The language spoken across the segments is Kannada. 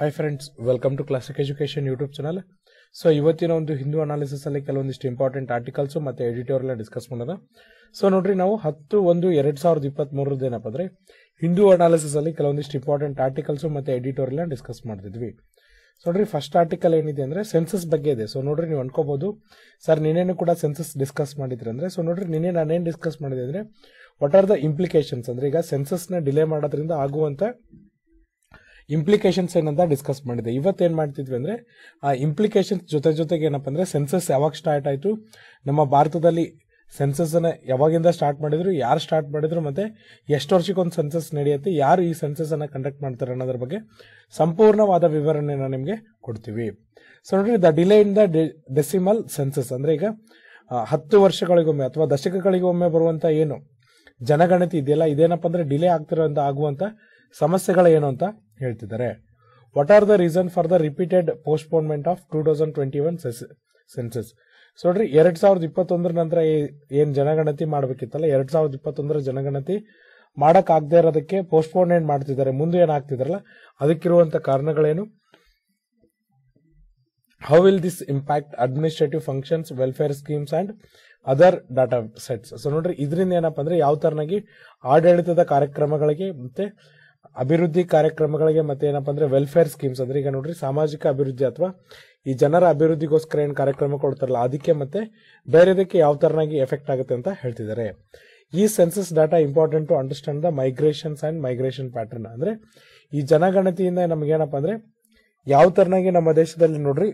hi friends welcome to classic education YouTube channel so ಇವತ್ತಿನ ಒಂದು ಹಿಂದೂ ಅನಾಲಿಸಿಸ್ ಅಲ್ಲಿ ಕೆಲವೊಂದಿಷ್ಟು ಇಂಪಾರ್ಟೆಂಟ್ ಆರ್ಟಿಕಲ್ಸ್ ಮತ್ತೆ ಎಡಿಟೋರ್ ಎಲ್ಲ ಡಿಸ್ಕಸ್ ಮಾಡೋಣ ಸೊ ನೋಡ್ರಿ ನಾವು ಹತ್ತು ಒಂದು ಎರಡ್ ಸಾವಿರದ ಇಪ್ಪತ್ತ್ ಏನಪ್ಪ ಹಿಂದೂ ಅನಾಲಿಸಿಸ್ ಅಲ್ಲಿ ಕೆಲವೊಂದಿಷ್ಟು ಇಂಪಾರ್ಟೆಂಟ್ ಆರ್ಟಿಕಲ್ಸ್ ಮತ್ತೆ ಎಡಿಟೋರ್ ಎಲ್ಲ ಡಿಸ್ಕಸ್ ಮಾಡ್ತಿದ್ವಿ ಸೊ ನೋಡ್ರಿ ಫಸ್ಟ್ ಆರ್ಟಿಕಲ್ ಏನಿದೆ ಅಂದ್ರೆ ಸೆನ್ಸಸ್ ಬಗ್ಗೆ ಇದೆ ಸೊ ನೋಡ್ರಿ ನೀವು ಅನ್ಕೋಬಹುದು ಸರ್ ನಿನ್ನೇನು ಕೂಡ ಸೆನ್ಸಸ್ ಡಿಸ್ಕಸ್ ಮಾಡಿದ್ರೆ ಅಂದ್ರೆ ಸೊ ನೋಡ್ರಿ ನಿನ್ನೆ ನಾನೇನು ಡಿಸ್ಕಸ್ ಮಾಡಿದೆ ಅಂದ್ರೆ ವಾಟ್ ಆರ್ ದ ಇಂಪ್ಲಿಕೇಶನ್ಸ್ ಅಂದ್ರೆ ಈಗ ಸೆನ್ಸಸ್ನ ಡಿಲೇ ಮಾಡೋದ್ರಿಂದ ಆಗುವಂತ ಇಂಪ್ಲಿಕೇಶನ್ಸ್ ಏನಂತ ಡಿಸ್ಕಸ್ ಮಾಡಿದೆ ಇವತ್ತು ಏನು ಮಾಡ್ತಿದ್ವಿ ಅಂದರೆ ಆ ಇಂಪ್ಲಿಕೇಶನ್ಸ್ ಜೊತೆ ಜೊತೆಗೆ ಏನಪ್ಪ ಅಂದರೆ ಸೆನ್ಸಸ್ ಯಾವಾಗ ಸ್ಟಾರ್ಟ್ ಆಯಿತು ನಮ್ಮ ಭಾರತದಲ್ಲಿ ಸೆನ್ಸಸ್ಸನ್ನು ಯಾವಾಗಿಂದ ಸ್ಟಾರ್ಟ್ ಮಾಡಿದ್ರು ಯಾರು ಸ್ಟಾರ್ಟ್ ಮಾಡಿದ್ರು ಮತ್ತು ಎಷ್ಟು ವರ್ಷಕ್ಕೊಂದು ಸೆನ್ಸಸ್ ನಡೆಯುತ್ತೆ ಯಾರು ಈ ಸೆನ್ಸಸ್ಸನ್ನು ಕಂಡಕ್ಟ್ ಮಾಡ್ತಾರೆ ಅನ್ನೋದ್ರ ಬಗ್ಗೆ ಸಂಪೂರ್ಣವಾದ ವಿವರಣೆಯನ್ನು ನಿಮಗೆ ಕೊಡ್ತೀವಿ ಸೊ ನೋಡ್ರಿ the delay in the decimal census ಅಂದರೆ ಈಗ ಹತ್ತು ವರ್ಷಗಳಿಗೊಮ್ಮೆ ಅಥವಾ ದಶಕಗಳಿಗೊಮ್ಮೆ ಬರುವಂಥ ಏನು ಜನಗಣತಿ ಇದೆಯಲ್ಲ ಇದೇನಪ್ಪ ಅಂದರೆ ಡಿಲೇ ಆಗ್ತಿರೋ ಆಗುವಂಥ ಸಮಸ್ಯೆಗಳೇನು ಅಂತ ಹೇಳ್ತಿದ್ದಾರೆ what are the reason for the repeated postponement of two thousand twenty one census so ನೋಡ್ರಿ ಎರಡ್ ಸಾವಿರದ ಇಪ್ಪತ್ತೊಂದರ ನಂತರ ಏನ್ ಜನಗಣತಿ ಮಾಡ್ಬೇಕಿತ್ತಲ್ಲ ಎರಡ್ ಸಾವಿರದ ಇಪ್ಪತ್ತೊಂದರ ಜನಗಣತಿ ಮಾಡಕ್ ಆಗದೆ ಇರೋದಕ್ಕೆ ಪೋಸ್ಟ್ಪೋನ್ಮೆಂಟ್ ಮಾಡ್ತಿದ್ದಾರೆ ಮುಂದೆ ಏನಾಗ್ತಿದ್ರಲ್ಲ ಅದಕ್ಕಿರುವಂತ ಕಾರಣಗಳೇನು how will this impact administrative functions welfare schemes and other data sets so ನೋಡ್ರಿ ಇದರಿಂದ ಏನಪ್ಪ ಅಂದ್ರೆ ಯಾವ ತರನಾಗಿ ಆಡಳಿತದ ಕಾರ್ಯಕ್ರಮಗಳಿಗೆ ಮತ್ತೆ ಅಭಿವೃದ್ಧಿ ಕಾರ್ಯಕ್ರಮಗಳಿಗೆ ಮತ್ತೆ ಏನಪ್ಪ ಅಂದ್ರೆ ವೆಲ್ಫೇರ್ ಸ್ಕೀಮ್ಸ್ ಅಂದ್ರೆ ಈಗ ನೋಡ್ರಿ ಸಾಮಾಜಿಕ ಅಭಿವೃದ್ಧಿ ಅಥವಾ ಈ ಜನರ ಅಭಿವೃದ್ಧಿಗೋಸ್ಕರ ಏನು ಕಾರ್ಯಕ್ರಮ ಕೊಡ್ತಾರಲ್ಲ ಅದಕ್ಕೆ ಮತ್ತೆ ಬೇರೆದಕ್ಕೆ ಯಾವ ತರನಾಗಿ ಎಫೆಕ್ಟ್ ಆಗುತ್ತೆ ಅಂತ ಹೇಳ್ತಿದ್ದಾರೆ ಈ census data important to understand the migrations and migration pattern ಅಂದ್ರೆ ಈ ಜನಗಣತಿಯಿಂದ ನಮಗೇನಪ್ಪ ಅಂದ್ರೆ ಯಾವ ತರನಾಗಿ ನಮ್ಮ ದೇಶದಲ್ಲಿ ನೋಡ್ರಿ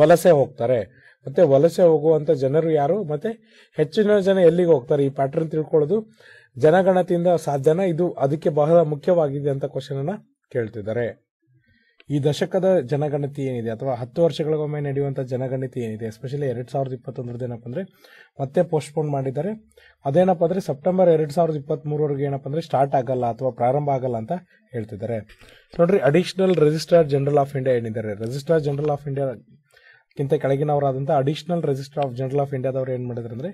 ವಲಸೆ ಹೋಗ್ತಾರೆ ಮತ್ತೆ ವಲಸೆ ಹೋಗುವಂತ ಜನರು ಯಾರು ಮತ್ತೆ ಹೆಚ್ಚಿನ ಜನ ಎಲ್ಲಿಗೆ ಹೋಗ್ತಾರೆ ಈ ಪ್ಯಾಟರ್ನ್ ತಿಳ್ಕೊಳ್ಳೋದು ಜನಗಣತಿಯಿಂದ ಸಾಧ್ಯನಾ ಇದು ಅದಕ್ಕೆ ಬಹಳ ಮುಖ್ಯವಾಗಿದೆ ಅಂತ ಕ್ವಶನ್ ಅನ್ನ ಕೇಳ್ತಿದ್ದಾರೆ ಈ ದಶಕದ ಜನಗಣತಿ ಏನಿದೆ ಅಥವಾ ಹತ್ತು ವರ್ಷಗಳಿಗೊಮ್ಮೆ ನಡೆಯುವಂಥ ಜನಗಣತಿ ಏನಿದೆ ಎಸ್ಪೆಷಲಿ ಎರಡು ಸಾವಿರದ ಇಪ್ಪತ್ತೊಂದರದ್ದು ಏನಪ್ಪ ಅಂದರೆ ಮತ್ತೆ ಪೋಸ್ಟ್ಪೋನ್ ಮಾಡಿದ್ದಾರೆ ಅದೇನಪ್ಪ ಅಂದರೆ ಸೆಪ್ಟೆಂಬರ್ ಎರಡು ಸಾವಿರದ ಇಪ್ಪತ್ತ್ಮೂರವರೆಗೆ ಏನಪ್ಪ ಅಂದರೆ ಸ್ಟಾರ್ಟ್ ಆಗಲ್ಲ ಅಥವಾ ಪ್ರಾರಂಭ ಆಗಲ್ಲ ಅಂತ ಹೇಳ್ತಿದ್ದಾರೆ ನೋಡ್ರಿ additional registrar general of India ಏನಿದ್ದಾರೆ ರಿಜಿಸ್ಟ್ರಾರ್ ಜನರಲ್ ಆಫ್ ಇಂಡಿಯಾ ಕಿಂತ ಕೆಳಗಿನವರಾದಂಥ additional register of general of ಇಂಡಿಯಾದವ್ರು ಏನು ಮಾಡಿದ್ರು ಅಂದರೆ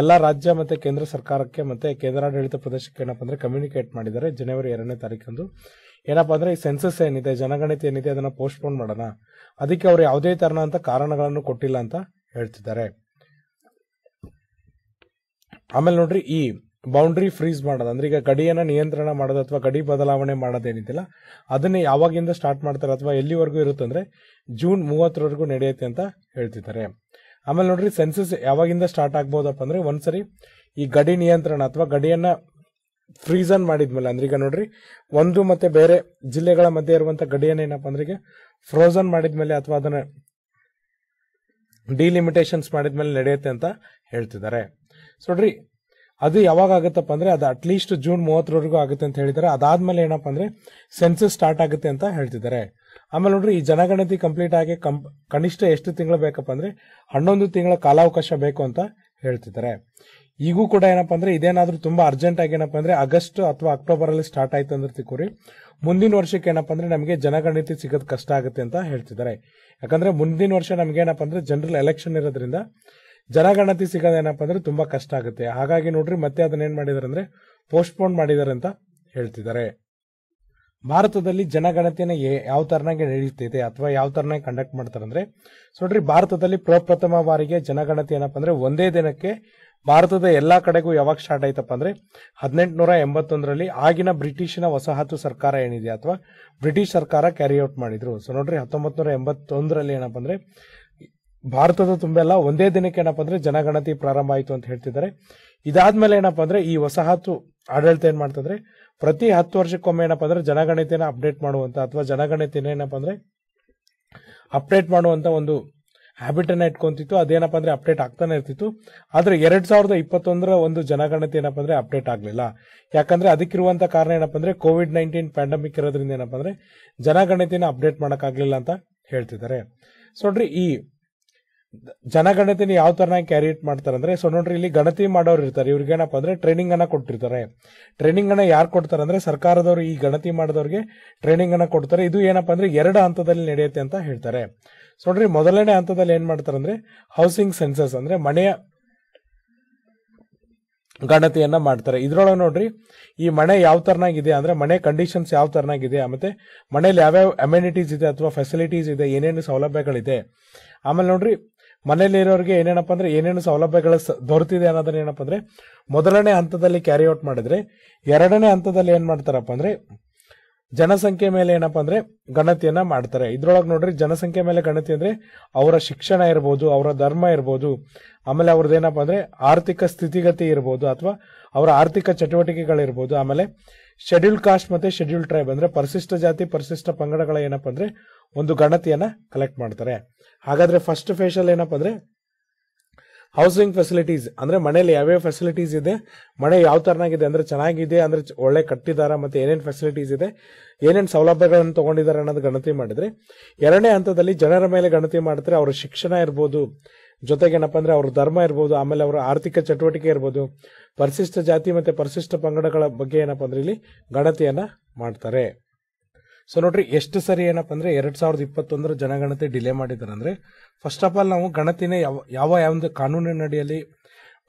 ಎಲ್ಲ ರಾಜ್ಯ ಮತ್ತು ಕೇಂದ್ರ ಸರ್ಕಾರಕ್ಕೆ ಮತ್ತು ಕೇಂದ್ರಾಡಳಿತ ಪ್ರದೇಶಕ್ಕೆ ಏನಪ್ಪ ಅಂದರೆ ಕಮ್ಯುನಿಕೇಟ್ ಮಾಡಿದ್ದಾರೆ ಜನವರಿ ಎರಡನೇ ತಾರೀಕಂದು ಏನಪ್ಪ ಅಂದರೆ ಈ ಸೆನ್ಸಸ್ ಏನಿದೆ ಜನಗಣತಿ ಏನಿದೆ ಅದನ್ನು ಪೋನ್ ಮಾಡೋಣ ಅದಕ್ಕೆ ಅವರು ಯಾವುದೇ ಅಂತ ಕಾರಣಗಳನ್ನು ಕೊಟ್ಟಿಲ್ಲ ಅಂತ ಹೇಳ್ತಿದ್ದಾರೆ ಆಮೇಲೆ ನೋಡ್ರಿ ಈ ಬೌಂಡ್ರಿ ಫ್ರೀಸ್ ಮಾಡೋದು ಅಂದ್ರೆ ಈಗ ಗಡಿಯನ್ನ ನಿಯಂತ್ರಣ ಮಾಡೋದು ಅಥವಾ ಗಡಿ ಬದಲಾವಣೆ ಮಾಡೋದೇನಿದೆಯಲ್ಲ ಅದನ್ನೇ ಯಾವಾಗಿಂದ ಸ್ಟಾರ್ಟ್ ಮಾಡ್ತಾರೆ ಅಥವಾ ಎಲ್ಲಿವರೆಗೂ ಇರುತ್ತೆ ಅಂದ್ರೆ ಜೂನ್ ಮೂವತ್ತರವರೆಗೂ ನಡೆಯುತ್ತೆ ಅಂತ ಹೇಳ್ತಿದ್ದಾರೆ ಆಮೇಲೆ ನೋಡ್ರಿ ಸೆನ್ಸಸ್ ಯಾವಾಗಿಂದ ಸ್ಟಾರ್ಟ್ ಆಗ್ಬೋದಪ್ಪ ಅಂದ್ರೆ ಒಂದ್ಸರಿ ಈ ಗಡಿ ನಿಯಂತ್ರಣ ಅಥವಾ ಗಡಿಯನ್ನ ಫ್ರೀಸನ್ ಮಾಡಿದ್ಮೇಲೆ ಅಂದ್ರೆ ಈಗ ನೋಡ್ರಿ ಒಂದು ಮತ್ತೆ ಬೇರೆ ಜಿಲ್ಲೆಗಳ ಮಧ್ಯೆ ಇರುವಂತ ಗಡಿಯನ್ನ ಏನಪ್ಪ ಅಂದ್ರೆ ಈಗ ಫ್ರೋಸನ್ ಮಾಡಿದ್ಮೇಲೆ ಅಥವಾ ಅದನ್ನ ಡಿಲಿಮಿಟೇಷನ್ಸ್ ಮಾಡಿದ್ಮೇಲೆ ನಡೆಯುತ್ತೆ ಅಂತ ಹೇಳ್ತಿದ್ದಾರೆ ಸೊಡ್ರಿ ಅದು ಯಾವಾಗ ಆಗುತ್ತಪ್ಪ ಅಂದ್ರೆ ಅದು ಅಟ್ಲೀಸ್ಟ್ ಜೂನ್ ಮೂವತ್ತರವರೆಗೂ ಆಗುತ್ತೆ ಅಂತ ಹೇಳಿದ್ದಾರೆ ಅದಾದ್ಮೇಲೆ ಏನಪ್ಪ ಅಂದ್ರೆ ಸೆನ್ಸಸ್ ಸ್ಟಾರ್ಟ್ ಆಗುತ್ತೆ ಅಂತ ಹೇಳ್ತಿದ್ದಾರೆ ಆಮೇಲೆ ನೋಡ್ರಿ ಈ ಜನಗಣತಿ ಕಂಪ್ಲೀಟ್ ಆಗಿ ಕನಿಷ್ಠ ಎಷ್ಟು ತಿಂಗಳು ಬೇಕಪ್ಪ ಅಂದ್ರೆ ಹನ್ನೊಂದು ತಿಂಗಳ ಕಾಲಾವಕಾಶ ಬೇಕು ಅಂತ ಹೇಳ್ತಿದ್ದಾರೆ ಈಗೂ ಕೂಡ ಏನಪ್ಪ ಅಂದ್ರೆ ಇದೇನಾದ್ರೂ ತುಂಬಾ ಅರ್ಜೆಂಟ್ ಆಗಿ ಏನಪ್ಪ ಅಂದ್ರೆ ಆಗಸ್ಟ್ ಅಥವಾ ಅಕ್ಟೋಬರ್ ಅಲ್ಲಿ ಸ್ಟಾರ್ಟ್ ಆಯ್ತು ಅಂದ್ರೆ ತಿಕ್ಕೋರಿ ಮುಂದಿನ ವರ್ಷಕ್ಕೆ ಏನಪ್ಪ ಅಂದ್ರೆ ನಮಗೆ ಜನಗಣತಿ ಸಿಗೋದು ಕಷ್ಟ ಆಗುತ್ತೆ ಅಂತ ಹೇಳ್ತಿದ್ದಾರೆ ಯಾಕಂದ್ರೆ ಮುಂದಿನ ವರ್ಷ ನಮ್ಗೆ ಏನಪ್ಪಾ ಅಂದ್ರೆ ಜನರಲ್ ಎಲೆಕ್ಷನ್ ಇರೋದ್ರಿಂದ ಜನಗಣತಿ ಸಿಗೋದೇನಪ್ಪ ಅಂದ್ರೆ ತುಂಬಾ ಕಷ್ಟ ಆಗುತ್ತೆ ಹಾಗಾಗಿ ನೋಡ್ರಿ ಮತ್ತೆ ಏನ್ ಮಾಡಿದಾರೆ ಅಂದ್ರೆ ಪೋಸ್ಟ್ಪೋನ್ ಮಾಡಿದಾರೆ ಅಂತ ಹೇಳ್ತಿದ್ದಾರೆ ಭಾರತದಲ್ಲಿ ಜನಗಣತಿನ ಯಾವ ತರನಾಗಿ ನಡೆಯುತ್ತೈತೆ ಅಥವಾ ಯಾವ ತರನಾಗಿ ಕಂಡಕ್ಟ್ ಮಾಡ್ತಾರಂದ್ರೆ ಅಂದ್ರೆ ನೋಡ್ರಿ ಭಾರತದಲ್ಲಿ ಪ್ರಪ್ರಥಮ ಬಾರಿಗೆ ಜನಗಣತಿ ಏನಪ್ಪ ಅಂದ್ರೆ ಒಂದೇ ದಿನಕ್ಕೆ ಭಾರತದ ಎಲ್ಲಾ ಕಡೆಗೂ ಯಾವಾಗ ಸ್ಟಾರ್ಟ್ ಆಯ್ತಪ್ಪ ಅಂದ್ರೆ ಹದಿನೆಂಟುನೂರ ಎಂಬತ್ತೊಂದರಲ್ಲಿ ಆಗಿನ ಬ್ರಿಟಿಷಿನ ವಸಾಹತು ಸರ್ಕಾರ ಏನಿದೆ ಅಥವಾ ಬ್ರಿಟಿಷ್ ಸರ್ಕಾರ ಕ್ಯಾರಿ ಔಟ್ ಮಾಡಿದ್ರು ಸೊ ನೋಡ್ರಿ ಹತ್ತೊಂಬತ್ತು ನೂರ ಎಂಬತ್ತೊಂದರಲ್ಲಿ ಏನಪ್ಪ ಅಂದ್ರೆ ಭಾರತದ ತುಂಬೆಲ್ಲ ಒಂದೇ ದಿನಕ್ಕೆ ಏನಪ್ಪ ಅಂದ್ರೆ ಜನಗಣತಿ ಪ್ರಾರಂಭ ಆಯಿತು ಅಂತ ಹೇಳ್ತಿದ್ದಾರೆ ಇದಾದ್ಮೇಲೆ ಏನಪ್ಪಾ ಅಂದ್ರೆ ಈ ವಸಾಹತು ಆಡಳಿತ ಏನ್ ಮಾಡ್ತಿದ್ರೆ ಪ್ರತಿ ಹತ್ತು ವರ್ಷಕ್ಕೊಮ್ಮೆ ಏನಪ್ಪಾ ಅಂದ್ರೆ ಜನಗಣತಿನ ಅಪ್ಡೇಟ್ ಮಾಡುವಂತ ಅಥವಾ ಜನಗಣತಿನ ಏನಪ್ಪಾ ಅಂದ್ರೆ ಅಪ್ಡೇಟ್ ಮಾಡುವಂತ ಒಂದು ಹ್ಯಾಬಿಟ್ ಅನ್ನ ಇಟ್ಕೊಂತಿತ್ತು ಅದೇನಪ್ಪಾ ಅಂದ್ರೆ ಅಪ್ಡೇಟ್ ಆಗ್ತಾನೆ ಇರ್ತಿತ್ತು ಆದ್ರೆ ಎರಡ್ ಸಾವಿರದ ಇಪ್ಪತ್ತೊಂದರ ಒಂದು ಜನಗಣತಿ ಏನಪ್ಪಾ ಅಂದ್ರೆ ಅಪ್ಡೇಟ್ ಆಗಲಿಲ್ಲ ಯಾಕಂದ್ರೆ ಅದಕ್ಕಿರುವಂತ ಕಾರಣ ಏನಪ್ಪ ಅಂದ್ರೆ ಕೋವಿಡ್ ನೈನ್ಟೀನ್ ಪ್ಯಾಂಡಮಿಕ್ ಇರೋದ್ರಿಂದ ಏನಪ್ಪಾ ಅಂದ್ರೆ ಜನಗಣತಿನ ಅಪ್ಡೇಟ್ ಆಗ್ಲಿಲ್ಲ ಅಂತ ಹೇಳ್ತಿದ್ದಾರೆ ಸೊ ನೋಡ್ರಿ ಈ ಜನಗಣತಿನ ಯಾವ ತರ ಕ್ಯಾರಿಯೇಟ್ ಮಾಡ್ತಾರೆ ಅಂದ್ರೆ ಸೊ ನೋಡ್ರಿ ಇಲ್ಲಿ ಗಣತಿ ಮಾಡೋರು ಇರ್ತಾರೆ ಇವ್ರಿಗೆ ಏನಪ್ಪ ಅಂದ್ರೆ ಟ್ರೈನಿಂಗ್ ಅನ್ನ ಕೊಟ್ಟಿರ್ತಾರೆ ಟ್ರೈನಿಂಗ್ ಅನ್ನ ಯಾರು ಕೊಡ್ತಾರೆ ಅಂದ್ರೆ ಸರ್ಕಾರದವರು ಈ ಗಣತಿ ಮಾಡಿದವ್ರಿಗೆ ಟ್ರೈನಿಂಗ್ ಅನ್ನ ಕೊಡ್ತಾರೆ ಇದು ಏನಪ್ಪ ಅಂದ್ರೆ ಎರಡು ಹಂತದಲ್ಲಿ ನಡೆಯುತ್ತೆ ಅಂತ ಹೇಳ್ತಾರೆ ಸೊ ನೋಡ್ರಿ ಮೊದಲನೇ ಹಂತದಲ್ಲಿ ಏನ್ ಮಾಡ್ತಾರೆ ಅಂದ್ರೆ ಹೌಸಿಂಗ್ ಸೆನ್ಸಸ್ ಅಂದ್ರೆ ಮನೆಯ ಗಣತಿಯನ್ನ ಮಾಡ್ತಾರೆ ಇದ್ರೊಳಗೆ ನೋಡ್ರಿ ಈ ಮನೆ ಯಾವ ತರನಾಗಿದೆ ಅಂದ್ರೆ ಮನೆ ಕಂಡೀಷನ್ಸ್ ಯಾವ ತರನಾಗಿದೆ ಮತ್ತೆ ಮನೇಲಿ ಯಾವ್ಯಾವ ಅಮ್ಯುನಿಟೀಸ್ ಇದೆ ಅಥವಾ ಫೆಸಿಲಿಟೀಸ್ ಇದೆ ಏನೇನು ಸೌಲಭ್ಯಗಳಿದೆ ಆಮೇಲೆ ನೋಡ್ರಿ ಮನೆಯಲ್ಲಿ ಇರೋರಿಗೆ ಏನೇನಪ್ಪ ಅಂದ್ರೆ ಏನೇನು ಸೌಲಭ್ಯಗಳು ದೊರೆತಿದೆ ಅನ್ನೋದನ್ನ ಏನಪ್ಪ ಅಂದ್ರೆ ಮೊದಲನೇ ಹಂತದಲ್ಲಿ ಕ್ಯಾರಿ ಔಟ್ ಮಾಡಿದ್ರೆ ಎರಡನೇ ಹಂತದಲ್ಲಿ ಏನ್ ಮಾಡ್ತಾರಪ್ಪ ಅಂದ್ರೆ ಜನಸಂಖ್ಯೆ ಮೇಲೆ ಏನಪ್ಪ ಅಂದ್ರೆ ಗಣತಿಯನ್ನ ಮಾಡ್ತಾರೆ ಇದ್ರೊಳಗೆ ನೋಡ್ರಿ ಜನಸಂಖ್ಯೆ ಮೇಲೆ ಗಣತಿ ಅಂದ್ರೆ ಅವರ ಶಿಕ್ಷಣ ಇರ್ಬೋದು ಅವರ ಧರ್ಮ ಇರ್ಬೋದು ಆಮೇಲೆ ಅವ್ರದ್ದು ಏನಪ್ಪ ಅಂದ್ರೆ ಆರ್ಥಿಕ ಸ್ಥಿತಿಗತಿ ಇರ್ಬೋದು ಅಥವಾ ಅವರ ಆರ್ಥಿಕ ಚಟುವಟಿಕೆಗಳಿರ್ಬೋದು ಆಮೇಲೆ ಶೆಡ್ಯೂಲ್ ಕಾಸ್ಟ್ ಮತ್ತೆ ಶೆಡ್ಯೂಲ್ ಟ್ರೈಬ್ ಅಂದ್ರೆ ಪರಿಶಿಷ್ಟ ಜಾತಿ ಪರಿಶಿಷ್ಟ ಪಂಗಡಗಳ ಏನಪ್ಪ ಅಂದ್ರೆ ಒಂದು ಗಣತಿಯನ್ನ ಕಲೆಕ್ಟ್ ಮಾಡ್ತಾರೆ ಹಾಗಾದ್ರೆ ಫಸ್ಟ್ ಫೇಶಲ್ ಏನಪ್ಪ ಅಂದ್ರೆ ಹೌಸಿಂಗ್ ಫೆಸಿಲಿಟೀಸ್ ಅಂದ್ರೆ ಮನೆಯಲ್ಲಿ ಯಾವ್ಯಾವ ಫೆಸಿಲಿಟೀಸ್ ಇದೆ ಮನೆ ಯಾವ ತರನಾಗಿದೆ ಅಂದ್ರೆ ಚೆನ್ನಾಗಿದೆ ಅಂದ್ರೆ ಒಳ್ಳೆ ಕಟ್ಟಿದಾರ ಮತ್ತೆ ಏನೇನು ಫೆಸಿಲಿಟೀಸ್ ಇದೆ ಏನೇನು ಸೌಲಭ್ಯಗಳನ್ನು ತಗೊಂಡಿದ್ದಾರೆ ಅನ್ನೋದು ಗಣತಿ ಮಾಡಿದ್ರೆ ಎರಡನೇ ಹಂತದಲ್ಲಿ ಜನರ ಮೇಲೆ ಗಣತಿ ಮಾಡಿದ್ರೆ ಅವರ ಶಿಕ್ಷಣ ಇರ್ಬೋದು ಏನಪ್ಪ ಅಂದ್ರೆ ಅವ್ರ ಧರ್ಮ ಇರ್ಬೋದು ಆಮೇಲೆ ಅವರ ಆರ್ಥಿಕ ಚಟುವಟಿಕೆ ಇರ್ಬೋದು ಪರಿಶಿಷ್ಟ ಜಾತಿ ಮತ್ತೆ ಪರಿಶಿಷ್ಟ ಪಂಗಡಗಳ ಬಗ್ಗೆ ಏನಪ್ಪ ಅಂದ್ರೆ ಇಲ್ಲಿ ಗಣತಿಯನ್ನ ಮಾಡ್ತಾರೆ ಸೊ ನೋಡ್ರಿ ಎಷ್ಟು ಸರಿ ಏನಪ್ಪ ಅಂದ್ರೆ ಎರಡ್ ಸಾವಿರದ ಇಪ್ಪತ್ತೊಂದರ ಜನಗಣತಿ ಡಿಲೇ ಮಾಡಿದಾರೆ ಅಂದ್ರೆ ಫಸ್ಟ್ ಆಫ್ ಆಲ್ ನಾವು ಗಣತಿನ ಯಾವ ಯಾವ ಒಂದು ಕಾನೂನಿನ ಅಡಿಯಲ್ಲಿ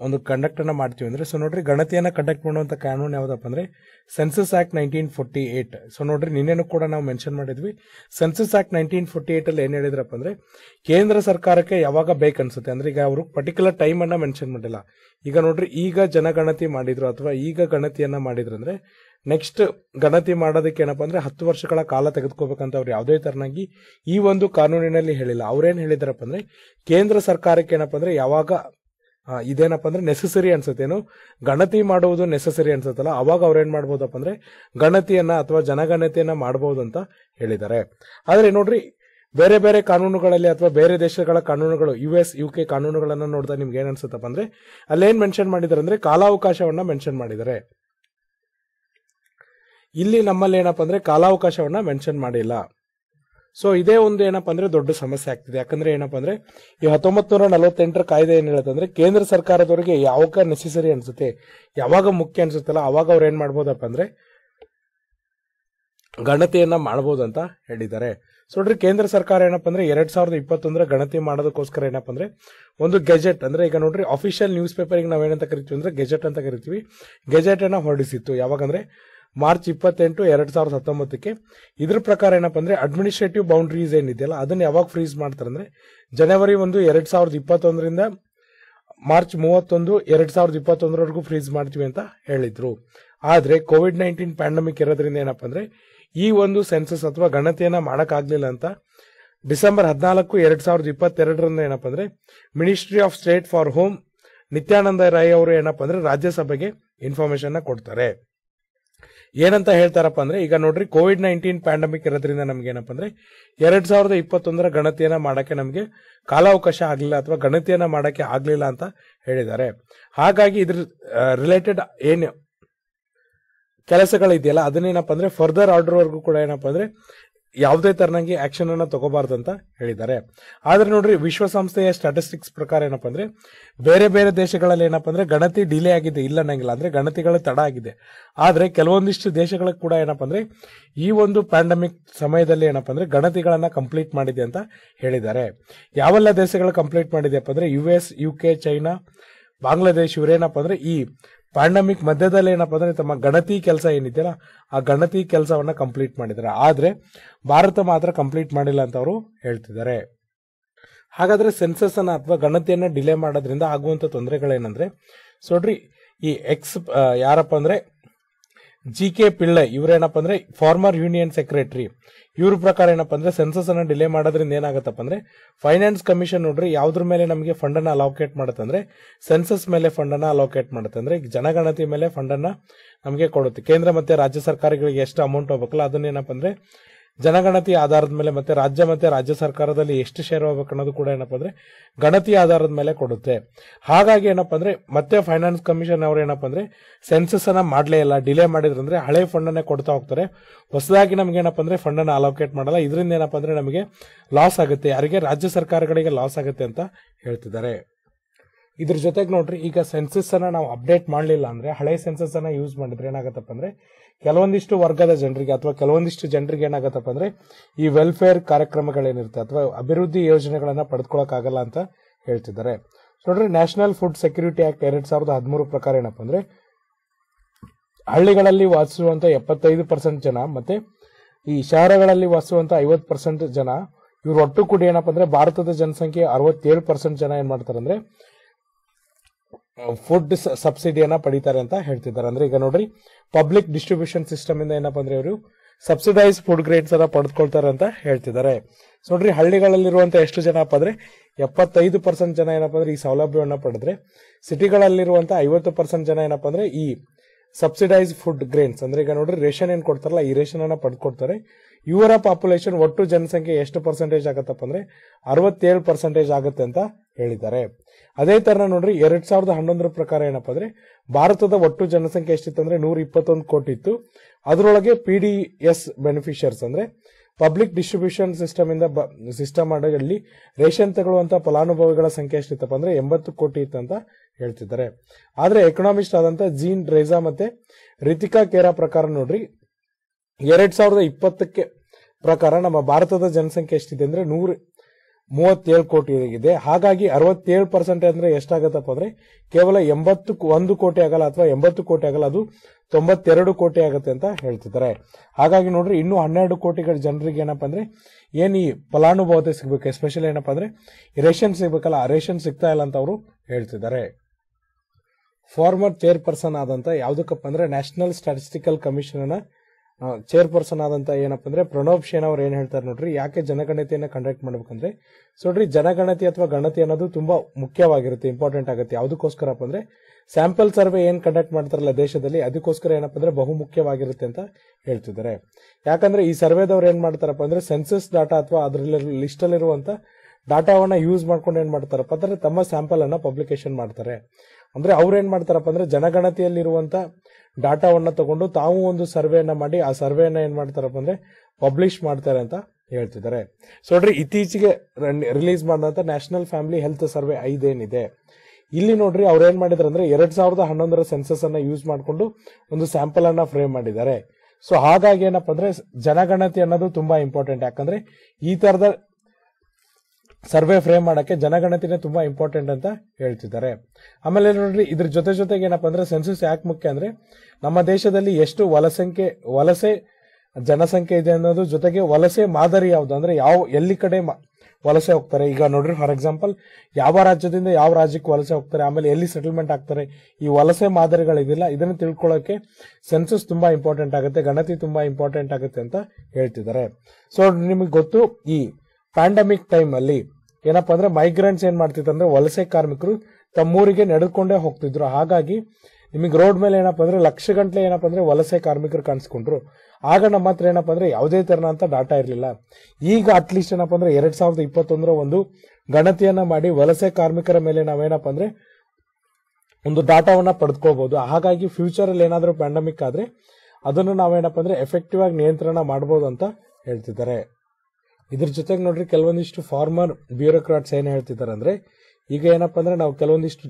ಒಂದು ಕಂಡಕ್ಟ್ ಅನ್ನ ಮಾಡ್ತೀವಿ ಅಂದ್ರೆ ಸೊ ನೋಡ್ರಿ ಗಣತಿಯನ್ನ ಕಂಡಕ್ಟ್ ಮಾಡುವಂತ ಕಾನೂನು ಯಾವ್ದಪ್ಪ ಅಂದ್ರೆ census act nineteen forty eight so ನೋಡ್ರಿ ನಿನ್ನೆನೂ ಕೂಡ ನಾವು ಮೆನ್ಷನ್ ಮಾಡಿದ್ವಿ census act nineteen forty eight ಅಲ್ಲಿ ಏನ್ ಹೇಳಿದ್ರಪ್ಪ ಅಂದ್ರೆ ಕೇಂದ್ರ ಸರ್ಕಾರಕ್ಕೆ ಯಾವಾಗ ಬೇಕನ್ಸುತ್ತೆ ಅಂದ್ರೆ ಈಗ ಅವರು ಪರ್ಟಿಕ್ಯುಲರ್ ಟೈಮ್ ಅನ್ನ ಮೆನ್ಷನ್ ಮಾಡಿಲ್ಲ ಈಗ ನೋಡ್ರಿ ಈಗ ಜನಗಣತಿ ಮಾಡಿದ್ರು ಅಥವಾ ಈಗ ಗಣತಿಯನ್ನ ಮಾಡಿದ್ರು ಅಂದ್ರೆ ನೆಕ್ಸ್ಟ್ ಗಣತಿ ಮಾಡೋದಕ್ಕೆ ಏನಪ್ಪಾ ಅಂದ್ರೆ ಹತ್ತು ವರ್ಷಗಳ ಕಾಲ ತೆಗೆದುಕೋಬೇಕಂತ ಅವ್ರು ಯಾವುದೇ ತರನಾಗಿ ಈ ಒಂದು ಕಾನೂನಿನಲ್ಲಿ ಹೇಳಿಲ್ಲ ಅವ್ರೇನ್ ಹೇಳಿದಾರಪ್ಪ ಅಂದ್ರೆ ಕೇಂದ್ರ ಸರ್ಕಾರಕ್ಕೆ ಏನಪ್ಪ ಅಂದ್ರೆ ಯಾವಾಗ ಇದೇನಪ್ಪ ಅಂದ್ರೆ ನೆಸೆಸರಿ ಅನ್ಸುತ್ತೆ ಏನು ಗಣತಿ ಮಾಡುವುದು ನೆಸೆಸರಿ ಅನ್ಸುತ್ತಲ್ಲ ಅವಾಗ ಅವ್ರೇನ್ ಮಾಡ್ಬೋದಪ್ಪ ಅಂದ್ರೆ ಗಣತಿಯನ್ನ ಅಥವಾ ಜನಗಣತಿಯನ್ನ ಮಾಡಬಹುದು ಅಂತ ಹೇಳಿದ್ದಾರೆ ಆದ್ರೆ ನೋಡ್ರಿ ಬೇರೆ ಬೇರೆ ಕಾನೂನುಗಳಲ್ಲಿ ಅಥವಾ ಬೇರೆ ದೇಶಗಳ ಕಾನೂನುಗಳು ಯು ಎಸ್ ಯು ಕೆ ಕಾನೂನುಗಳನ್ನು ನೋಡಿದಾಗ ನಿಮ್ಗೆ ಏನ್ ಅನ್ಸುತ್ತಪ್ಪ ಅಂದ್ರೆ ಅಲ್ಲೇನ್ ಮೆನ್ಷನ್ ಮಾಡಿದಾರೆ ಅಂದ್ರೆ ಕಾಲಾವಕಾಶವನ್ನ ಮೆನ್ಷನ್ ಮಾಡಿದ್ದಾರೆ ಇಲ್ಲಿ ನಮ್ಮಲ್ಲಿ ಏನಪ್ಪ ಅಂದ್ರೆ ಕಾಲಾವಕಾಶವನ್ನ ಮೆನ್ಷನ್ ಮಾಡಿಲ್ಲ ಸೊ ಇದೇ ಒಂದು ಏನಪ್ಪ ಅಂದ್ರೆ ದೊಡ್ಡ ಸಮಸ್ಯೆ ಆಗ್ತಿದೆ ಯಾಕಂದ್ರೆ ಏನಪ್ಪ ಅಂದ್ರೆ ಈ ಹತ್ತೊಂಬತ್ ನೂರ ನಲವತ್ತೆಂಟರ ಕಾಯ್ದೆ ಏನ್ ಅಂದ್ರೆ ಕೇಂದ್ರ ಸರ್ಕಾರದವರಿಗೆ ಯಾವಾಗ ನೆಸೆಸರಿ ಅನ್ಸುತ್ತೆ ಯಾವಾಗ ಮುಖ್ಯ ಅನ್ಸುತ್ತಲ್ಲ ಅವಾಗ ಅವ್ರು ಏನ್ ಮಾಡ್ಬೋದಪ್ಪ ಅಂದ್ರೆ ಗಣತಿಯನ್ನ ಮಾಡಬಹುದು ಅಂತ ಹೇಳಿದ್ದಾರೆ ಸೊ ನೋಡ್ರಿ ಕೇಂದ್ರ ಸರ್ಕಾರ ಏನಪ್ಪ ಅಂದ್ರೆ ಎರಡ್ ಸಾವಿರದ ಇಪ್ಪತ್ತೊಂದರ ಗಣತಿ ಮಾಡೋದಕ್ಕೋಸ್ಕರ ಏನಪ್ಪ ಅಂದ್ರೆ ಒಂದು ಗೆಜೆಟ್ ಅಂದ್ರೆ ಈಗ ನೋಡ್ರಿ ಅಫಿಷಿಯಲ್ ನ್ಯೂಸ್ ಪೇಪರ್ ನಾವು ಏನಂತ ಕರಿತೀವಿ ಅಂದ್ರೆ ಗೆಜೆಟ್ ಅಂತ ಕರಿತೀವಿ ಗೆಜೆಟ್ ಅನ್ನ ಹೊರಡಿಸಿತ್ತು ಯಾವಾಗಂದ್ರೆ ಮಾರ್ಚ್ ಇಪ್ಪತ್ತೆಂಟು ಎರಡ್ ಸಾವಿರದ ಹತ್ತೊಂಬತ್ತಕ್ಕೆ ಇದ್ರ ಪ್ರಕಾರ ಏನಪ್ಪ ಅಂದ್ರೆ ಅಡ್ಮಿನಿಸ್ಟ್ರೇಟಿವ್ ಬೌಂಡ್ರೀಸ್ ಏನಿದೆಯಲ್ಲ ಅದನ್ನ ಯಾವಾಗ ಫ್ರೀಸ್ ಮಾಡ್ತಾರೆ ಅಂದ್ರೆ ಜನವರಿ ಒಂದು ಎರಡ್ ಸಾವಿರದ ಇಪ್ಪತ್ತೊಂದರಿಂದ ಮಾರ್ಚ್ ಮೂವತ್ತೊಂದು ಎರಡ್ ಸಾವಿರದ ಇಪ್ಪತ್ತೊಂದರವರೆಗೂ ಫ್ರೀಸ್ ಮಾಡ್ತೀವಿ ಅಂತ ಹೇಳಿದ್ರು ಆದ್ರೆ ಕೋವಿಡ್ ನೈನ್ಟೀನ್ ಪ್ಯಾಂಡಮಿಕ್ ಇರೋದ್ರಿಂದ ಏನಪ್ಪ ಅಂದ್ರೆ ಈ ಒಂದು ಸೆನ್ಸಸ್ ಅಥವಾ ಗಣತಿಯನ್ನ ಮಾಡೋಕ್ಕಾಗಲಿಲ್ಲ ಅಂತ ಡಿಸೆಂಬರ್ ಹದಿನಾಲ್ಕು ಎರಡ್ ಸಾವಿರದ ಇಪ್ಪತ್ತೆರಡರಿಂದ ಏನಪ್ಪ ಅಂದ್ರೆ ministry of state for home Nityananda Rai ಅವರು ಏನಪ್ಪ ಅಂದ್ರೆ ರಾಜ್ಯಸಭೆಗೆ ಇನ್ಫಾರ್ಮೇಶನ್ ಕೊಡ್ತಾರೆ ಏನಂತ ಹೇಳ್ತಾರಪ್ಪ ಅಂದ್ರೆ ಈಗ ನೋಡ್ರಿ ಕೋವಿಡ್ ನೈನ್ಟೀನ್ ಪ್ಯಾಂಡಮಿಕ್ ಇರೋದ್ರಿಂದ ನಮ್ಗೆ ಏನಪ್ಪ ಅಂದ್ರೆ ಎರಡ್ ಸಾವಿರದ ಇಪ್ಪತ್ತೊಂದರ ಗಣತಿಯನ್ನ ಮಾಡಕ್ಕೆ ನಮಗೆ ಕಾಲಾವಕಾಶ ಆಗಲಿಲ್ಲ ಅಥವಾ ಗಣತಿಯನ್ನ ಮಾಡಕ್ಕೆ ಆಗ್ಲಿಲ್ಲ ಅಂತ ಹೇಳಿದ್ದಾರೆ ಹಾಗಾಗಿ ಇದ್ರ ರಿಲೇಟೆಡ್ ಏನು ಕೆಲಸಗಳಿದೆಯಲ್ಲ ಅದನ್ನೇನಪ್ಪ ಅಂದ್ರೆ ಫರ್ದರ್ ಆರ್ಡರ್ವರೆಗೂ ಕೂಡ ಏನಪ್ಪ ಅಂದ್ರೆ ಯಾವುದೇ ತರನಾಗಿ ಆಕ್ಷನ್ ಅನ್ನ ತಗೋಬಾರ್ದು ಅಂತ ಹೇಳಿದ್ದಾರೆ ಆದ್ರೆ ನೋಡ್ರಿ ವಿಶ್ವಸಂಸ್ಥೆಯ ಸ್ಟಾಟಿಸ್ಟಿಕ್ಸ್ ಪ್ರಕಾರ ಏನಪ್ಪ ಅಂದ್ರೆ ಬೇರೆ ಬೇರೆ ದೇಶಗಳಲ್ಲಿ ಏನಪ್ಪ ಅಂದ್ರೆ ಗಣತಿ ಡಿಲೇ ಆಗಿದೆ ಇಲ್ಲ ಅನ್ನಂಗಿಲ್ಲ ಅಂದ್ರೆ ಗಣತಿಗಳು ತಡ ಆಗಿದೆ ಆದ್ರೆ ಕೆಲವೊಂದಿಷ್ಟು ದೇಶಗಳ ಕೂಡ ಏನಪ್ಪ ಅಂದ್ರೆ ಈ ಒಂದು ಪ್ಯಾಂಡಮಿಕ್ ಸಮಯದಲ್ಲಿ ಏನಪ್ಪ ಅಂದ್ರೆ ಗಣತಿಗಳನ್ನ ಕಂಪ್ಲೀಟ್ ಮಾಡಿದೆ ಅಂತ ಹೇಳಿದ್ದಾರೆ ಯಾವೆಲ್ಲ ದೇಶಗಳು ಕಂಪ್ಲೀಟ್ ಮಾಡಿದೆಯಪ್ಪ ಅಂದ್ರೆ U S U K China Bangladesh ಇವರೇನಪ್ಪ ಅಂದ್ರೆ ಈ ಪ್ಯಾಂಡಮಿಕ್ ಮಧ್ಯದಲ್ಲಿ ಏನಪ್ಪಾ ಅಂದ್ರೆ ತಮ್ಮ ಗಣತಿ ಕೆಲಸ ಏನಿದೆಯಲ್ಲ ಆ ಗಣತಿ ಕೆಲಸವನ್ನ ಕಂಪ್ಲೀಟ್ ಮಾಡಿದ್ದಾರೆ ಆದ್ರೆ ಭಾರತ ಮಾತ್ರ ಕಂಪ್ಲೀಟ್ ಮಾಡಿಲ್ಲ ಅಂತ ಅವರು ಹೇಳ್ತಿದ್ದಾರೆ ಹಾಗಾದ್ರೆ ಸೆನ್ಸಸ್ ಅನ್ನ ಅಥವಾ ಗಣತಿಯನ್ನ ಡಿಲೇ ಮಾಡೋದ್ರಿಂದ ಆಗುವಂತ ತೊಂದರೆಗಳೇನಂದ್ರೆ ಸೊಡ್ರಿ ಈ ಎಕ್ಸ್ ಯಾರಪ್ಪ ಅಂದ್ರೆ ಜಿ ಕೆ ಪಿಳ್ಳೆ ಇವರೇನಪ್ಪ ಅಂದ್ರೆ ಫಾರ್ಮರ್ ಯೂನಿಯನ್ ಸೆಕ್ರೆಟರಿ ಇವ್ರ ಪ್ರಕಾರ ಏನಪ್ಪ ಅಂದ್ರೆ ಸೆನ್ಸಸ್ ಅನ್ನ ಡಿಲೇ ಮಾಡೋದ್ರಿಂದ ಏನಾಗತ್ತಪ್ಪ ಅಂದ್ರೆ ಫೈನಾನ್ಸ್ ಕಮಿಷನ್ ನೋಡ್ರಿ ಯಾವ್ದ್ರ ಮೇಲೆ ನಮಗೆ ಫಂಡ್ ಅನ್ನ ಅಲೋಕೇಟ್ ಅಂದ್ರೆ ಸೆನ್ಸಸ್ ಮೇಲೆ ಫಂಡ್ ಅನ್ನ ಅಲೋಕೇಟ್ ಅಂದ್ರೆ ಜನಗಣತಿ ಮೇಲೆ ಫಂಡ್ ಅನ್ನ ನಮಗೆ ಕೊಡುತ್ತೆ ಕೇಂದ್ರ ಮತ್ತೆ ರಾಜ್ಯ ಸರ್ಕಾರಗಳಿಗೆ ಎಷ್ಟು ಅಮೌಂಟ್ ಹೋಗ್ಬೇಕಲ್ಲ ಏನಪ್ಪ ಅಂದ್ರೆ ಜನಗಣತಿ ಆಧಾರದ ಮೇಲೆ ಮತ್ತೆ ರಾಜ್ಯ ಮತ್ತೆ ರಾಜ್ಯ ಸರ್ಕಾರದಲ್ಲಿ ಎಷ್ಟು ಶೇರ್ ಹೋಗ್ಬೇಕು ಅನ್ನೋದು ಕೂಡ ಏನಪ್ಪಾ ಅಂದ್ರೆ ಗಣತಿ ಆಧಾರದ ಮೇಲೆ ಕೊಡುತ್ತೆ ಹಾಗಾಗಿ ಏನಪ್ಪ ಅಂದ್ರೆ ಮತ್ತೆ ಫೈನಾನ್ಸ್ ಕಮಿಷನ್ ಅವರು ಏನಪ್ಪಾ ಅಂದ್ರೆ ಸೆನ್ಸಸ್ ಅನ್ನ ಮಾಡಲೇ ಇಲ್ಲ ಡಿಲೇ ಅಂದ್ರೆ ಹಳೆ ಫಂಡ್ ಅನ್ನೇ ಕೊಡ್ತಾ ಹೋಗ್ತಾರೆ ಹೊಸದಾಗಿ ನಮ್ಗೆ ಏನಪ್ಪಾ ಅಂದ್ರೆ ಫಂಡ್ ಅನ್ನ ಅಲೋಕೇಟ್ ಮಾಡಲ್ಲ ಇದರಿಂದ ಏನಪ್ಪಾ ಅಂದ್ರೆ ನಮಗೆ ಲಾಸ್ ಆಗುತ್ತೆ ಯಾರಿಗೆ ರಾಜ್ಯ ಸರ್ಕಾರಗಳಿಗೆ ಲಾಸ್ ಆಗುತ್ತೆ ಅಂತ ಹೇಳ್ತಿದ್ದಾರೆ ಇದ್ರ ಜೊತೆಗೆ ನೋಡ್ರಿ ಈಗ ಸೆನ್ಸಸ್ ಅನ್ನ ನಾವು ಅಪ್ಡೇಟ್ ಮಾಡಲಿಲ್ಲ ಅಂದ್ರೆ ಹಳೆ ಸೆನ್ಸಸ್ ಅನ್ನ ಯೂಸ್ ಮಾಡಿದ್ರೆ ಏನಾಗತ್ತಪ್ಪ ಅಂದ್ರೆ ಕೆಲವೊಂದಿಷ್ಟು ವರ್ಗದ ಜನರಿಗೆ ಅಥವಾ ಕೆಲವೊಂದಿಷ್ಟು ಜನರಿಗೆ ಏನಾಗತ್ತಪ್ಪ ಅಂದ್ರೆ ಈ ವೆಲ್ಫೇರ್ ಕಾರ್ಯಕ್ರಮಗಳೇನಿರುತ್ತೆ ಅಥವಾ ಅಭಿವೃದ್ಧಿ ಯೋಜನೆಗಳನ್ನ ಆಗಲ್ಲ ಅಂತ ಹೇಳ್ತಿದ್ದಾರೆ ನೋಡ್ರಿ ನ್ಯಾಷನಲ್ ಫುಡ್ ಸೆಕ್ಯೂರಿಟಿ ಆಕ್ಟ್ ಎರಡ್ ಸಾವಿರದ ಹದಿಮೂರು ಪ್ರಕಾರ ಏನಪ್ಪ ಅಂದ್ರೆ ಹಳ್ಳಿಗಳಲ್ಲಿ ವಾಸಿಸುವಂತ ಎಪ್ಪತ್ತೈದು ಪರ್ಸೆಂಟ್ ಜನ ಮತ್ತೆ ಈ ಶಹರಗಳಲ್ಲಿ ವಾಸಿಸುವಂತ ಐವತ್ತು ಪರ್ಸೆಂಟ್ ಜನ ಇವ್ರ ಒಟ್ಟು ಕೂಡ ಏನಪ್ಪ ಅಂದ್ರೆ ಭಾರತದ ಜನಸಂಖ್ಯೆ ಅರವತ್ತೇಳು ಪರ್ಸೆಂಟ್ ಜನ ಏನ್ ಮಾಡ್ತಾರೆ ಅಂದ್ರೆ ಫುಡ್ ಸಬ್ಸಿಡಿಯನ್ನ ಪಡಿತಾರೆ ಅಂತ ಹೇಳ್ತಿದ್ದಾರೆ ಅಂದ್ರೆ ಈಗ ನೋಡ್ರಿ ಪಬ್ಲಿಕ್ ಡಿಸ್ಟ್ರಿಬ್ಯೂಷನ್ ಸಿಸ್ಟಮ್ ಇಂದ ಏನಪ್ಪಾ ಅಂದ್ರೆ ಇವರು ಸಬ್ಸಿಡೈಸ್ ಫುಡ್ ಗ್ರೇಡ್ಸ್ ಅನ್ನ ಪಡೆದುಕೊಳ್ತಾರೆ ಅಂತ ಹೇಳ್ತಿದ್ದಾರೆ ಸೊ ನೋಡ್ರಿ ಹಳ್ಳಿಗಳಲ್ಲಿರುವಂತ ಎಷ್ಟು ಜನ ಅಪ್ಪ ಅಂದ್ರೆ ಎಪ್ಪತ್ತೈದು ಪರ್ಸೆಂಟ್ ಜನ ಏನಪ್ಪ ಅಂದ್ರೆ ಈ ಸೌಲಭ್ಯವನ್ನ ಪಡೆದ್ರೆ ಸಿಟಿಗಳಲ್ಲಿರುವಂತ ಐವತ್ತು ಪರ್ಸೆಂಟ್ ಜನ ಏನಪ್ಪ ಅಂದ್ರೆ ಈ ಸಬ್ಸಿಡೈಸ್ ಫುಡ್ ಗ್ರೇನ್ಸ್ ಅಂದ್ರೆ ಈಗ ನೋಡ್ರಿ ರೇಷನ್ ಏನ್ ಕೊಡ್ತಾರಲ್ಲ ಈ ರೇಷನ್ ಅನ್ನ ಪಡ್ಕೊಡ್ತಾರೆ ಇವರ ಪಾಪ್ಯುಲೇಷನ್ ಒಟ್ಟು ಜನಸಂಖ್ಯೆ ಎಷ್ಟು ಪರ್ಸೆಂಟೇಜ್ ಆಗತ್ತಪ್ಪ ಅಂದ್ರೆ ಅರವತ್ತೇಳು ಪರ್ಸೆಂಟೇಜ್ ಆಗುತ್ತೆ ಅಂತ ಹೇಳಿದ್ದಾರೆ ಅದೇ ತರ ನೋಡ್ರಿ ಎರಡ್ ಸಾವಿರದ ಹನ್ನೊಂದರ ಪ್ರಕಾರ ಏನಪ್ಪ ಅಂದ್ರೆ ಭಾರತದ ಒಟ್ಟು ಜನಸಂಖ್ಯೆ ಎಷ್ಟಿತ್ತು ಅಂದ್ರೆ ನೂರ ಇಪ್ಪತ್ತೊಂದು ಕೋಟಿ ಇತ್ತು ಅದರೊಳಗೆ ಪಿ ಡಿ ಎಸ್ ಬೆನಿಫಿಷಿಯರ್ಸ್ ಅಂದ್ರೆ ಪಬ್ಲಿಕ್ ಡಿಸ್ಟ್ರಿಬ್ಯೂಷನ್ ಸಿಸ್ಟಮ್ ಇಂದ ಸಿಸ್ಟಮ್ ಅಡಿಯಲ್ಲಿ ರೇಷನ್ ತಗೊಳ್ಳುವಂತಹ ಫಲಾನುಭವಿಗಳ ಸಂಖ್ಯೆ ಎಷ್ಟಿತ್ತಪ್ಪ ಅಂದ್ರೆ ಎಂಬತ್ತು ಕೋಟಿ ಇತ್ತು ಅಂತ ಹೇಳ್ತಿದ್ದಾರೆ ಆದ್ರೆ ಎಕನಾಮಿಸ್ಟ್ ಆದಂತ ಜೀನ್ ರೇಜಾ ಮತ್ತೆ ರಿತಿಕಾ ಕೇರಾ ಪ್ರಕಾರ ನೋಡ್ರಿ ಎರಡ್ ಸಾವಿರದ ಇಪ್ಪತ್ತಕ್ಕೆ ಪ್ರಕಾರ ನಮ್ಮ ಭಾರತದ ಜನಸಂಖ್ಯೆ ಎಷ್ಟಿದೆ ಅಂದ್ರೆ ನೂರ ಮೂವತ್ತೇಳು ಕೋಟಿ ಇದೆ ಹಾಗಾಗಿ ಅರವತ್ತೇಳು ಪರ್ಸೆಂಟ್ ಅಂದ್ರೆ ಎಷ್ಟಾಗತ್ತಪ್ಪ ಅಂದ್ರೆ ಕೇವಲ ಎಂಬತ್ತು ಒಂದು ಕೋಟಿ ಆಗಲ್ಲ ಅಥವಾ ಎಂಬತ್ತು ಕೋಟಿ ಆಗಲ್ಲ ಅದು ತೊಂಬತ್ತೆರಡು ಕೋಟಿ ಆಗುತ್ತೆ ಅಂತ ಹೇಳ್ತಿದ್ದಾರೆ ಹಾಗಾಗಿ ನೋಡ್ರಿ ಇನ್ನೂ ಹನ್ನೆರಡು ಕೋಟಿಗಳ ಜನರಿಗೆ ಏನಪ್ಪಾ ಅಂದ್ರೆ ಏನು ಈ ಫಲಾನುಭವತೆ ಸಿಗ್ಬೇಕು ಎಸ್ಪೆಷಲಿ ಏನಪ್ಪಾ ಅಂದ್ರೆ ರೇಷನ್ ಸಿಗ್ಬೇಕಲ್ಲ ರೇಷನ್ ಸಿಗ್ತಾ ಇಲ್ಲ ಅಂತ ಅವರು ಹೇಳ್ತಿದ್ದಾರೆ ಫಾರ್ಮರ್ ಚೇರ್ಪರ್ಸನ್ ಆದಂತ ಯಾವ್ದಕ್ಕಪ್ಪ ಅಂದ್ರೆ national statistical commission chairperson ಆದಂತ ಏನಪ್ಪ ಅಂದ್ರೆ ಪ್ರಣೋಬ್ ಶೇನ್ ಅವ್ರು ಏನ್ ಹೇಳ್ತಾರೆ ನೋಡ್ರಿ ಯಾಕೆ ಜನಗಣತಿಯನ್ನ ಕಂಡಕ್ಟ್ ಮಾಡ್ಬೇಕಂದ್ರೆ ಸೊ ನೋಡ್ರಿ ಜನಗಣತಿ ಅಥವಾ ಗಣತಿ ಅನ್ನೋದು ತುಂಬಾ ಮುಖ್ಯವಾಗಿರುತ್ತೆ ಇಂಪಾರ್ಟೆಂಟ್ ಆಗುತ್ತೆ ಯಾವುದಕ್ಕೋಸ್ಕರಪ್ಪ ಅಂದ್ರೆ ಸ್ಯಾಂಪಲ್ ಸರ್ವೆ ಏನ್ ಕಂಡಕ್ಟ್ ಮಾಡ್ತಾರಲ್ಲ ದೇಶದಲ್ಲಿ ಅದಕ್ಕೋಸ್ಕರ ಏನಪ್ಪ ಅಂದ್ರೆ ಬಹು ಮುಖ್ಯವಾಗಿರುತ್ತೆ ಅಂತ ಹೇಳ್ತಿದ್ದಾರೆ ಯಾಕಂದ್ರೆ ಈ ಸರ್ವೆದವ್ರು ಏನ್ ಮಾಡ್ತಾರಪ್ಪ ಅಂದ್ರೆ ಸೆನ್ಸಸ್ ಡಾಟಾ ಅಥವಾ ಅದ್ರಲ್ಲಿ ಲಿಸ್ಟ್ ಅಲ್ಲಿರುವಂತ ಡಾಟಾವನ್ನ ಯೂಸ್ ಮಾಡ್ಕೊಂಡು ಏನ್ ಮಾಡ್ತಾರಪ್ಪ ಅಂದ್ರೆ ತಮ್ಮ ಸ್ಯಾಂಪಲ್ ಅನ್ನ ಪಬ್ಲಿಕೇಶನ್ ಮಾಡ್ತಾರೆ ಅಂದ್ರೆ ಅವ್ರೇನ್ ಮಾಡ್ತಾರಪ್ಪ ಅಂದ್ರೆ ಜನಗಣತಿಯಲ್ಲಿರುವಂತ ಡಾಟಾವನ್ನ ತಗೊಂಡು ತಾವು ಒಂದು ಸರ್ವೆಯನ್ನ ಮಾಡಿ ಆ ಸರ್ವೆಯನ್ನ ಏನ್ ಮಾಡ್ತಾರಪ್ಪ ಅಂದ್ರೆ ಪಬ್ಲಿಷ್ ಮಾಡ್ತಾರೆ ಅಂತ ಹೇಳ್ತಿದ್ದಾರೆ ಸೊ ನೋಡ್ರಿ ಇತ್ತೀಚೆಗೆ ರಿಲೀಸ್ ಮಾಡಿದಂತ ನ್ಯಾಷನಲ್ ಫ್ಯಾಮಿಲಿ ಹೆಲ್ತ್ ಸರ್ವೆ ಐದೇನಿದೆ ಇಲ್ಲಿ ನೋಡ್ರಿ ಅವ್ರ ಏನ್ ಮಾಡಿದಾರೆ ಅಂದ್ರೆ ಎರಡ್ ಸಾವಿರದ ಹನ್ನೊಂದರ ಸೆನ್ಸಸ್ ಅನ್ನ ಯೂಸ್ ಮಾಡಿಕೊಂಡು ಒಂದು ಸ್ಯಾಂಪಲ್ ಅನ್ನ ಫ್ರೇಮ್ ಮಾಡಿದ್ದಾರೆ ಸೊ ಹಾಗಾಗಿ ಏನಪ್ಪ ಅಂದ್ರೆ ಜನಗಣತಿ ಅನ್ನೋದು ತುಂಬಾ ಇಂಪಾರ್ಟೆಂಟ್ ಯಾಕಂದ್ರೆ ಈ ತರದ ಸರ್ವೆ ಫ್ರೇಮ್ ಮಾಡೋಕ್ಕೆ ಜನಗಣತಿನೇ ತುಂಬಾ ಇಂಪಾರ್ಟೆಂಟ್ ಅಂತ ಹೇಳ್ತಿದ್ದಾರೆ ಆಮೇಲೆ ನೋಡ್ರಿ ಇದ್ರ ಜೊತೆ ಜೊತೆಗೆ ಏನಪ್ಪ ಅಂದ್ರೆ ಸೆನ್ಸಸ್ ಯಾಕೆ ಮುಖ್ಯ ಅಂದ್ರೆ ನಮ್ಮ ದೇಶದಲ್ಲಿ ಎಷ್ಟು ವಲಸಂಖ್ಯೆ ವಲಸೆ ಜನಸಂಖ್ಯೆ ಇದೆ ಅನ್ನೋದು ಜೊತೆಗೆ ವಲಸೆ ಮಾದರಿ ಯಾವುದು ಅಂದ್ರೆ ಯಾವ ಎಲ್ಲಿ ಕಡೆ ವಲಸೆ ಹೋಗ್ತಾರೆ ಈಗ ನೋಡ್ರಿ ಫಾರ್ ಎಕ್ಸಾಂಪಲ್ ಯಾವ ರಾಜ್ಯದಿಂದ ಯಾವ ರಾಜ್ಯಕ್ಕೆ ವಲಸೆ ಹೋಗ್ತಾರೆ ಆಮೇಲೆ ಎಲ್ಲಿ ಸೆಟಲ್ಮೆಂಟ್ ಆಗ್ತಾರೆ ಈ ವಲಸೆ ಮಾದರಿಗಳಿದಿಲ್ಲ ಇದನ್ನು ತಿಳ್ಕೊಳ್ಳೋಕೆ ಸೆನ್ಸಸ್ ತುಂಬಾ ಇಂಪಾರ್ಟೆಂಟ್ ಆಗುತ್ತೆ ಗಣತಿ ತುಂಬಾ ಇಂಪಾರ್ಟೆಂಟ್ ಆಗುತ್ತೆ ಅಂತ ಹೇಳ್ತಿದ್ದಾರೆ ಸೊ ನಿಮಗೆ ಗೊತ್ತು ಈ ಪ್ಯಾಂಡಮಿಕ್ ಟೈಮ್ ಅಲ್ಲಿ ಏನಪ್ಪಾ ಅಂದ್ರೆ ಮೈಗ್ರೆಂಟ್ಸ್ ಏನ್ ಮಾಡ್ತಿತ್ತಂದ್ರೆ ವಲಸೆ ಕಾರ್ಮಿಕರು ತಮ್ಮೂರಿಗೆ ನಡೆದುಕೊಂಡೇ ಹೋಗ್ತಿದ್ರು ಹಾಗಾಗಿ ನಿಮಗೆ ರೋಡ್ ಮೇಲೆ ಏನಪ್ಪಾ ಅಂದ್ರೆ ಲಕ್ಷ ಗಂಟಲೆ ಏನಪ್ಪಾ ಅಂದ್ರೆ ವಲಸೆ ಕಾರ್ಮಿಕರು ಕಾಣಿಸ್ಕೊಂಡ್ರು ಆಗ ನಮ್ಮ ಹತ್ರ ಏನಪ್ಪಾ ಅಂದ್ರೆ ಯಾವುದೇ ತರನಂತ ಡಾಟಾ ಇರಲಿಲ್ಲ ಈಗ ಅಟ್ಲೀಸ್ಟ್ ಏನಪ್ಪಾ ಅಂದ್ರೆ ಎರಡ್ ಸಾವಿರದ ಇಪ್ಪತ್ತೊಂದರ ಒಂದು ಗಣತಿಯನ್ನ ಮಾಡಿ ವಲಸೆ ಕಾರ್ಮಿಕರ ಮೇಲೆ ನಾವೇನಪ್ಪ ಅಂದ್ರೆ ಒಂದು ಡಾಟಾವನ್ನ ಪಡೆದುಕೋಬಹುದು ಹಾಗಾಗಿ ಫ್ಯೂಚರ್ ಅಲ್ಲಿ ಏನಾದರೂ ಪ್ಯಾಂಡಮಿಕ್ ಆದ್ರೆ ಅದನ್ನು ನಾವೇನಪ್ಪ ಅಂದ್ರೆ ಎಫೆಕ್ಟಿವ್ ಆಗಿ ನಿಯಂತ್ರಣ ಮಾಡಬಹುದು ಅಂತ ಹೇಳ್ತಿದ್ದಾರೆ ಇದ್ರ ಜೊತೆಗೆ ನೋಡ್ರಿ ಕೆಲವೊಂದಿಷ್ಟು ಫಾರ್ಮರ್ ಬ್ಯೂರೋಕ್ರಾಟ್ಸ್ ಏನ್ ಹೇಳ್ತಿದ್ದಾರೆ ಅಂದ್ರೆ ಈಗ ಏನಪ್ಪ ಅಂದ್ರೆ ನಾವು ಕೆಲವೊಂದಿಷ್ಟು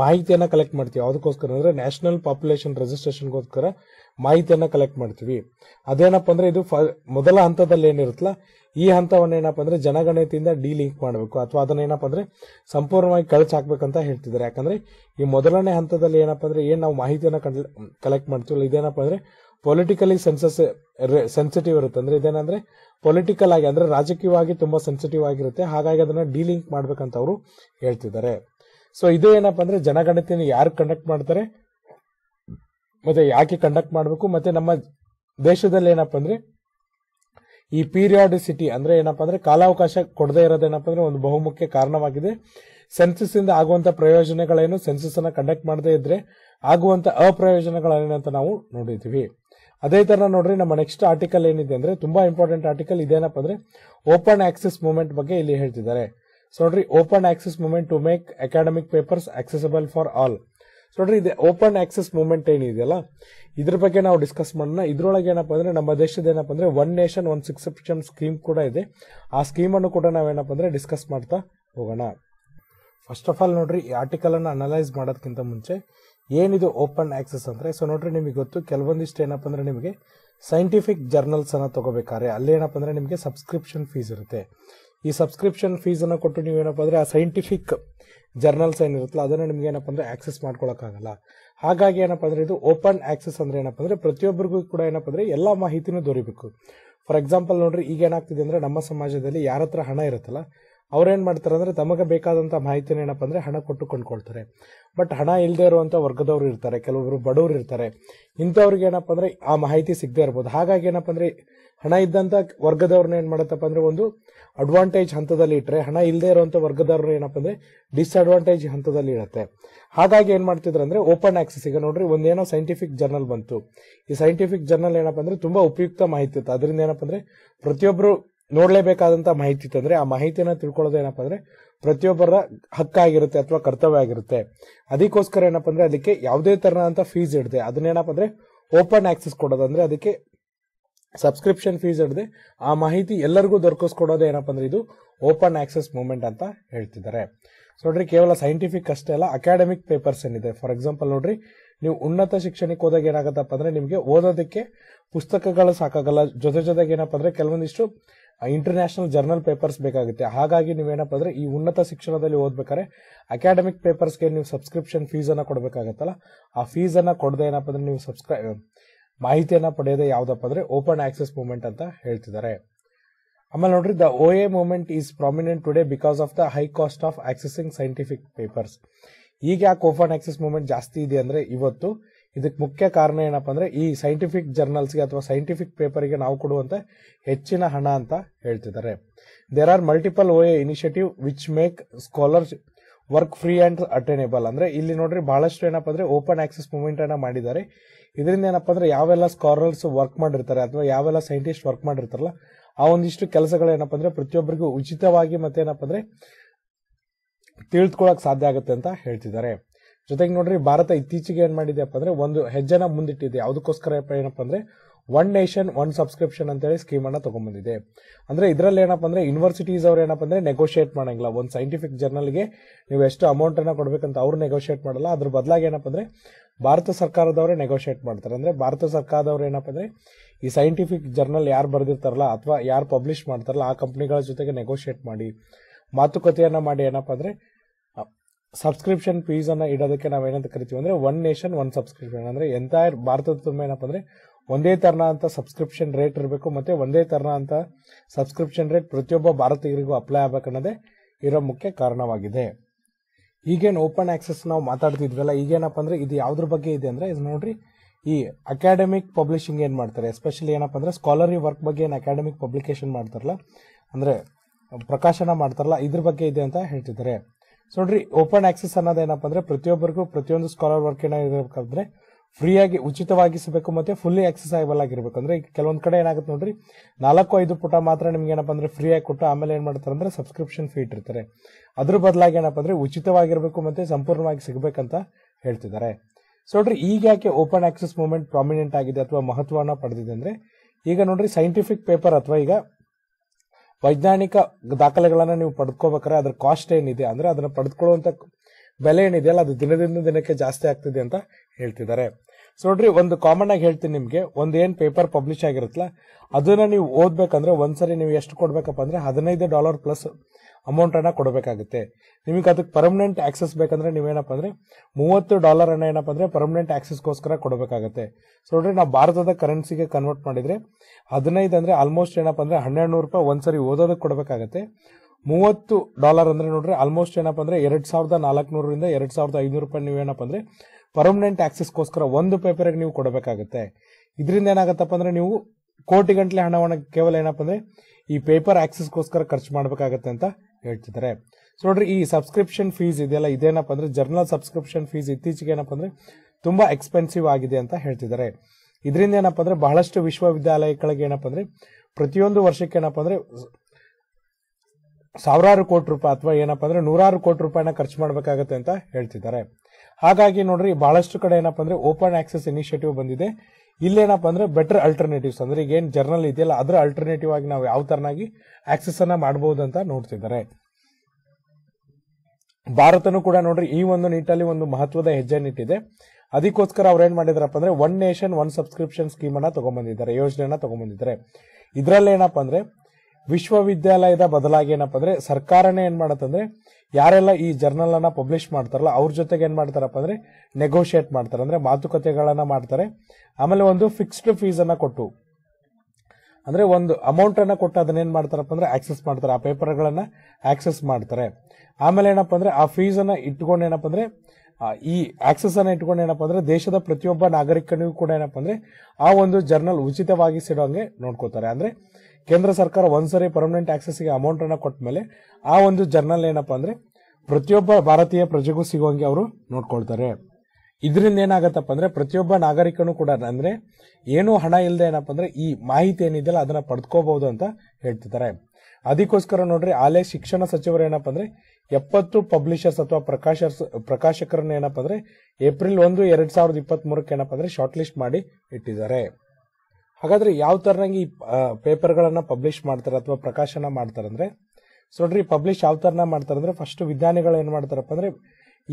ಮಾಹಿತಿಯನ್ನ ಕಲೆಕ್ಟ್ ಮಾಡ್ತೀವಿ ಅದಕ್ಕೋಸ್ಕರ ಅಂದ್ರೆ ನ್ಯಾಷನಲ್ ಪಾಪ್ಯುಲೇಷನ್ ರಿಜಿಸ್ಟ್ರೇಷನ್ಗೋಸ್ಕರ ಮಾಹಿತಿಯನ್ನ ಕಲೆಕ್ಟ್ ಮಾಡ್ತೀವಿ ಅದೇನಪ್ಪ ಅಂದ್ರೆ ಇದು ಮೊದಲ ಹಂತದಲ್ಲಿ ಏನಿರುತ್ತಲ್ಲ ಈ ಹಂತವನ್ನ ಏನಪ್ಪ ಅಂದ್ರೆ ಜನಗಣತಿಯಿಂದ ಲಿಂಕ್ ಮಾಡಬೇಕು ಅಥವಾ ಅದನ್ನ ಏನಪ್ಪ ಅಂದ್ರೆ ಸಂಪೂರ್ಣವಾಗಿ ಕಳಚ ಹಾಕ್ಬೇಕಂತ ಹೇಳ್ತಿದ್ದಾರೆ ಯಾಕಂದ್ರೆ ಈ ಮೊದಲನೇ ಹಂತದಲ್ಲಿ ಏನಪ್ಪ ಅಂದ್ರೆ ಏನ್ ನಾವು ಮಾಹಿತಿಯನ್ನ ಕಲೆಕ್ಟ್ ಮಾಡ್ತೀವಿ ಇದೇನಪ್ಪ ಅಂದ್ರೆ ಪೊಲಿಟಿಕಲಿ ಸೆನ್ಸಸ್ ಸೆನ್ಸಿಟಿವ್ ಇರುತ್ತೆ ಅಂದ್ರೆ ಇದೇನಂದ್ರೆ ಪೊಲಿಟಿಕಲ್ ಆಗಿ ಅಂದ್ರೆ ರಾಜಕೀಯವಾಗಿ ತುಂಬಾ ಸೆನ್ಸಿಟಿವ್ ಆಗಿರುತ್ತೆ ಹಾಗಾಗಿ ಅದನ್ನ ಡೀಲಿಂಕ್ ಮಾಡ್ಬೇಕಂತ ಅವರು ಹೇಳ್ತಿದ್ದಾರೆ ಸೊ ಇದು ಏನಪ್ಪಾ ಅಂದ್ರೆ ಜನಗಣತಿಯನ್ನು ಯಾರು ಕಂಡಕ್ಟ್ ಮಾಡ್ತಾರೆ ಮತ್ತೆ ಯಾಕೆ ಕಂಡಕ್ಟ್ ಮಾಡಬೇಕು ಮತ್ತೆ ನಮ್ಮ ದೇಶದಲ್ಲಿ ಏನಪ್ಪಾ ಅಂದ್ರೆ ಈ ಪೀರಿಯಾಡಿಸಿಟಿ ಅಂದ್ರೆ ಏನಪ್ಪಾ ಅಂದ್ರೆ ಕಾಲಾವಕಾಶ ಕೊಡದೇ ಇರೋದೇನಪ್ಪ ಅಂದ್ರೆ ಒಂದು ಬಹುಮುಖ್ಯ ಕಾರಣವಾಗಿದೆ ಸೆನ್ಸಸ್ ಇಂದ ಆಗುವಂತ ಪ್ರಯೋಜನಗಳೇನು ಸೆನ್ಸಸ್ ಅನ್ನ ಕಂಡಕ್ಟ್ ಮಾಡದೇ ಇದ್ರೆ ಆಗುವಂತ ಅಂತ ನಾವು ನೋಡಿದ್ದೀವಿ ಅದೇ ತರ ನೋಡ್ರಿ ನಮ್ಮ ನೆಕ್ಸ್ಟ್ ಆರ್ಟಿಕಲ್ ಏನಿದೆ ಅಂದ್ರೆ ತುಂಬಾ ಇಂಪಾರ್ಟೆಂಟ್ ಆರ್ಟಿಕಲ್ ಇದೇನಪ್ಪ ಅಂದ್ರೆ ಓಪನ್ ಆಕ್ಸೆಸ್ ಮೂವ್ಮೆಂಟ್ ಬಗ್ಗೆ ಇಲ್ಲಿ ಹೇಳ್ತಿದ್ದಾರೆ ಸೊ ನೋಡ್ರಿ open access movement to make academic papers accessible for all so ನೋಡ್ರಿ ಇದೆ ಓಪನ್ ಆಕ್ಸೆಸ್ ಮೂವ್ಮೆಂಟ್ ಏನಿದೆಯಲ್ಲ ಇದ್ರ ಬಗ್ಗೆ ನಾವು ಡಿಸ್ಕಸ್ ಮಾಡೋಣ ಇದ್ರೊಳಗೆ ಏನಪ್ಪ ಅಂದ್ರೆ ನಮ್ಮ ದೇಶದ ಏನಪ್ಪ ಅಂದ್ರೆ one nation one subscription scheme ಕೂಡ ಇದೆ ಆ ಸ್ಕೀಮ್ ಅನ್ನು ಕೂಡ ನಾವೇನಪ್ಪ ಅಂದ್ರೆ ಡಿಸ್ಕಸ್ ಮಾಡ್ತಾ ಹೋಗೋಣ ಫಸ್ಟ್ ಆಫ್ ಆಲ್ ನೋಡ್ರಿ ಈ ಆರ್ಟಿಕಲ್ ಅನ್ನು ಅನಲೈಸ್ ಮಾಡೋದಕ್ಕಿಂತ ಮುಂಚೆ ಏನಿದು ಓಪನ್ ಆಕ್ಸೆಸ್ ಅಂದರೆ ಸೊ ನೋಡ್ರಿ ನಿಮಗೆ ಗೊತ್ತು ಕೆಲವೊಂದಿಷ್ಟು ಏನಪ್ಪ ಅಂದರೆ ನಿಮಗೆ ಸೈಂಟಿಫಿಕ್ ಜರ್ನಲ್ಸನ್ನು ಅಲ್ಲಿ ಏನಪ್ಪ ಅಂದರೆ ನಿಮಗೆ ಸಬ್ಸ್ಕ್ರಿಪ್ಷನ್ ಫೀಸ್ ಇರುತ್ತೆ ಈ ಸಬ್ಸ್ಕ್ರಿಪ್ಷನ್ ಫೀಸನ್ನು ಕೊಟ್ಟು ಏನಪ್ಪ ಅಂದರೆ ಆ ಸೈಂಟಿಫಿಕ್ ಜರ್ನಲ್ಸ್ ಏನಿರುತ್ತಲ್ಲ ಅದನ್ನ ನಿಮ್ಗೆ ಏನಪ್ಪ ಅಂದರೆ ಆ್ಯಕ್ಸಸ್ ಮಾಡ್ಕೊಳ್ಳೋಕ್ಕಾಗಲ್ಲ ಹಾಗಾಗಿ ಏನಪ್ಪ ಅಂದರೆ ಇದು ಓಪನ್ ಆಕ್ಸೆಸ್ ಅಂದರೆ ಏನಪ್ಪ ಅಂದರೆ ಪ್ರತಿಯೊಬ್ಬರಿಗೂ ಕೂಡ ಏನಪ್ಪ ಅಂದರೆ ಎಲ್ಲ ಮಾಹಿತಿನೂ ದೊರಿಬೇಕು ಫಾರ್ ಎಕ್ಸಾಂಪಲ್ ನೋಡ್ರಿ ಈಗ ಏನಾಗ್ತಿದೆ ಅಂದರೆ ನಮ್ಮ ಸಮಾಜದಲ್ಲಿ ಯಾರ ಹತ್ರ ಹಣ ಇರುತ್ತಲ್ಲ ಏನು ಮಾಡ್ತಾರೆ ಅಂದರೆ ತಮಗೆ ಬೇಕಾದಂಥ ಮಾಹಿತಿನ ಏನಪ್ಪ ಅಂದರೆ ಹಣ ಕೊಟ್ಟು ಕೊಂಡ್ಕೊಳ್ತಾರೆ ಬಟ್ ಹಣ ಇಲ್ಲದೆ ಇರುವಂಥ ವರ್ಗದವರು ಇರ್ತಾರೆ ಕೆಲವೊಬ್ಬರು ಬಡವರು ಇರ್ತಾರೆ ಇಂಥವ್ರಿಗೆ ಏನಪ್ಪ ಅಂದರೆ ಆ ಮಾಹಿತಿ ಸಿಗದೇ ಇರ್ಬೋದು ಹಾಗಾಗಿ ಏನಪ್ಪ ಅಂದರೆ ಹಣ ಇದ್ದಂಥ ವರ್ಗದವ್ರನ್ನ ಏನು ಮಾಡತ್ತಪ್ಪ ಅಂದರೆ ಒಂದು ಅಡ್ವಾಂಟೇಜ್ ಹಂತದಲ್ಲಿ ಇಟ್ಟರೆ ಹಣ ಇಲ್ಲದೆ ಇರುವಂಥ ವರ್ಗದವ್ರನ್ನ ಏನಪ್ಪ ಅಂದರೆ ಡಿಸ್ಅಡ್ವಾಂಟೇಜ್ ಹಂತದಲ್ಲಿ ಇರುತ್ತೆ ಹಾಗಾಗಿ ಏನು ಮಾಡ್ತಿದ್ರು ಅಂದರೆ ಓಪನ್ ಆಕ್ಸೆಸ್ ಈಗ ನೋಡ್ರಿ ಒಂದೇನೋ ಸೈಂಟಿಫಿಕ್ ಜರ್ನಲ್ ಬಂತು ಈ ಸೈಂಟಿಫಿಕ್ ಜರ್ನಲ್ ಏನಪ್ಪ ಅಂದರೆ ತುಂಬ ಉಪಯುಕ್ತ ಮಾಹಿತಿ ಇತ್ತು ಅದರಿಂದ ಏನಪ್ಪ ಅಂದರೆ ಪ್ರತಿಯೊಬ್ಬರು ನೋಡಲೇಬೇಕಾದಂಥ ಮಾಹಿತಿ ತಂದ್ರೆ ಆ ಮಾಹಿತಿಯನ್ನು ತಿಳ್ಕೊಳ್ಳೋದು ಏನಪ್ಪ ಅಂದರೆ ಪ್ರತಿಯೊಬ್ಬರ ಹಕ್ಕಾಗಿರುತ್ತೆ ಅಥವಾ ಕರ್ತವ್ಯ ಆಗಿರುತ್ತೆ ಅದಕ್ಕೋಸ್ಕರ ಏನಪ್ಪ ಅಂದರೆ ಅದಕ್ಕೆ ಯಾವುದೇ ಥರನಾದಂಥ ಫೀಸ್ ಹಿಡದೆ ಅದನ್ನೇನಪ್ಪ ಅಂದರೆ ಓಪನ್ ಆಕ್ಸೆಸ್ ಕೊಡೋದಂದ್ರೆ ಅದಕ್ಕೆ ಸಬ್ಸ್ಕ್ರಿಪ್ಷನ್ ಫೀಸ್ ಇಡದೆ ಆ ಮಾಹಿತಿ ಎಲ್ಲರಿಗೂ ದೊರಕಿಸ್ಕೊಡೋದು ಏನಪ್ಪ ಅಂದರೆ ಇದು ಓಪನ್ ಆಕ್ಸೆಸ್ ಮೂವ್ಮೆಂಟ್ ಅಂತ ಹೇಳ್ತಿದ್ದಾರೆ ಸೊ ನೋಡ್ರಿ ಕೇವಲ ಸೈಂಟಿಫಿಕ್ ಅಷ್ಟೇ ಅಲ್ಲ ಅಕಾಡೆಮಿಕ್ ಪೇಪರ್ಸ್ ಏನಿದೆ ಫಾರ್ ಎಕ್ಸಾಂಪಲ್ ನೋಡ್ರಿ ನೀವು ಉನ್ನತ ಶಿಕ್ಷಣಕ್ಕೆ ಹೋದಾಗ ಏನಾಗತ್ತಪ್ಪ ಅಂದರೆ ನಿಮಗೆ ಓದೋದಕ್ಕೆ ಪುಸ್ತಕಗಳು ಸಾಕಾಗಲ್ಲ ಜೊತೆ ಜೊತೆಗೆ ಏನಪ್ಪ ಅಂದರೆ ಕೆಲವೊಂದಿಷ್ಟು ಇಂಟರ್ನ್ಯಾಷನಲ್ ಜರ್ನಲ್ ಪೇಪರ್ಸ್ ಬೇಕಾಗುತ್ತೆ ಹಾಗಾಗಿ ನೀವೇನಪ್ಪ ಅಂದ್ರೆ ಈ ಉನ್ನತ ಶಿಕ್ಷಣದಲ್ಲಿ ಓದ್ಬೇಕಾದ್ರೆ ಅಕಾಡೆಮಿಕ್ ಪೇಪರ್ಸ್ಗೆ ನೀವು ಸಬ್ಸ್ಕ್ರಿಪ್ಷನ್ ಫೀಸನ್ನು ಕೊಡಬೇಕಾಗತ್ತಲ್ಲ ಆ ಫೀಸನ್ನು ಕೊಡದೆ ಏನಪ್ಪ ಅಂದ್ರೆ ನೀವು ಸಬ್ಸ್ಕ್ರೈ ಮಾಹಿತಿಯನ್ನು ಪಡೆಯೋದೇ ಯಾವುದಪ್ಪ ಅಂದರೆ ಓಪನ್ ಆಕ್ಸೆಸ್ ಮೂವ್ಮೆಂಟ್ ಅಂತ ಹೇಳ್ತಿದ್ದಾರೆ ಆಮೇಲೆ ನೋಡ್ರಿ the O A movement is prominent today because of the high cost of accessing scientific papers ಈಗ ಯಾಕೆ ಓಪನ್ ಆಕ್ಸೆಸ್ ಮೂವ್ಮೆಂಟ್ ಜಾಸ್ತಿ ಇದೆ ಅಂದರೆ ಇವತ್ತು ಇದಕ್ಕೆ ಮುಖ್ಯ ಕಾರಣ ಏನಪ್ಪ ಅಂದ್ರೆ ಈ ಸೈಂಟಿಫಿಕ್ ಜರ್ನಲ್ಸ್ಗೆ ಅಥವಾ ಸೈಂಟಿಫಿಕ್ ಪೇಪರಿಗೆ ನಾವು ಕೊಡುವಂಥ ಹೆಚ್ಚಿನ ಹಣ ಅಂತ ಹೇಳ್ತಿದ್ದಾರೆ there are multiple O initiative which make scholars work free and attainable ಅಂದರೆ ಇಲ್ಲಿ ನೋಡ್ರಿ ಬಹಳಷ್ಟು ಏನಪ್ಪ ಅಂದ್ರೆ ಓಪನ್ ಆಕ್ಸೆಸ್ ಅನ್ನ ಮಾಡಿದ್ದಾರೆ ಇದರಿಂದ ಏನಪ್ಪ ಅಂದರೆ ಯಾವೆಲ್ಲ ಸ್ಕಾಲರ್ಸ್ ವರ್ಕ್ ಮಾಡಿರ್ತಾರೆ ಅಥವಾ ಯಾವೆಲ್ಲ ಸೈಂಟಿಸ್ಟ್ ವರ್ಕ್ ಮಾಡಿರ್ತಾರಲ್ಲ ಆ ಒಂದಿಷ್ಟು ಕೆಲಸಗಳು ಏನಪ್ಪ ಅಂದರೆ ಪ್ರತಿಯೊಬ್ಬರಿಗೂ ಉಚಿತವಾಗಿ ಮತ್ತೆ ಅಂದರೆ ತಿಳಿದುಕೊಳ್ಳೋಕೆ ಸಾಧ್ಯ ಆಗುತ್ತೆ ಅಂತ ಹೇಳ್ತಿದ್ದಾರೆ ಜೊತೆಗೆ ನೋಡ್ರಿ ಭಾರತ ಇತ್ತೀಚೆಗೆ ಏನ್ ಅಪ್ಪ ಅಂದ್ರೆ ಒಂದು ಹೆಜ್ಜೆನ ಮುಂದಿಟ್ಟಿದೆ ಅದಕ್ಕೋಸ್ಕರ ಏನಪ್ಪ ಅಂದ್ರೆ ಒನ್ ನೇಷನ್ ಒನ್ ಸಬ್ಸ್ಕ್ರಿಪ್ಷನ್ ಅಂತೇಳಿ ಸ್ಕೀಮ್ ಅನ್ನ ತಗೊಂಡ್ಬಂದಿದೆ ಅಂದ್ರೆ ಇದರಲ್ಲಿ ಏನಪ್ಪ ಅಂದ್ರೆ ಯೂನಿವರ್ಸಿಟೀಸ್ ಅವ್ರು ಏನಪ್ಪ ಅಂದ್ರೆ ನೆಗೋಷಿಯೇಟ್ ಮಾಡಂಗಿಲ್ಲ ಒಂದು ಸೈಂಟಿಫಿಕ್ ಜರ್ನಲ್ಗೆ ನೀವು ಎಷ್ಟು ಅಮೌಂಟ್ ಅನ್ನ ಕೊಡ್ಬೇಕಂತ ಅವ್ರು ನೆಗೋಷಿಯೇಟ್ ಮಾಡಲ್ಲ ಅದ್ರ ಬದಲಾಗಿ ಏನಪ್ಪ ಅಂದ್ರೆ ಭಾರತ ಸರ್ಕಾರದವರೇ ನೆಗೋಷಿಯೇಟ್ ಮಾಡ್ತಾರೆ ಅಂದ್ರೆ ಭಾರತ ಸರ್ಕಾರದವ್ರು ಏನಪ್ಪ ಅಂದ್ರೆ ಈ ಸೈಂಟಿಫಿಕ್ ಜರ್ನಲ್ ಯಾರು ಬರ್ದಿರ್ತಾರಲ್ಲ ಅಥವಾ ಯಾರು ಪಬ್ಲಿಷ್ ಮಾಡ್ತಾರಲ್ಲ ಆ ಕಂಪ್ನಿಗಳ ಜೊತೆಗೆ ನೆಗೋಷಿಯೇಟ್ ಮಾಡಿ ಮಾತುಕತೆಯನ್ನ ಮಾಡಿ ಏನಪ್ಪ ಅಂದ್ರೆ ಸಬ್ಸ್ಕ್ರಿಪ್ಷನ್ ಅನ್ನ ಇಡೋದಕ್ಕೆ ಏನಂತ ಕರಿತೀವಿ ಅಂದ್ರೆ ಒನ್ ನೇಷನ್ ಒನ್ ಸಬ್ಸ್ಕ್ರಿಪ್ಷನ್ ಅಂದ್ರೆ ಎಂಟೈರ್ ಭಾರತದ ತುಂಬ ಏನಪ್ಪ ಅಂದ್ರೆ ಒಂದೇ ಅಂತ ಸಬ್ಸ್ಕ್ರಿಪ್ಷನ್ ರೇಟ್ ಇರಬೇಕು ಮತ್ತೆ ಒಂದೇ ಅಂತ ಸಬ್ಸ್ಕ್ರಿಪ್ಷನ್ ರೇಟ್ ಪ್ರತಿಯೊಬ್ಬ ಭಾರತೀಯರಿಗೂ ಅಪ್ಲೈ ಆಗಬೇಕನ್ನೋದೇ ಇರೋ ಮುಖ್ಯ ಕಾರಣವಾಗಿದೆ ಈಗೇನು ಓಪನ್ ಆಕ್ಸೆಸ್ ನಾವು ಮಾತಾಡ್ತಿದ್ವಲ್ಲ ಈಗೇನಪ್ಪ ಅಂದ್ರೆ ಇದು ಯಾವ್ದ್ರ ಬಗ್ಗೆ ಇದೆ ಅಂದ್ರೆ ಇದು ನೋಡ್ರಿ ಈ ಅಕಾಡೆಮಿಕ್ ಪಬ್ಲಿಷಿಂಗ್ ಏನು ಮಾಡ್ತಾರೆ ಎಸ್ಪೆಷಲಿ ಏನಪ್ಪ ಅಂದ್ರೆ ಸ್ಕಾಲರಿ ವರ್ಕ್ ಬಗ್ಗೆ ಏನು ಅಕಾಡೆಮಿಕ್ ಪಬ್ಲಿಕೇಶನ್ ಮಾಡ್ತಾರಲ್ಲ ಅಂದ್ರೆ ಪ್ರಕಾಶನ ಮಾಡ್ತಾರಲ್ಲ ಇದ್ರ ಬಗ್ಗೆ ಇದೆ ಅಂತ ಹೇಳ್ತಿದ್ದಾರೆ ಸೊ ನೋಡ್ರಿ ಓಪನ್ ಆಕ್ಸೆಸ್ ಅನ್ನೋದು ಏನಪ್ಪ ಅಂದ್ರೆ ಪ್ರತಿಯೊಬ್ಬರಿಗೂ ಪ್ರತಿಯೊಂದು ಸ್ಕಾಲರ್ ವರ್ಕ್ ಏನ ಫ್ರೀ ಫ್ರೀಯಾಗಿ ಉಚಿತವಾಗಿಸಬೇಕು ಮತ್ತೆ ಫುಲ್ಲಿ ಆಕ್ಸೆಸಬಲ್ ಆಗಿರ್ಬೇಕು ಅಂದ್ರೆ ಕೆಲವೊಂದ್ ಕಡೆ ಏನಾಗುತ್ತೆ ನೋಡ್ರಿ ನಾಲ್ಕು ಐದು ಪುಟ ಮಾತ್ರ ನಿಮ್ಗೆ ಏನಪ್ಪ ಅಂದ್ರೆ ಫ್ರೀಯಾಗಿ ಕೊಟ್ಟು ಆಮೇಲೆ ಏನ್ ಮಾಡ್ತಾರೆ ಅಂದ್ರೆ ಸಬ್ಸ್ಕ್ರಿಪ್ಷನ್ ಫೀ ಇಟ್ಟಿರ್ತಾರೆ ಅದ್ರ ಬದಲಾಗಿ ಏನಪ್ಪ ಅಂದ್ರೆ ಉಚಿತವಾಗಿರ್ಬೇಕು ಮತ್ತೆ ಸಂಪೂರ್ಣವಾಗಿ ಸಿಗಬೇಕಂತ ಹೇಳ್ತಿದ್ದಾರೆ ಸೊ ನೋಡ್ರಿ ಈಗ ಯಾಕೆ ಓಪನ್ ಆಕ್ಸೆಸ್ ಮೂವ್ಮೆಂಟ್ ಪ್ರಾಮಿನೆಂಟ್ ಆಗಿದೆ ಅಥವಾ ಮಹತ್ವನ ಪಡೆದಿದೆ ಅಂದ್ರೆ ಈಗ ನೋಡ್ರಿ ಸೈಂಟಿಫಿಕ್ ಪೇಪರ್ ಅಥವಾ ಈಗ ವೈಜ್ಞಾನಿಕ ದಾಖಲೆಗಳನ್ನ ನೀವು ಪಡ್ಕೋಬೇಕಾದ್ರೆ ಅದ್ರ ಕಾಸ್ಟ್ ಏನಿದೆ ಅಂದ್ರೆ ಅದನ್ನ ಪಡೆದುಕೊಳ್ಳುವಂತ ಬೆಲೆ ಏನಿದೆ ಅಲ್ಲ ಅದು ದಿನದಿಂದ ದಿನಕ್ಕೆ ಜಾಸ್ತಿ ಆಗ್ತಿದೆ ಅಂತ ಹೇಳ್ತಿದ್ದಾರೆ ಸೊ ನೋಡ್ರಿ ಒಂದು ಕಾಮನ್ ಆಗಿ ಹೇಳ್ತೀನಿ ನಿಮಗೆ ಒಂದು ಪೇಪರ್ ಪಬ್ಲಿಷ್ ಆಗಿರುತ್ತಲ್ಲ ಅದನ್ನ ನೀವು ಓದ್ಬೇಕಂದ್ರೆ ಒಂದ್ಸರಿ ನೀವು ಎಷ್ಟು ಕೊಡ್ಬೇಕಪ್ಪ ಅಂದ್ರೆ ಹದಿನೈದು ಡಾಲರ್ ಪ್ಲಸ್ ಅಮೌಂಟನ್ನು ಕೊಡಬೇಕಾಗುತ್ತೆ ನಿಮಗೆ ಅದಕ್ಕೆ ಪರ್ಮನೆಂಟ್ ಆಕ್ಸೆಸ್ ಬೇಕಂದ್ರೆ ನೀವೇನಪ್ಪ ಅಂದರೆ ಮೂವತ್ತು ಡಾಲರ್ ಅನ್ನ ಏನಪ್ಪ ಅಂದರೆ ಪರ್ಮನೆಂಟ್ ಆಕ್ಸೆಸ್ಗೋಸ್ಕರ ಕೊಡಬೇಕಾಗುತ್ತೆ ಸೊ ನೋಡ್ರಿ ನಾವು ಭಾರತದ ಕರೆನ್ಸಿಗೆ ಕನ್ವರ್ಟ್ ಮಾಡಿದರೆ ಹದಿನೈದು ಅಂದರೆ ಆಲ್ಮೋಸ್ಟ್ ಏನಪ್ಪ ಅಂದ್ರೆ ಹನ್ನೆರಡು ನೂರು ರೂಪಾಯಿ ಒಂದ್ಸರಿ ಓದೋದಕ್ಕೆ ಕೊಡಬೇಕಾಗುತ್ತೆ ಮೂವತ್ತು ಡಾಲರ್ ಅಂದರೆ ನೋಡ್ರಿ ಆಲ್ಮೋಸ್ಟ್ ಏನಪ್ಪ ಅಂದರೆ ಎರಡು ಸಾವಿರದ ನಾಲ್ಕುನೂರರಿಂದ ಎರಡು ಸಾವಿರದ ಐನೂರು ರೂಪಾಯಿ ನೀವೇನಪ್ಪ ಅಂದರೆ ಪರ್ಮನೆಂಟ್ ಆಕ್ಸೆಸ್ಗೋಸ್ಕರ ಒಂದು ಪೇಪರಿಗೆ ನೀವು ಕೊಡಬೇಕಾಗುತ್ತೆ ಇದರಿಂದ ಏನಾಗತ್ತಪ್ಪ ಅಂದರೆ ನೀವು ಕೋಟಿ ಗಂಟಲೆ ಹಣವನ್ನು ಕೇವಲ ಏನಪ್ಪ ಅಂದರೆ ಈ ಪೇಪರ್ ಆಕ್ಸೆಸ್ಗೋಸ್ಕರ ಖರ್ಚು ಮಾಡಬೇಕಾಗತ್ತೆ ಅಂತ ಹೇಳ್ತಿದ್ದಾರೆ ಸೊ ನೋಡ್ರಿ ಈ ಸಬ್ಸ್ಕ್ರಿಪ್ಷನ್ ಫೀಸ್ ಇದೆಯಲ್ಲ ಇದೇನಪ್ಪ ಅಂದ್ರೆ ಜರ್ನಲ್ ಸಬ್ಸ್ಕ್ರಿಪ್ಷನ್ ಫೀಸ್ ಇತ್ತೀಚೆಗೆ ಏನಪ್ಪ ಅಂದ್ರೆ ತುಂಬಾ ಎಕ್ಸ್ಪೆನ್ಸಿವ್ ಆಗಿದೆ ಅಂತ ಹೇಳ್ತಿದ್ದಾರೆ ಇದರಿಂದ ಏನಪ್ಪ ಅಂದ್ರೆ ಬಹಳಷ್ಟು ವಿಶ್ವವಿದ್ಯಾಲಯಗಳಿಗೆ ಏನಪ್ಪ ಅಂದ್ರೆ ಪ್ರತಿಯೊಂದು ವರ್ಷಕ್ಕೆ ಏನಪ್ಪ ಅಂದ್ರೆ ಸಾವಿರಾರು ಕೋಟಿ ರೂಪಾಯಿ ಅಥವಾ ಏನಪ್ಪ ಅಂದ್ರೆ ನೂರಾರು ಕೋಟಿ ರೂಪಾಯಿನ ಖರ್ಚು ಮಾಡಬೇಕಾಗತ್ತೆ ಅಂತ ಹೇಳ್ತಿದ್ದಾರೆ ಹಾಗಾಗಿ ನೋಡ್ರಿ ಬಹಳಷ್ಟು ಕಡೆ ಏನಪ್ಪ ಅಂದ್ರೆ ಓಪನ್ ಆಕ್ಸೆಸ್ ಇನಿಷಿಯೇಟಿವ್ ಬಂದಿದೆ ಇಲ್ಲೇನಪ್ಪ ಅಂದ್ರೆ ಬೆಟರ್ ಅಲ್ಟರ್ನೇಟಿವ್ಸ್ ಅಂದ್ರೆ ಈಗ ಏನು ಜರ್ನಲ್ ಇದೆಯಲ್ಲ ಅದರ ಅಲ್ಟರ್ನೇಟಿವ್ ಆಗಿ ನಾವು ಯಾವ ತರನಾಗಿ ಆಕ್ಸೆಸ್ ಅನ್ನ ಮಾಡಬಹುದು ಅಂತ ನೋಡ್ತಿದ್ದಾರೆ ಭಾರತನೂ ಕೂಡ ನೋಡ್ರಿ ಈ ಒಂದು ನಿಟ್ಟಲ್ಲಿ ಒಂದು ಮಹತ್ವದ ಹೆಜ್ಜೆ ನಿಟ್ಟಿದೆ ಅದಕ್ಕೋಸ್ಕರ ಅವ್ರು ಏನು ಮಾಡಿದಾರಪ್ಪ ಅಂದ್ರೆ one nation one subscription scheme ಅನ್ನ ತಗೊಂಡ್ಬಂದಿದ್ದಾರೆ ಯೋಜನೆಯನ್ನ ತಗೊಂಡ್ಬಂದಿದ್ದಾರೆ ಇದರಲ್ಲಿ ಏನಪ್ಪ ಅಂದ್ರೆ ವಿಶ್ವವಿದ್ಯಾಲಯದ ಬದಲಾಗಿ ಏನಪ್ಪ ಅಂದ್ರೆ ಸರ್ಕಾರನೇ ಏನ್ ಮಾಡತ್ತಂದ್ರೆ ಯಾರೆಲ್ಲ ಈ ಜರ್ನಲ್ ಅನ್ನ ಪಬ್ಲಿಷ್ ಮಾಡ್ತಾರಲ್ಲ ಅವ್ರ ಜೊತೆಗೆ ಏನ್ ಮಾಡ್ತಾರಪ್ಪ ಅಂದ್ರೆ ನೆಗೋಷಿಯೇಟ್ ಮಾಡ್ತಾರೆ ಅಂದ್ರೆ ಮಾತುಕತೆಗಳನ್ನ ಮಾಡ್ತಾರೆ ಆಮೇಲೆ ಒಂದು ಫಿಕ್ಸ್ಡ್ ಫೀಸ್ ಅನ್ನ ಕೊಟ್ಟು ಅಂದ್ರೆ ಒಂದು ಅಮೌಂಟ್ ಅನ್ನ ಕೊಟ್ಟು ಅದನ್ನೇನ್ ಮಾಡ್ತಾರಪ್ಪ ಅಂದ್ರೆ ಆಕ್ಸೆಸ್ ಮಾಡ್ತಾರೆ ಆ ಗಳನ್ನ ಆಕ್ಸೆಸ್ ಮಾಡ್ತಾರೆ ಆಮೇಲೆ ಏನಪ್ಪ ಅಂದ್ರೆ ಆ ಫೀಸ್ ಅನ್ನ ಇಟ್ಕೊಂಡು ಏನಪ್ಪ ಅಂದ್ರೆ ಈ ಆಕ್ಸೆಸ್ ಅನ್ನ ಇಟ್ಕೊಂಡು ಏನಪ್ಪ ಅಂದ್ರೆ ದೇಶದ ಪ್ರತಿಯೊಬ್ಬ ನಾಗರಿಕನಿಗೂ ಕೂಡ ಏನಪ್ಪ ಅಂದ್ರೆ ಆ ಒಂದು ಜರ್ನಲ್ ಉಚಿತವಾಗಿ ಸಿಡೋಂಗೆ ನೋಡ್ಕೋತಾರೆ ಅಂದ್ರೆ ಕೇಂದ್ರ ಸರ್ಕಾರ ಒಂದ್ಸರಿ ಪರ್ಮನೆಂಟ್ ಗೆ ಅಮೌಂಟ್ ಅನ್ನ ಕೊಟ್ಟ ಮೇಲೆ ಆ ಒಂದು ಜರ್ನಲ್ ಏನಪ್ಪಾ ಅಂದ್ರೆ ಪ್ರತಿಯೊಬ್ಬ ಭಾರತೀಯ ಪ್ರಜೆಗೂ ಸಿಗುವಂಗೆ ಅವರು ನೋಡ್ಕೊಳ್ತಾರೆ ಇದರಿಂದ ಏನಾಗತ್ತಪ್ಪ ಅಂದ್ರೆ ಪ್ರತಿಯೊಬ್ಬ ನಾಗರಿಕನು ಕೂಡ ಅಂದ್ರೆ ಏನು ಹಣ ಇಲ್ಲದೆ ಏನಪ್ಪ ಅಂದ್ರೆ ಈ ಮಾಹಿತಿ ಏನಿದೆಯಲ್ಲ ಅದನ್ನ ಪಡ್ಕೋಬಹುದು ಅಂತ ಹೇಳ್ತಿದ್ದಾರೆ ಅದಕ್ಕೋಸ್ಕರ ನೋಡ್ರಿ ಆಲೆ ಶಿಕ್ಷಣ ಸಚಿವರು ಏನಪ್ಪ ಅಂದ್ರೆ ಎಪ್ಪತ್ತು ಪಬ್ಲಿಷರ್ಸ್ ಅಥವಾ ಪ್ರಕಾಶರ್ಸ್ ಪ್ರಕಾಶಕರನ್ನ ಏನಪ್ಪ ಅಂದ್ರೆ ಏಪ್ರಿಲ್ ಒಂದು ಎರಡ್ ಸಾವಿರದ ಇಪ್ಪತ್ತ್ ಮೂರಕ್ಕೆ ಏನಪ್ಪ ಅಂದ್ರೆ ಶಾರ್ಟ್ ಲಿಸ್ಟ್ ಮಾಡಿ ಇಟ್ಟಿದ್ದಾರೆ ಹಾಗಾದ್ರೆ ಯಾವ ತರನಾಗಿ ಪೇಪರ್ಗಳನ್ನ ಪಬ್ಲಿಷ್ ಮಾಡ್ತಾರೆ ಅಥವಾ ಪ್ರಕಾಶನ ಮಾಡ್ತಾರೆ ಅಂದ್ರೆ ಸೊ ನೋಡ್ರಿ ಪಬ್ಲಿಷ್ ಯಾವ ತರನ ಮಾಡ್ತಾರೆ ಅಂದ್ರೆ ಫಸ್ಟ್ ವಿಜ್ಞಾನಿಗಳು ಏನ್ ಮಾಡ್ತಾರಪ್ಪ ಅಂದ್ರೆ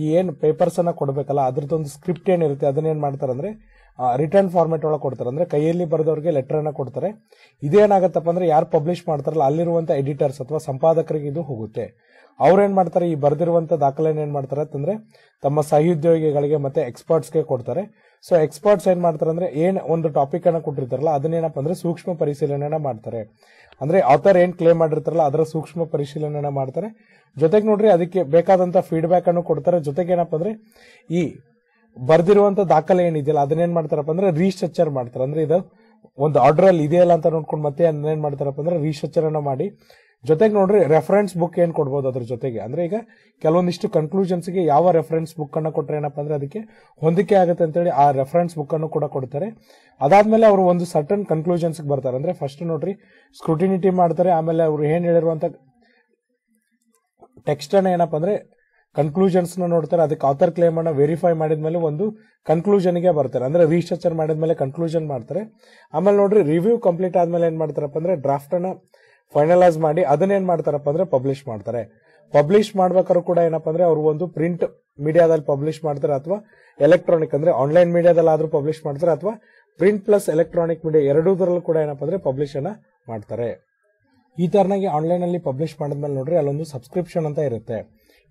ಈ ಏನು ಪೇಪರ್ಸ್ ಅನ್ನ ಕೊಡಬೇಕಲ್ಲ ಅದ್ರದ್ದೊಂದು ಸ್ಕ್ರಿಪ್ಟ್ ಏನಿರುತ್ತೆ ಅದನ್ನ ಏನ್ ಮಾಡ್ತಾರೆ ಅಂದ್ರೆ ರಿಟರ್ನ್ ಫಾರ್ಮೆಟ್ ಒಳಗೆ ಕೊಡ್ತಾರೆ ಅಂದ್ರೆ ಕೈಯಲ್ಲಿ ಬರೆದವ್ರಿಗೆ ಲೆಟರ್ ಅನ್ನ ಕೊಡ್ತಾರೆ ಇದೇನಾಗತ್ತಪ್ಪ ಅಂದ್ರೆ ಯಾರು ಪಬ್ಲಿಷ್ ಮಾಡ್ತಾರಲ್ಲ ಅಲ್ಲಿರುವಂತ ಎಡಿಟರ್ಸ್ ಅಥವಾ ಸಂಪಾದಕರಿಗೆ ಇದು ಹೋಗುತ್ತೆ ಅವ್ರೇನ್ ಮಾಡ್ತಾರೆ ಈ ಬರೆದಿರುವಂತ ದಾಖಲೆ ಏನ್ ಮಾಡ್ತಾರೆ ಅಂತಂದ್ರೆ ತಮ್ಮ ಸಹೋದ್ಯೋಗಿಗಳಿಗೆ ಮತ್ತೆ ಎಕ್ಸ್ಪರ್ಟ್ಸ್ಗೆ ಕೊಡ್ತಾರೆ ಸೊ ಎಕ್ಸ್ಪರ್ಟ್ಸ್ ಏನ್ ಮಾಡ್ತಾರೆ ಅಂದ್ರೆ ಏನ್ ಒಂದು ಟಾಪಿಕ್ ಅನ್ನ ಕೊಟ್ಟಿರ್ತಾರಲ್ಲ ಅದನ್ನೇನಪ್ಪ ಅಂದ್ರೆ ಸೂಕ್ಷ್ಮ ಪರಿಶೀಲನೆ ಮಾಡ್ತಾರೆ ಅಂದ್ರೆ ಆಥರ್ ಏನ್ ಕ್ಲೇಮ್ ಮಾಡಿರ್ತಾರಲ್ಲ ಅದರ ಸೂಕ್ಷ್ಮ ಪರಿಶೀಲನೆ ಮಾಡ್ತಾರೆ ಜೊತೆಗೆ ನೋಡ್ರಿ ಅದಕ್ಕೆ ಬೇಕಾದಂತ ಫೀಡ್ಬ್ಯಾಕ್ ಅನ್ನು ಕೊಡ್ತಾರೆ ಜೊತೆಗೆ ಏನಪ್ಪ ಅಂದ್ರೆ ಈ ಬರ್ದಿರುವಂತ ದಾಖಲೆ ಏನಿದೆಯಲ್ಲ ಅದನ್ನೇನ್ ಮಾಡ್ತಾರಪ್ಪ ಅಂದ್ರೆ ರೀಸ್ಟ್ರಕ್ಚರ್ ಮಾಡ್ತಾರೆ ಅಂದ್ರೆ ಇದು ಒಂದು ಆರ್ಡರ್ ಅಲ್ಲಿ ಇದೆಯಲ್ಲ ಅಂತ ನೋಡ್ಕೊಂಡು ಮತ್ತೆ ಅದನ್ನೇನ್ ಮಾಡ್ತಾರಪ್ಪ ಅಂದ್ರೆ ರೀಸ್ಟ್ರಕ್ಚರ್ ಅನ್ನ ಮಾಡಿ ಜೊತೆಗೆ ನೋಡ್ರಿ ರೆಫರೆನ್ಸ್ ಬುಕ್ ಏನು ಕೊಡ್ಬೋದು ಅದ್ರ ಜೊತೆಗೆ ಅಂದ್ರೆ ಈಗ ಕೆಲವೊಂದಿಷ್ಟು ಕನ್ಕ್ಲೂಷನ್ಸ್ಗೆ ಯಾವ ರೆಫರೆನ್ಸ್ ಬುಕ್ ಅನ್ನ ಕೊಟ್ಟರೆ ಏನಪ್ಪ ಅಂದ್ರೆ ಅದಕ್ಕೆ ಹೊಂದಿಕೆ ಆಗುತ್ತೆ ಅಂತೇಳಿ ಆ ರೆಫರೆನ್ಸ್ ಬುಕ್ ಅನ್ನು ಕೂಡ ಕೊಡ್ತಾರೆ ಅದಾದ್ಮೇಲೆ ಅವರು ಒಂದು ಸರ್ಟನ್ ಕನ್ಕ್ಲೂಷನ್ಸ್ಗೆ ಬರ್ತಾರೆ ಅಂದ್ರೆ ಫಸ್ಟ್ ನೋಡ್ರಿ ಸ್ಕ್ರೂಟಿನಿಟಿ ಮಾಡ್ತಾರೆ ಆಮೇಲೆ ಅವರು ಏನು ಹೇಳಿರುವಂತ ಟೆಕ್ಸ್ಟ್ ಅನ್ನ ಏನಪ್ಪಾ ಅಂದ್ರೆ ಕನ್ಕ್ಲೂಷನ್ಸ್ ನೋಡ್ತಾರೆ ಅದಕ್ಕೆ ಆಥರ್ ಕ್ಲೇಮ್ ಅನ್ನ ವೆರಿಫೈ ಮಾಡಿದ್ಮೇಲೆ ಒಂದು ಕನ್ಕ್ಲೂಷನ್ ಗೆ ಬರ್ತಾರೆ ಅಂದ್ರೆ ರಿಸ್ಟ್ರಕ್ಚರ್ ಮಾಡಿದ್ಮೇಲೆ ಕನ್ಕ್ಲೂಷನ್ ಮಾಡ್ತಾರೆ ಆಮೇಲೆ ನೋಡ್ರಿ ರಿವ್ಯೂ ಕಂಪ್ಲೀಟ್ ಆದ್ಮೇಲೆ ಏನ್ ಮಾಡ್ತಾರಪ್ಪ ಅಂದ್ರೆ ಡ್ರಾಫ್ಟ್ ಅನ್ನ ಫೈನಲೈಸ್ ಮಾಡಿ ಅದನ್ನೇನ್ ಮಾಡ್ತಾರಪ್ಪ ಅಂದ್ರೆ ಪಬ್ಲಿಷ್ ಮಾಡ್ತಾರೆ ಪಬ್ಲಿಷ್ ಮಾಡ್ಬೇಕಾದ್ರು ಕೂಡ ಏನಪ್ಪಾ ಅಂದ್ರೆ ಅವರು ಒಂದು ಪ್ರಿಂಟ್ ಮೀಡಿಯಾದಲ್ಲಿ ಪಬ್ಲಿಷ್ ಮಾಡ್ತಾರೆ ಅಥವಾ ಎಲೆಕ್ಟ್ರಾನಿಕ್ ಅಂದ್ರೆ ಆನ್ಲೈನ್ ಮೀಡಿಯಾದಲ್ಲಿ ಆದ್ರೂ ಪಬ್ಲಿಷ್ ಮಾಡ್ತಾರೆ ಅಥವಾ ಪ್ರಿಂಟ್ ಪ್ಲಸ್ ಎಲೆಕ್ಟ್ರಾನಿಕ್ ಮೀಡಿಯಾ ಎರಡೂದರಲ್ಲೂ ಕೂಡ ಏನಪ್ಪಾ ಅಂದ್ರೆ ಪಬ್ಲಿಷ್ ಅನ್ನ ಮಾಡ್ತಾರೆ ಈ ತರನಾಗಿ ಆನ್ಲೈನ್ ಅಲ್ಲಿ ಪಬ್ಲಿಷ್ ಮಾಡಿದ್ಮೇಲೆ ನೋಡ್ರಿ ಅಲ್ಲೊಂದು ಸಬ್ಸ್ಕ್ರಿಪ್ಷನ್ ಅಂತ ಇರುತ್ತೆ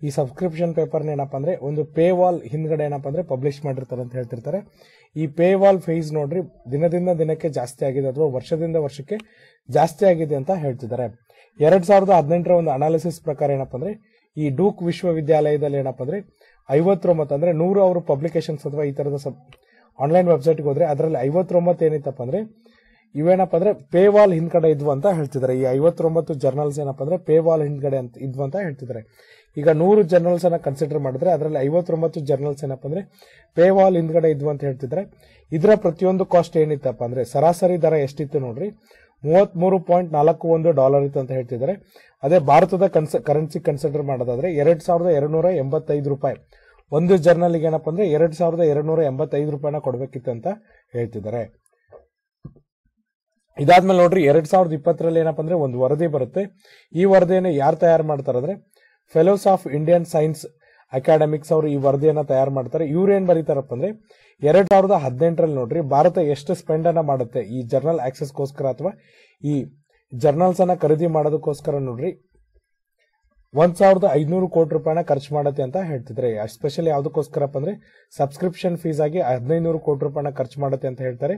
ಈ ಸಬ್ಸ್ಕ್ರಿಪ್ಷನ್ ಪೇಪರ್ನ ಏನಪ್ಪಾ ಅಂದ್ರೆ ಒಂದು ಪೇ ವಾಲ್ ಹಿಂದ್ಗಡೆ ಏನಪ್ಪಾ ಅಂದ್ರೆ ಪಬ್ಲಿಷ್ ಮಾಡಿರ್ತಾರೆ ಅಂತ ಹೇಳ್ತಿರ್ತಾರೆ ಈ ಪೇ ವಾಲ್ ಫೀಸ್ ನೋಡ್ರಿ ದಿನದಿಂದ ದಿನಕ್ಕೆ ಜಾಸ್ತಿ ಆಗಿದೆ ಅಥವಾ ವರ್ಷದಿಂದ ವರ್ಷಕ್ಕೆ ಜಾಸ್ತಿ ಆಗಿದೆ ಅಂತ ಹೇಳ್ತಿದ್ದಾರೆ ಎರಡ್ ಸಾವಿರದ ಹದಿನೆಂಟರ ಒಂದು ಅನಾಲಿಸಿಸ್ ಪ್ರಕಾರ ಏನಪ್ಪ ಅಂದ್ರೆ ಈ ಡೂಕ್ ವಿಶ್ವವಿದ್ಯಾಲಯದಲ್ಲಿ ಏನಪ್ಪ ಅಂದ್ರೆ ಐವತ್ತೊಂಬತ್ತು ಅಂದ್ರೆ ನೂರು ಅವರು ಪಬ್ಲಿಕೇಶನ್ಸ್ ಅಥವಾ ಈ ತರದ ಆನ್ಲೈನ್ ವೆಬ್ಸೈಟ್ಗೆ ಹೋದ್ರೆ ಅದರಲ್ಲಿ ಐವತ್ತೊಂಬತ್ತು ಏನಿತ್ತಪ್ಪ ಅಂದ್ರೆ ಇವೇನಪ್ಪ ಅಂದ್ರೆ ಪೇ ವಾಲ್ ಹಿಂದ್ಗಡೆ ಇದ್ವು ಅಂತ ಹೇಳ್ತಿದ್ದಾರೆ ಈ ಐವತ್ತೊಂಬತ್ತು ಜರ್ನಲ್ಸ್ ಏನಪ್ಪ ಅಂದ್ರೆ ಪೇ ವಾಲ್ ಹಿಂದ್ಗಡೆ ಅಂತ ಇದ್ವು ಅಂತ ಹೇಳ್ತಿದ್ದಾರೆ ಈಗ ನೂರು ಜರ್ನಲ್ಸ್ ಅನ್ನ ಕನ್ಸಿಡರ್ ಮಾಡಿದ್ರೆ ಅದರಲ್ಲಿ ಐವತ್ತೊಂಬತ್ತು ಜರ್ನಲ್ಸ್ ಏನಪ್ಪ ಅಂದ್ರೆ ಪೇ ವಾಲ್ ಹಿಂದ್ಗಡೆ ಇದ್ವು ಅಂತ ಹೇಳ್ತಿದ್ದಾರೆ ಇದರ ಪ್ರತಿಯೊಂದು ಕಾಸ್ಟ್ ಏನಿತ್ತಪ್ಪ ಅಂದ್ರೆ ಸರಾಸರಿ ದರ ಎಷ್ಟಿತ್ತು ನೋಡ್ರಿ ಮೂವತ್ಮೂರು ಪಾಯಿಂಟ್ ನಾಲ್ಕು ಒಂದು ಡಾಲರ್ ಇತ್ತು ಅಂತ ಹೇಳ್ತಿದ್ದಾರೆ ಅದೇ ಭಾರತದ ಕನ್ಸ ಕರೆನ್ಸಿ ಕನ್ಸಿಡರ್ ಮಾಡೋದಾದ್ರೆ ಎರಡು ಸಾವಿರದ ಎರಡು ಎಂಬತ್ತೈದು ರೂಪಾಯಿ ಒಂದು ಜರ್ನಲ್ ಏನಪ್ಪ ಅಂದ್ರೆ ಎರಡು ಸಾವಿರದ ಎರಡು ಎಂಬತ್ತೈದು ರೂಪಾಯಿನ ಕೊಡಬೇಕಿತ್ತು ಅಂತ ಹೇಳ್ತಿದ್ದಾರೆ ಇದಾದ್ಮೇಲೆ ನೋಡ್ರಿ ಎರಡ್ ಸಾವಿರದ ಇಪ್ಪತ್ತರಲ್ಲಿ ಏನಪ್ಪ ಅಂದ್ರೆ ಒಂದು ವರದಿ ಬರುತ್ತೆ ಈ ವರದಿಯನ್ನು ಯಾರು ತಯಾರು ಮಾಡ್ತಾರೆ fellows of Indian science academics ಅವರು ಈ ವರದಿಯನ್ನು ತಯಾರು ಮಾಡ್ತಾರೆ ಇವ್ರು ಬರೀತಾರಪ್ಪ ಅಂದ್ರೆ ಎರಡ್ ಸಾವಿರದ ಹದಿನೆಂಟರಲ್ಲಿ ನೋಡ್ರಿ ಭಾರತ ಎಷ್ಟು ಸ್ಪೆಂಡ್ ಅನ್ನ ಮಾಡುತ್ತೆ ಈ ಜರ್ನಲ್ ಆಕ್ಸೆಸ್ಗೋಸ್ಕರ ಅಥವಾ ಈ ಜರ್ನಲ್ಸ್ ಅನ್ನ ಖರೀದಿ ಮಾಡೋದಕ್ಕೋಸ್ಕರ ನೋಡ್ರಿ ಒಂದ್ ಸಾವಿರದ ಐದನೂರು ಕೋಟಿ ರೂಪಾಯಿನ ಖರ್ಚು ಮಾಡುತ್ತೆ ಅಂತ ಹೇಳ್ತಿದ್ರೆ ಸ್ಪೆಷಲ್ ಯಾವ್ದಕ್ಕೋಸ್ಕರಪ್ಪ ಅಂದ್ರೆ ಸಬ್ಸ್ಕ್ರಿಪ್ಷನ್ ಫೀಸ್ ಆಗಿ ಹದಿನೈದು ಕೋಟಿ ರೂಪಾಯಿನ ಖರ್ಚು ಮಾಡುತ್ತೆ ಅಂತ ಹೇಳ್ತಾರೆ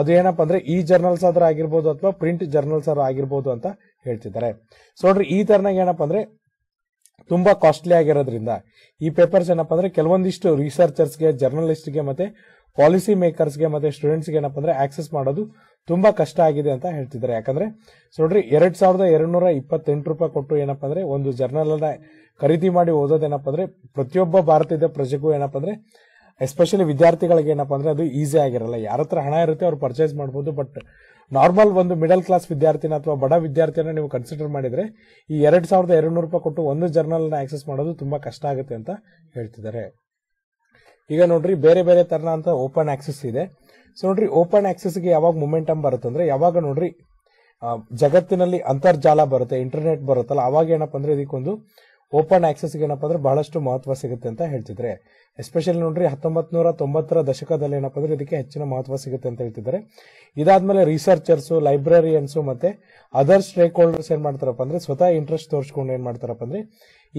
ಅದು ಏನಪ್ಪ ಅಂದ್ರೆ ಈ ಜರ್ನಲ್ಸ್ ಆದ್ರೂ ಆಗಿರ್ಬೋದು ಅಥವಾ ಪ್ರಿಂಟ್ ಜರ್ನಲ್ಸ್ ಆದ್ರೂ ಆಗಿರ್ಬೋದು ಅಂತ ಹೇಳ್ತಿದ್ದಾರೆ ಸೊ ನೋಡ್ರಿ ಈ ತರನಾಗ ಏನಪ್ಪ ಅಂದ್ರೆ ತುಂಬಾ ಕಾಸ್ಟ್ಲಿ ಆಗಿರೋದ್ರಿಂದ ಈ ಪೇಪರ್ಸ್ ಏನಪ್ಪಾ ಅಂದ್ರೆ ಕೆಲವೊಂದಿಷ್ಟು ರಿಸರ್ಚರ್ಸ್ಗೆ ಜರ್ನಲಿಸ್ಟ್ಗೆ ಮತ್ತೆ ಪಾಲಿಸಿ ಮೇಕರ್ಸ್ಗೆ ಮತ್ತೆ ಸ್ಟೂಡೆಂಟ್ಸ್ಗೆ ಏನಪ್ಪ ಅಂದ್ರೆ ಆಕ್ಸೆಸ್ ಮಾಡೋದು ತುಂಬಾ ಕಷ್ಟ ಆಗಿದೆ ಅಂತ ಹೇಳ್ತಿದ್ದಾರೆ ಯಾಕಂದ್ರೆ ನೋಡ್ರಿ ಎರಡ್ ಸಾವಿರದ ಎರಡ್ನೂರ ಇಪ್ಪತ್ತೆಂಟು ರೂಪಾಯಿ ಕೊಟ್ಟು ಏನಪ್ಪ ಅಂದ್ರೆ ಒಂದು ಜರ್ನಲ್ ಅನ್ನ ಖರೀದಿ ಮಾಡಿ ಓದೋದೇನಪ್ಪ ಅಂದ್ರೆ ಪ್ರತಿಯೊಬ್ಬ ಭಾರತೀಯ ಪ್ರಜೆಗೂ ಏನಪ್ಪಾ ಅಂದ್ರೆ ಎಸ್ಪೆಷಲಿ ವಿದ್ಯಾರ್ಥಿಗಳಿಗೆ ಏನಪ್ಪಾ ಅಂದ್ರೆ ಅದು ಈಸಿ ಆಗಿರಲ್ಲ ಯಾರ ಹತ್ರ ಹಣ ಇರುತ್ತೆ ಅವ್ರು ಪರ್ಚೇಸ್ ಮಾಡ್ಬೋದು ಬಟ್ ನಾರ್ಮಲ್ ಒಂದು ಮಿಡಲ್ ಕ್ಲಾಸ್ ವಿದ್ಯಾರ್ಥಿನ ಅಥವಾ ಬಡ ವಿದ್ಯಾರ್ಥಿನ ನೀವು ಕನ್ಸಿಡರ್ ಮಾಡಿದ್ರೆ ಈ ಎರಡ್ ಸಾವಿರದ ಎರಡು ನೂರು ರೂಪಾಯಿ ಕೊಟ್ಟು ಒಂದು ನ ಆಕ್ಸೆಸ್ ಮಾಡೋದು ತುಂಬಾ ಕಷ್ಟ ಆಗುತ್ತೆ ಅಂತ ಹೇಳ್ತಿದ್ದಾರೆ ಈಗ ನೋಡ್ರಿ ಬೇರೆ ಬೇರೆ ಥರನ ಅಂತ ಓಪನ್ ಆಕ್ಸೆಸ್ ಇದೆ ಸೊ ನೋಡ್ರಿ ಓಪನ್ ಆಕ್ಸೆಸ್ಗೆ ಯಾವಾಗ ಮೊಮೆಂಟಮ್ ಬರುತ್ತೆ ಅಂದರೆ ಯಾವಾಗ ನೋಡ್ರಿ ಜಗತ್ತಿನಲ್ಲಿ ಅಂತರ್ಜಾಲ ಬರುತ್ತೆ ಇಂಟರ್ನೆಟ್ ಬರುತ್ತಲ್ಲ ಅವಾಗ ಏನಪ್ಪ ಅಂದರೆ ಇದಕ್ಕೊಂದು ಓಪನ್ ಆಕ್ಸೆಸ್ ಏನಪ್ಪ ಅಂದ್ರೆ ಬಹಳಷ್ಟು ಮಹತ್ವ ಸಿಗುತ್ತೆ ಅಂತ ಹೇಳ್ತಿದ್ರೆ ಎಸ್ಪೆಷಲಿ ನೋಡ್ರಿ ಹತ್ತೊಂಬತ್ತು ನೂರ ತೊಂಬತ್ತರ ದಶಕದಲ್ಲಿ ಏನಪ್ಪ ಅಂದ್ರೆ ಇದಕ್ಕೆ ಹೆಚ್ಚಿನ ಮಹತ್ವ ಸಿಗುತ್ತೆ ಅಂತ ಹೇಳ್ತಿದ್ದಾರೆ ಇದಾದ್ಮೇಲೆ ರಿಸರ್ಚರ್ಸ್ ಲೈಬ್ರರಿಯನ್ಸು ಮತ್ತೆ ಅದರ್ ಸ್ಟೇಕ್ ಹೋಲ್ಡರ್ಸ್ ಏನ್ ಮಾಡ್ತಾರಪ್ಪ ಅಂದ್ರೆ ಸ್ವತಃ ಇಂಟ್ರೆಸ್ಟ್ ತೋರಿಸ್ಕೊಂಡು ಏನ್ ಮಾಡ್ತಾರಪ್ಪ ಅಂದ್ರೆ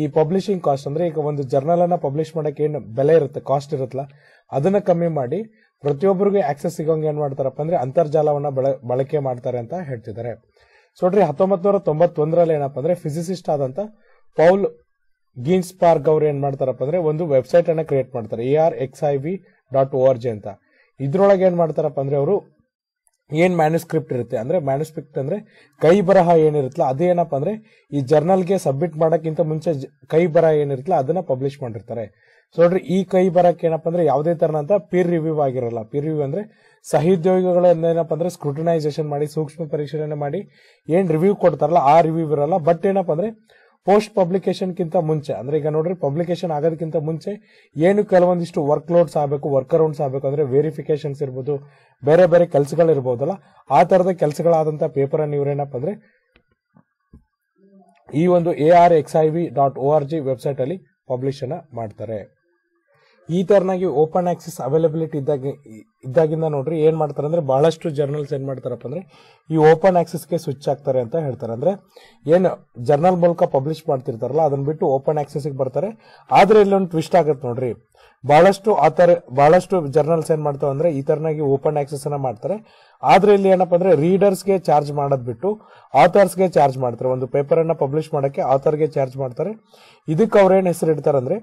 ಈ ಪಬ್ಲಿಷಿಂಗ್ ಕಾಸ್ಟ್ ಅಂದ್ರೆ ಈಗ ಒಂದು ಜರ್ನಲ್ ಅನ್ನ ಪಬ್ಲಿಷ್ ಮಾಡಕ್ಕೆ ಏನು ಬೆಲೆ ಇರುತ್ತೆ ಕಾಸ್ಟ್ ಇರುತ್ತಲ್ಲ ಅದನ್ನ ಕಮ್ಮಿ ಮಾಡಿ ಪ್ರತಿಯೊಬ್ಬರಿಗೂ ಆಕ್ಸೆಸ್ ಸಿಗೋಂಗೆ ಏನ್ ಮಾಡ್ತಾರಪ್ಪ ಅಂದ್ರೆ ಅಂತರ್ಜಾಲವನ್ನ ಬಳಕೆ ಮಾಡ್ತಾರೆ ಅಂತ ಹೇಳ್ತಿದ್ದಾರೆ ಸೊ ನೋಡ್ರಿ ಹತ್ತೊಂಬತ್ತು ನೂರ ತೊಂಬತ್ತೊಂದರಲ್ಲಿ ಏನಪ್ಪಾ ಅಂದ್ರೆ ಫಿಸಿಸಿಸ್ಟ್ ಆದಂತ ಪೌಲ್ ಗೀನ್ಸ್ ಪಾರ್ಕ್ ಅವ್ರು ಏನ್ ಮಾಡ್ತಾರಪ್ಪ ಅಂದ್ರೆ ಒಂದು ವೆಬ್ಸೈಟ್ ಅನ್ನ ಕ್ರಿಯೇಟ್ ಮಾಡ್ತಾರೆ A R X I V dot O R G ಅಂತ ಇದ್ರೊಳಗೆ ಏನ್ ಮಾಡ್ತಾರಪ್ಪ ಅಂದ್ರೆ ಅವರು ಏನ್ ಮ್ಯಾನುಸ್ಕ್ರಿಪ್ಟ್ ಇರುತ್ತೆ ಅಂದ್ರೆ ಮ್ಯಾನುಸ್ಕ್ರಿಪ್ಟ್ ಅಂದ್ರೆ ಕೈ ಬರಹ ಏನಿರುತ್ತಲ್ಲ ಅದೇನಪ್ಪ ಅಂದ್ರೆ ಈ ಜರ್ನಲ್ಗೆ ಸಬ್ಮಿಟ್ ಮಾಡೋಕ್ಕಿಂತ ಮುಂಚೆ ಕೈ ಬರಹ ಏನಿರುತ್ತಲ್ಲ ಅದನ್ನ ಪಬ್ಲಿಷ್ ಮಾಡಿರ್ತಾರೆ ಸೊ ನೋಡ್ರಿ ಈ ಕೈ ಬರಕ್ಕೆ ಏನಪ್ಪ ಅಂದ್ರೆ ಯಾವುದೇ ತರನಂತ ಪೀರ್ ರಿವ್ಯೂ ಆಗಿರಲ್ಲ ಪೀರ್ ರಿವ್ಯೂ ಅಂದ್ರೆ ಏನಪ್ಪ ಅಂದ್ರೆ ಸ್ಕ್ರೂಟನೈಸೇಷನ್ ಮಾಡಿ ಸೂಕ್ಷ್ಮ ಪರಿಶೀಲನೆ ಮಾಡಿ ಏನ್ ರಿವ್ಯೂ ಕೊಡ್ತಾರಲ್ಲ ಆ ರಿವ್ಯೂ ಇರಲ್ಲ ಬಟ್ ಏನಪ್ಪ ಅಂದ್ರೆ ಪೋಸ್ಟ್ ಪಬ್ಲಿಕೇಶನ್ ಗಿಂತ ಮುಂಚೆ ಅಂದ್ರೆ ಈಗ ನೋಡ್ರಿ ಪಬ್ಲಿಕೇಶನ್ ಆಗೋದಕ್ಕಿಂತ ಮುಂಚೆ ಏನು ಕೆಲವೊಂದಿಷ್ಟು ವರ್ಕ್ ಲೋಡ್ಸ್ ಆಗಬೇಕು ವರ್ಕ್ ಅರೌಂಡ್ಸ್ ಆಗಬೇಕು ಅಂದ್ರೆ ವೆರಿಫಿಕೇಶನ್ಸ್ ಇರ್ಬೋದು ಬೇರೆ ಬೇರೆ ಕೆಲಸಗಳು ಇರ್ಬೋದಲ್ಲ ಆ ತರದ ಕೆಲಸಗಳಾದಂತ ಪೇಪರ್ ಅನ್ನು ಇವರೇನಪ್ಪ ಅಂದ್ರೆ ಈ ಒಂದು A R X I V dot O R G website ಅಲ್ಲಿ ಪಬ್ಲಿಷ್ ಮಾಡ್ತಾರೆ ಈ ತರನಾಗಿ ಓಪನ್ ಆಕ್ಸೆಸ್ ಅವೈಲಬಿಲಿಟಿ ಇದ್ದಾಗ ಇದ್ದಾಗಿಂದ ನೋಡ್ರಿ ಏನು ಮಾಡ್ತಾರೆ ಅಂದ್ರೆ ಬಹಳಷ್ಟು ಜರ್ನಲ್ಸ್ ಏನು ಮಾಡ್ತಾರಪ್ಪ ಅಂದ್ರೆ ಈ ಓಪನ್ ಗೆ ಸ್ವಿಚ್ ಆಗ್ತಾರೆ ಅಂತ ಹೇಳ್ತಾರೆ ಅಂದ್ರೆ ಏನು ಜರ್ನಲ್ ಮೂಲಕ ಪಬ್ಲಿಷ್ ಮಾಡ್ತಿರ್ತಾರಲ್ಲ ಅದನ್ನ ಬಿಟ್ಟು ಓಪನ್ ಗೆ ಬರ್ತಾರೆ ಆದರೆ ಇಲ್ಲೊಂದು ಟ್ವಿಸ್ಟ್ ಆಗುತ್ತೆ ನೋಡ್ರಿ ಬಹಳಷ್ಟು ಆ ಬಹಳಷ್ಟು ಜರ್ನಲ್ಸ್ ಏನ್ ಮಾಡ್ತಾವೆ ಅಂದ್ರೆ ಈ ತರನಾಗಿ ಓಪನ್ ಅನ್ನ ಮಾಡ್ತಾರೆ ಆದ್ರೆ ಇಲ್ಲಿ ಏನಪ್ಪ ರೀಡರ್ಸ್ ರೀಡರ್ಸ್ಗೆ ಚಾರ್ಜ್ ಮಾಡೋದ್ ಬಿಟ್ಟು ಗೆ ಚಾರ್ಜ್ ಮಾಡ್ತಾರೆ ಒಂದು ಪೇಪರ್ ಅನ್ನ ಪಬ್ಲಿಷ್ ಮಾಡೋಕ್ಕೆ ಆಥರ್ಗೆ ಚಾರ್ಜ್ ಮಾಡ್ತಾರೆ ಇದಕ್ಕೆ ಏನ್ ಹೆಸರು ಇಡ್ತಾರೆ ಅಂದರೆ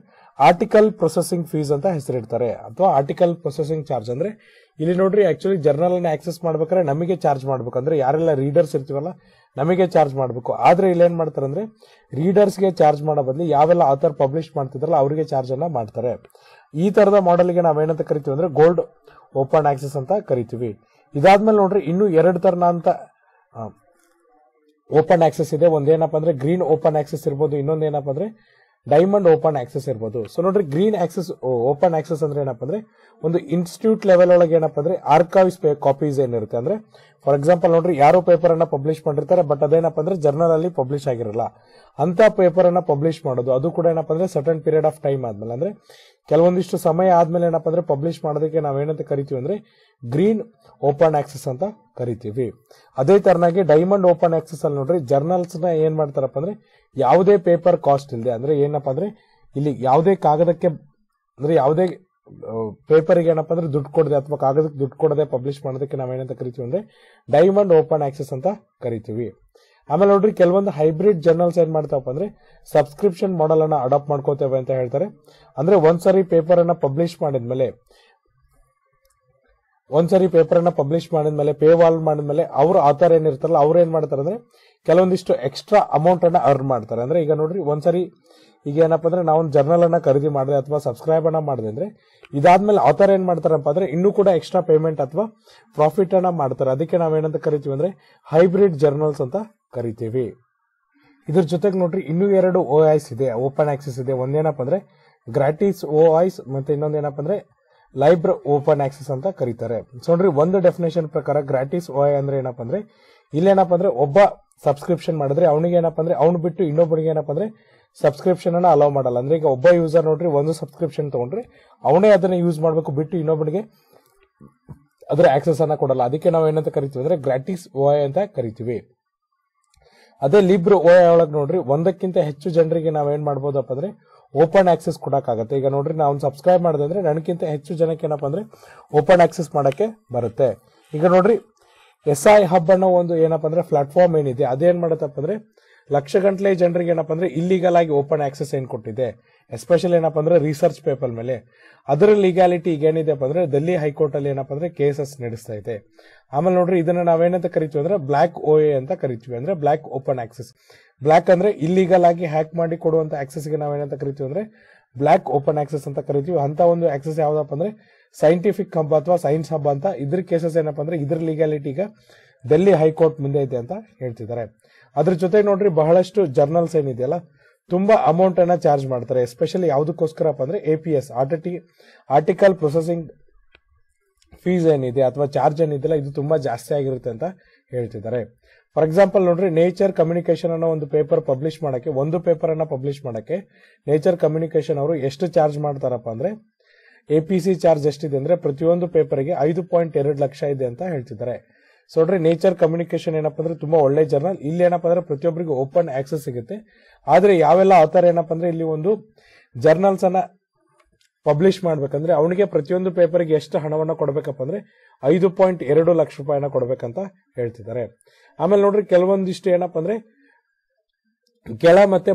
ಆರ್ಟಿಕಲ್ ಪ್ರೊಸೆಸಿಂಗ್ ಫೀಸ್ ಅಂತ ಹೆಸರಿಡ್ತಾರೆ ಅಥವಾ ಆರ್ಟಿಕಲ್ ಪ್ರೊಸೆಸಿಂಗ್ ಚಾರ್ಜ್ ಅಂದ್ರೆ ಇಲ್ಲಿ ನೋಡ್ರಿ ಆಕ್ಚುಲಿ ಜರ್ನಲ್ ಅನ್ನು ಆಕ್ಸೆಸ್ ಮಾಡ್ಬೇಕಾದ್ರೆ ನಮಗೆ ಚಾರ್ಜ್ ಮಾಡ್ಬೇಕಂದ್ರೆ ಯಾರೆಲ್ಲ ರೀಡರ್ಸ್ ಇರ್ತೀವಲ್ಲ ನಮಗೆ ಚಾರ್ಜ್ ಮಾಡಬೇಕು ಆದ್ರೆ ಇಲ್ಲಿ ಏನ್ ಮಾಡ್ತಾರೆ ಅಂದ್ರೆ ರೀಡರ್ಸ್ಗೆ ಚಾರ್ಜ್ ಮಾಡೋ ಬದಲು ಯಾವೆಲ್ಲ ಆಥರ್ ಪಬ್ಲಿಷ್ ಮಾಡ್ತಿದ್ರಲ್ಲ ಅವರಿಗೆ ಚಾರ್ಜ್ ಅನ್ನ ಮಾಡ್ತಾರೆ ಈ ತರದ ನಾವು ನಾವೇನಂತ ಕರಿತೀವಿ ಅಂದ್ರೆ ಗೋಲ್ಡ್ ಓಪನ್ ಆಕ್ಸೆಸ್ ಅಂತ ಕರಿತೀವಿ ಇದಾದ್ಮೇಲೆ ನೋಡ್ರಿ ಇನ್ನು ಎರಡು ತರನ ಅಂತ ಓಪನ್ ಆಕ್ಸೆಸ್ ಇದೆ ಒಂದೇನಪ್ಪ ಅಂದ್ರೆ ಗ್ರೀನ್ ಓಪನ್ ಆಕ್ಸೆಸ್ ಇರ್ಬೋದು ಇನ್ನೊಂದೇನಪ್ಪ ಅಂದ್ರೆ ಡೈಮಂಡ್ ಓಪನ್ ಆಕ್ಸೆಸ್ ಇರ್ಬೋದು ಸೊ ನೋಡ್ರಿ ಗ್ರೀನ್ ಆಕ್ಸೆಸ್ ಓಪನ್ ಆಕ್ಸೆಸ್ ಅಂದ್ರೆ ಏನಪ್ಪ ಅಂದ್ರೆ ಒಂದು ಇನ್ಸ್ಟಿಟ್ಯೂಟ್ ಲೆವೆಲ್ ಒಳಗೆ ಏನಪ್ಪ ಅಂದ್ರೆ ಆರ್ಕೈವ್ಸ್ ಕಾಪೀಸ್ ಏನಿರುತ್ತೆ ಅಂದ್ರೆ ಫಾರ್ ಎಕ್ಸಾಂಪಲ್ ನೋಡ್ರಿ ಯಾರು ಪೇಪರ್ ಅನ್ನ ಪಬ್ಲಿಷ್ ಮಾಡಿರ್ತಾರೆ ಬಟ್ ಅದೇನಪ್ಪ ಅಂದ್ರೆ ಜರ್ನಲ್ ಅಲ್ಲಿ ಪಬ್ಲಿಷ್ ಆಗಿರಲ್ಲ ಅಂತ ಪೇಪರ್ ಅನ್ನ ಪಬ್ಲಿಷ್ ಮಾಡೋದು ಅದು ಕೂಡ ಏನಪ್ಪ ಅಂದ್ರೆ ಸರ್ಟನ್ ಪೀರಿಯಡ್ ಆಫ್ ಟೈಮ್ ಆದ್ಮೇಲೆ ಅಂದ್ರೆ ಕೆಲವೊಂದಿಷ್ಟು ಸಮಯ ಆದ್ಮೇಲೆ ಏನಪ್ಪ ಅಂದ್ರೆ ಪಬ್ಲಿಷ್ ಮಾಡೋದಕ್ಕೆ ಏನಂತ ಕರಿತೀವಿ ಅಂದ್ರೆ ಗ್ರೀನ್ ಓಪನ್ ಆಕ್ಸೆಸ್ ಅಂತ ಕರಿತೀವಿ ಅದೇ ತರನಾಗಿ ಡೈಮಂಡ್ ಓಪನ್ ಆಕ್ಸೆಸ್ ಅಲ್ಲಿ ನೋಡ್ರಿ ಜರ್ನಲ್ಸ್ ನ ಏನ್ ಮಾಡ್ತಾರಪ್ಪ ಅಂದ್ರೆ ಯಾವುದೇ ಪೇಪರ್ ಕಾಸ್ಟ್ ಇಲ್ಲದೆ ಅಂದ್ರೆ ಏನಪ್ಪಾ ಅಂದ್ರೆ ಇಲ್ಲಿ ಯಾವುದೇ ಕಾಗದಕ್ಕೆ ಅಂದ್ರೆ ಯಾವುದೇ ಪೇಪರ್ಗೆ ಏನಪ್ಪ ಅಂದ್ರೆ ದುಡ್ಡು ಕೊಡದೆ ಅಥವಾ ಕಾಗದಕ್ಕೆ ದುಡ್ಡು ಕೊಡದೆ ಪಬ್ಲಿಷ್ ಮಾಡೋದಕ್ಕೆ ಏನಂತ ಕರಿತೀವಿ ಅಂದ್ರೆ ಡೈಮಂಡ್ ಓಪನ್ ಆಕ್ಸೆಸ್ ಅಂತ ಕರಿತೀವಿ ಆಮೇಲೆ ನೋಡ್ರಿ ಕೆಲವೊಂದು ಹೈಬ್ರಿಡ್ ಜರ್ನಲ್ಸ್ ಏನ್ ಮಾಡ್ತಾವಪ್ಪ ಅಂದ್ರೆ ಸಬ್ಸ್ಕ್ರಿಪ್ಷನ್ ಮಾಡೆಲ್ ಅನ್ನ ಅಡಾಪ್ಟ್ ಮಾಡ್ಕೋತೇವೆ ಅಂತ ಹೇಳ್ತಾರೆ ಅಂದ್ರೆ ಒಂದ್ಸರಿ ಪೇಪರ್ ಅನ್ನ ಪಬ್ಲಿಷ್ ಮಾಡಿದ್ಮೇಲೆ ಒಂದ್ಸರಿ ಪೇಪರ್ ಅನ್ನ ಪಬ್ಲಿಷ್ ಮಾಡಿದ್ಮೇಲೆ ಪೇ ವಾಲ್ ಮಾಡಿದ್ಮೇಲೆ ಅವ್ರು ಆತರ ಏನಿರ್ತಾರಲ್ಲ ಅವ್ರು ಏನ್ ಮಾಡ್ತಾರೆ ಅಂದ್ರೆ ಕೆಲವೊಂದಿಷ್ಟು ಎಕ್ಸ್ಟ್ರಾ ಅಮೌಂಟ್ ಅನ್ನ ಅರ್ನ್ ಮಾಡ್ತಾರೆ ಅಂದ್ರೆ ಈಗ ನೋಡ್ರಿ ಒಂದ್ಸರಿ ಈಗ ಏನಪ್ಪ ಅಂದ್ರೆ ನಾವು ಜರ್ನಲ್ ಅನ್ನ ಖರೀದಿ ಮಾಡಿದೆ ಅಥವಾ ಸಬ್ಸ್ಕ್ರೈಬ್ ಅನ್ನ ಮಾಡಿದೆ ಅಂದ್ರೆ ಇದಾದ್ಮೇಲೆ ಆತರ ಏನ್ ಮಾಡ್ತಾರಪ್ಪ ಅಂದ್ರೆ ಇನ್ನೂ ಕೂಡ ಎಕ್ಸ್ಟ್ರಾ ಪೇಮೆಂಟ್ ಅಥವಾ ಪ್ರಾಫಿಟ್ ಅನ್ನ ಮಾಡ್ತಾರೆ ಅದಕ್ಕೆ ನಾವೇನಂತ ಕರಿತೀವಿ ಅಂದ್ರೆ ಹೈಬ್ರಿಡ್ ಜರ್ನಲ್ಸ್ ಅಂತ ಕರಿತೀವಿ ಇದ್ರ ಜೊತೆಗೆ ನೋಡ್ರಿ ಇನ್ನೂ ಎರಡು ಓ ಐಸ್ ಇದೆ ಓಪನ್ ಆಕ್ಸಿಸ್ ಇದೆ ಒಂದೇನಪ್ಪ ಅಂದ್ರೆ ಗ್ರಾಟಿಸ್ ಓ ಐಸ್ ಮತ್ತೆ ಇನ್ನೊಂದೇನಪ್ಪ ಅಂದ್ರೆ ಲೈಬ್ರ ಓಪನ್ ಆಕ್ಸೆಸ್ ಅಂತ ಕರೀತಾರೆ ಸೊ ನೋಡ್ರಿ ಒಂದು ಡೆಫಿನೇಷನ್ ಪ್ರಕಾರ ಗ್ರಾಟಿಸ್ ಓ ಅಂದ್ರೆ ಏನಪ್ಪ ಅಂದ್ರೆ ಇಲ್ಲೇನಪ್ಪ ಅಂದ್ರೆ ಒಬ್ಬ ಸಬ್ಸ್ಕ್ರಿಪ್ಷನ್ ಮಾಡಿದ್ರೆ ಅವನಿಗೆ ಏನಪ್ಪ ಅಂದ್ರೆ ಅವ್ನು ಬಿಟ್ಟು ಇನ್ನೊಬ್ಬನಿಗೆ ಏನಪ್ಪ ಅಂದ್ರೆ ಸಬ್ಸ್ಕ್ರಿಪ್ಷನ್ ಅನ್ನ ಅಲೋ ಮಾಡಲ್ಲ ಅಂದ್ರೆ ಈಗ ಒಬ್ಬ ಯೂಸರ್ ನೋಡ್ರಿ ಒಂದು ಸಬ್ಸ್ಕ್ರಿಪ್ಷನ್ ತಗೊಂಡ್ರೆ ಅವನೇ ಅದನ್ನ ಯೂಸ್ ಮಾಡಬೇಕು ಬಿಟ್ಟು ಇನ್ನೊಬ್ಬನಿಗೆ ಅದರ ಆಕ್ಸೆಸ್ ಅನ್ನ ಕೊಡಲ್ಲ ಅದಕ್ಕೆ ನಾವು ಏನಂತ ಕರಿತೀವಿ ಅಂದ್ರೆ ಗ್ರಾಟಿಸ್ ಓ ಅಂತ ಕರಿತೀವಿ ಅದೇ ಲಿಬ್ರ ಓ ಒಳಗೆ ನೋಡ್ರಿ ಒಂದಕ್ಕಿಂತ ಹೆಚ್ಚು ಜನರಿಗೆ ನಾವೇನ್ ಮಾಡ್ಬೋದಪ್ಪ ಅಂದ್ರೆ ಓಪನ್ ಆಕ್ಸೆಸ್ ಕೊಡೋಕ್ಕಾಗತ್ತೆ ಈಗ ನೋಡ್ರಿ ನಾವು ಸಬ್ಸ್ಕ್ರೈಬ್ ಮಾಡಿದ್ರೆ ನನಗಿಂತ ಹೆಚ್ಚು ಜನಕ್ಕೆ ಏನಪ್ಪ ಅಂದರೆ ಓಪನ್ ಆಕ್ಸೆಸ್ ಮಾಡೋಕ್ಕೆ ಬರುತ್ತೆ ಈಗ ನೋಡ್ರಿ ಎಸ್ ಐ ಹಬ್ ಅನ್ನೋ ಒಂದು ಏನಪ್ಪ ಅಂದರೆ ಪ್ಲಾಟ್ಫಾರ್ಮ್ ಏನಿದೆ ಅದೇನು ಮಾಡುತ್ತಪ್ಪ ಅಂದರೆ ಲಕ್ಷಗಂಟ್ಲೆ ಜನರಿಗೆ ಏನಪ್ಪ ಅಂದರೆ ಇಲ್ಲಿಗಲ್ ಆಗಿ ಓಪನ್ ಆಕ್ಸೆಸ್ ಏನು ಕೊಟ್ಟಿದೆ ಎಸ್ಪೆಷಲ್ ಏನಪ್ಪ ಅಂದ್ರೆ ರಿಸರ್ಚ್ ಪೇಪರ್ ಮೇಲೆ ಅದರ ಲೀಗಾಲಿಟಿ ಈಗ ಏನಿದೆಪ್ಪ ಅಂದ್ರೆ ದೆಲ್ಲಿ ಹೈಕೋರ್ಟ್ ಅಲ್ಲಿ ಏನಪ್ಪ ಅಂದ್ರೆ ಕೇಸಸ್ ನಡೆಸ್ತಾ ಇದೆ ಆಮೇಲೆ ನೋಡ್ರಿ ಇದನ್ನ ನಾವೇನಂತ ಕರಿತೀವಿ ಅಂದ್ರೆ ಬ್ಲಾಕ್ ಓ ಎ ಅಂತ ಕರಿತೀವಿ ಅಂದ್ರೆ ಬ್ಲಾಕ್ ಓಪನ್ ಆಕ್ಸೆಸ್ ಬ್ಲಾಕ್ ಅಂದ್ರೆ ಇಲ್ಲಿಗಲ್ ಆಗಿ ಹ್ಯಾಕ್ ಮಾಡಿ ಕೊಡುವಂತ ಗೆ ನಾವೇನಂತ ಕರಿತೀವಿ ಅಂದ್ರೆ ಬ್ಲಾಕ್ ಓಪನ್ ಆಕ್ಸೆಸ್ ಅಂತ ಕರಿತೀವಿ ಅಂತ ಒಂದು ಆಕ್ಸೆಸ್ ಯಾವ್ದಪ್ಪ ಅಂದ್ರೆ ಸೈಂಟಿಫಿಕ್ ಹಬ್ ಅಥವಾ ಸೈನ್ಸ್ ಹಬ್ ಅಂತ ಇದ್ರ ಕೇಸಸ್ ಏನಪ್ಪ ಅಂದ್ರೆ ಇದ್ರ ಲೀಗಾಲಿಟಿ ಈಗ ಡೆಲ್ಲಿ ಹೈಕೋರ್ಟ್ ಮುಂದೆ ಇದೆ ಅಂತ ಹೇಳ್ತಿದ್ದಾರೆ ಅದ್ರ ಜೊತೆ ನೋಡ್ರಿ ಬಹಳಷ್ಟು ಜರ್ನಲ್ಸ್ ಏನಿದೆಯಲ್ಲ ತುಂಬಾ ಅಮೌಂಟ್ ಅನ್ನ ಚಾರ್ಜ್ ಮಾಡ್ತಾರೆ ಎಸ್ಪೆಷಲಿ ಯಾವುದಕ್ಕೋಸ್ಕರಪ್ಪ ಅಂದ್ರೆ ಎ ಪಿ ಎಸ್ ಆರ್ಟಿ ಆರ್ಟಿಕಲ್ ಪ್ರೊಸೆಸಿಂಗ್ ಫೀಸ್ ಏನಿದೆ ಅಥವಾ ಚಾರ್ಜ್ ಏನಿದೆಲ್ಲ ಇದು ತುಂಬಾ ಜಾಸ್ತಿ ಆಗಿರುತ್ತೆ ಅಂತ ಹೇಳ್ತಿದ್ದಾರೆ ಫಾರ್ ಎಕ್ಸಾಂಪಲ್ ನೋಡ್ರಿ ನೇಚರ್ ಕಮ್ಯುನಿಕೇಶನ್ ಅನ್ನೋ ಒಂದು ಪೇಪರ್ ಪಬ್ಲಿಷ್ ಮಾಡಕ್ಕೆ ಒಂದು ಪೇಪರ್ ಅನ್ನ ಪಬ್ಲಿಷ್ ಮಾಡಕ್ಕೆ ನೇಚರ್ ಕಮ್ಯುನಿಕೇಶನ್ ಅವರು ಎಷ್ಟು ಚಾರ್ಜ್ ಮಾಡ್ತಾರಪ್ಪ ಅಂದ್ರೆ ಎ ಪಿ ಸಿ ಚಾರ್ಜ್ ಎಷ್ಟಿದೆ ಅಂದ್ರೆ ಪ್ರತಿಯೊಂದು ಪೇಪರ್ಗೆ ಐದು ಪಾಯಿಂಟ್ ಎರಡು ಲಕ್ಷ ಇದೆ ಅಂತ ಹೇಳ್ತಿದ್ದಾರೆ ಸೊ ನೋಡ್ರಿ ನೇಚರ್ ಕಮ್ಯುನಿಕೇಶನ್ ಏನಪ್ಪಾ ಅಂದ್ರೆ ತುಂಬಾ ಒಳ್ಳೆ ಜರ್ನಲ್ ಇಲ್ಲಿ ಏನಪ್ಪ ಅಂದ್ರೆ ಪ್ರತಿಯೊಬ್ಬರಿಗೂ ಓಪನ್ ಆಕ್ಸೆಸ್ ಸಿಗುತ್ತೆ ಆದ್ರೆ ಯಾವೆಲ್ಲ ಆತರ ಏನಪ್ಪ ಅಂದ್ರೆ ಇಲ್ಲಿ ಒಂದು ಜರ್ನಲ್ಸ್ ಅನ್ನ ಪಬ್ಲಿಷ್ ಮಾಡ್ಬೇಕಂದ್ರೆ ಅವನಿಗೆ ಪ್ರತಿಯೊಂದು ಪೇಪರ್ಗೆ ಎಷ್ಟು ಹಣವನ್ನು ಕೊಡಬೇಕಪ್ಪ ಅಂದ್ರೆ ಐದು ಪಾಯಿಂಟ್ ಎರಡು ಲಕ್ಷ ರೂಪಾಯಿನ ಕೊಡಬೇಕಂತ ಹೇಳ್ತಿದ್ದಾರೆ ಆಮೇಲೆ ನೋಡ್ರಿ ಕೆಲವೊಂದಿಷ್ಟು ಏನಪ್ಪಾ ಅಂದ್ರೆ ಕೆಳ ಮತ್ತೆ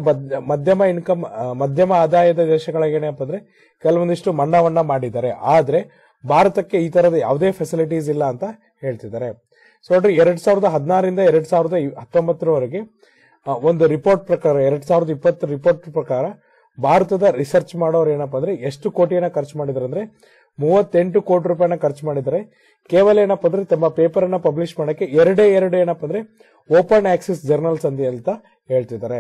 ಮಧ್ಯಮ ಇನ್ಕಮ್ ಮಧ್ಯಮ ಆದಾಯದ ದೇಶಗಳಿಗೆ ಏನಪ್ಪ ಅಂದ್ರೆ ಕೆಲವೊಂದಿಷ್ಟು ಮನ್ನವನ್ನ ಮಾಡಿದ್ದಾರೆ ಆದ್ರೆ ಭಾರತಕ್ಕೆ ಈ ತರದ ಯಾವುದೇ ಫೆಸಿಲಿಟೀಸ್ ಇಲ್ಲ ಅಂತ ಹೇಳ್ತಿದ್ದಾರೆ ಸೊ ನೋಡ್ರಿ ಎರಡ್ ಸಾವಿರದ ಹದಿನಾರಿಂದ ಎರಡ್ ಸಾವಿರದ ಹತ್ತೊಂಬತ್ತರವರೆಗೆ ಒಂದು ರಿಪೋರ್ಟ್ ಪ್ರಕಾರ ಎರಡ್ ಸಾವಿರದ ಇಪ್ಪತ್ತು ರಿಪೋರ್ಟ್ ಪ್ರಕಾರ ಭಾರತದ ರಿಸರ್ಚ್ ಮಾಡೋರು ಏನಪ್ಪಾ ಅಂದ್ರೆ ಎಷ್ಟು ಕೋಟಿಯನ್ನ ಖರ್ಚು ಮಾಡಿದ್ರೆ ಅಂದ್ರೆ ಮೂವತ್ತೆಂಟು ಕೋಟಿ ರೂಪಾಯಿನ ಖರ್ಚು ಮಾಡಿದ್ದಾರೆ ಕೇವಲ ಏನಪ್ಪ ಅಂದ್ರೆ ತಮ್ಮ ಪೇಪರ್ ಅನ್ನ ಪಬ್ಲಿಷ್ ಮಾಡಕ್ಕೆ ಎರಡೇ ಎರಡು ಏನಪ್ಪಾ ಅಂದ್ರೆ ಓಪನ್ ಆಕ್ಸಿಸ್ ಜರ್ನಲ್ಸ್ ಅಂತ ಹೇಳ್ತಾ ಹೇಳ್ತಿದ್ದಾರೆ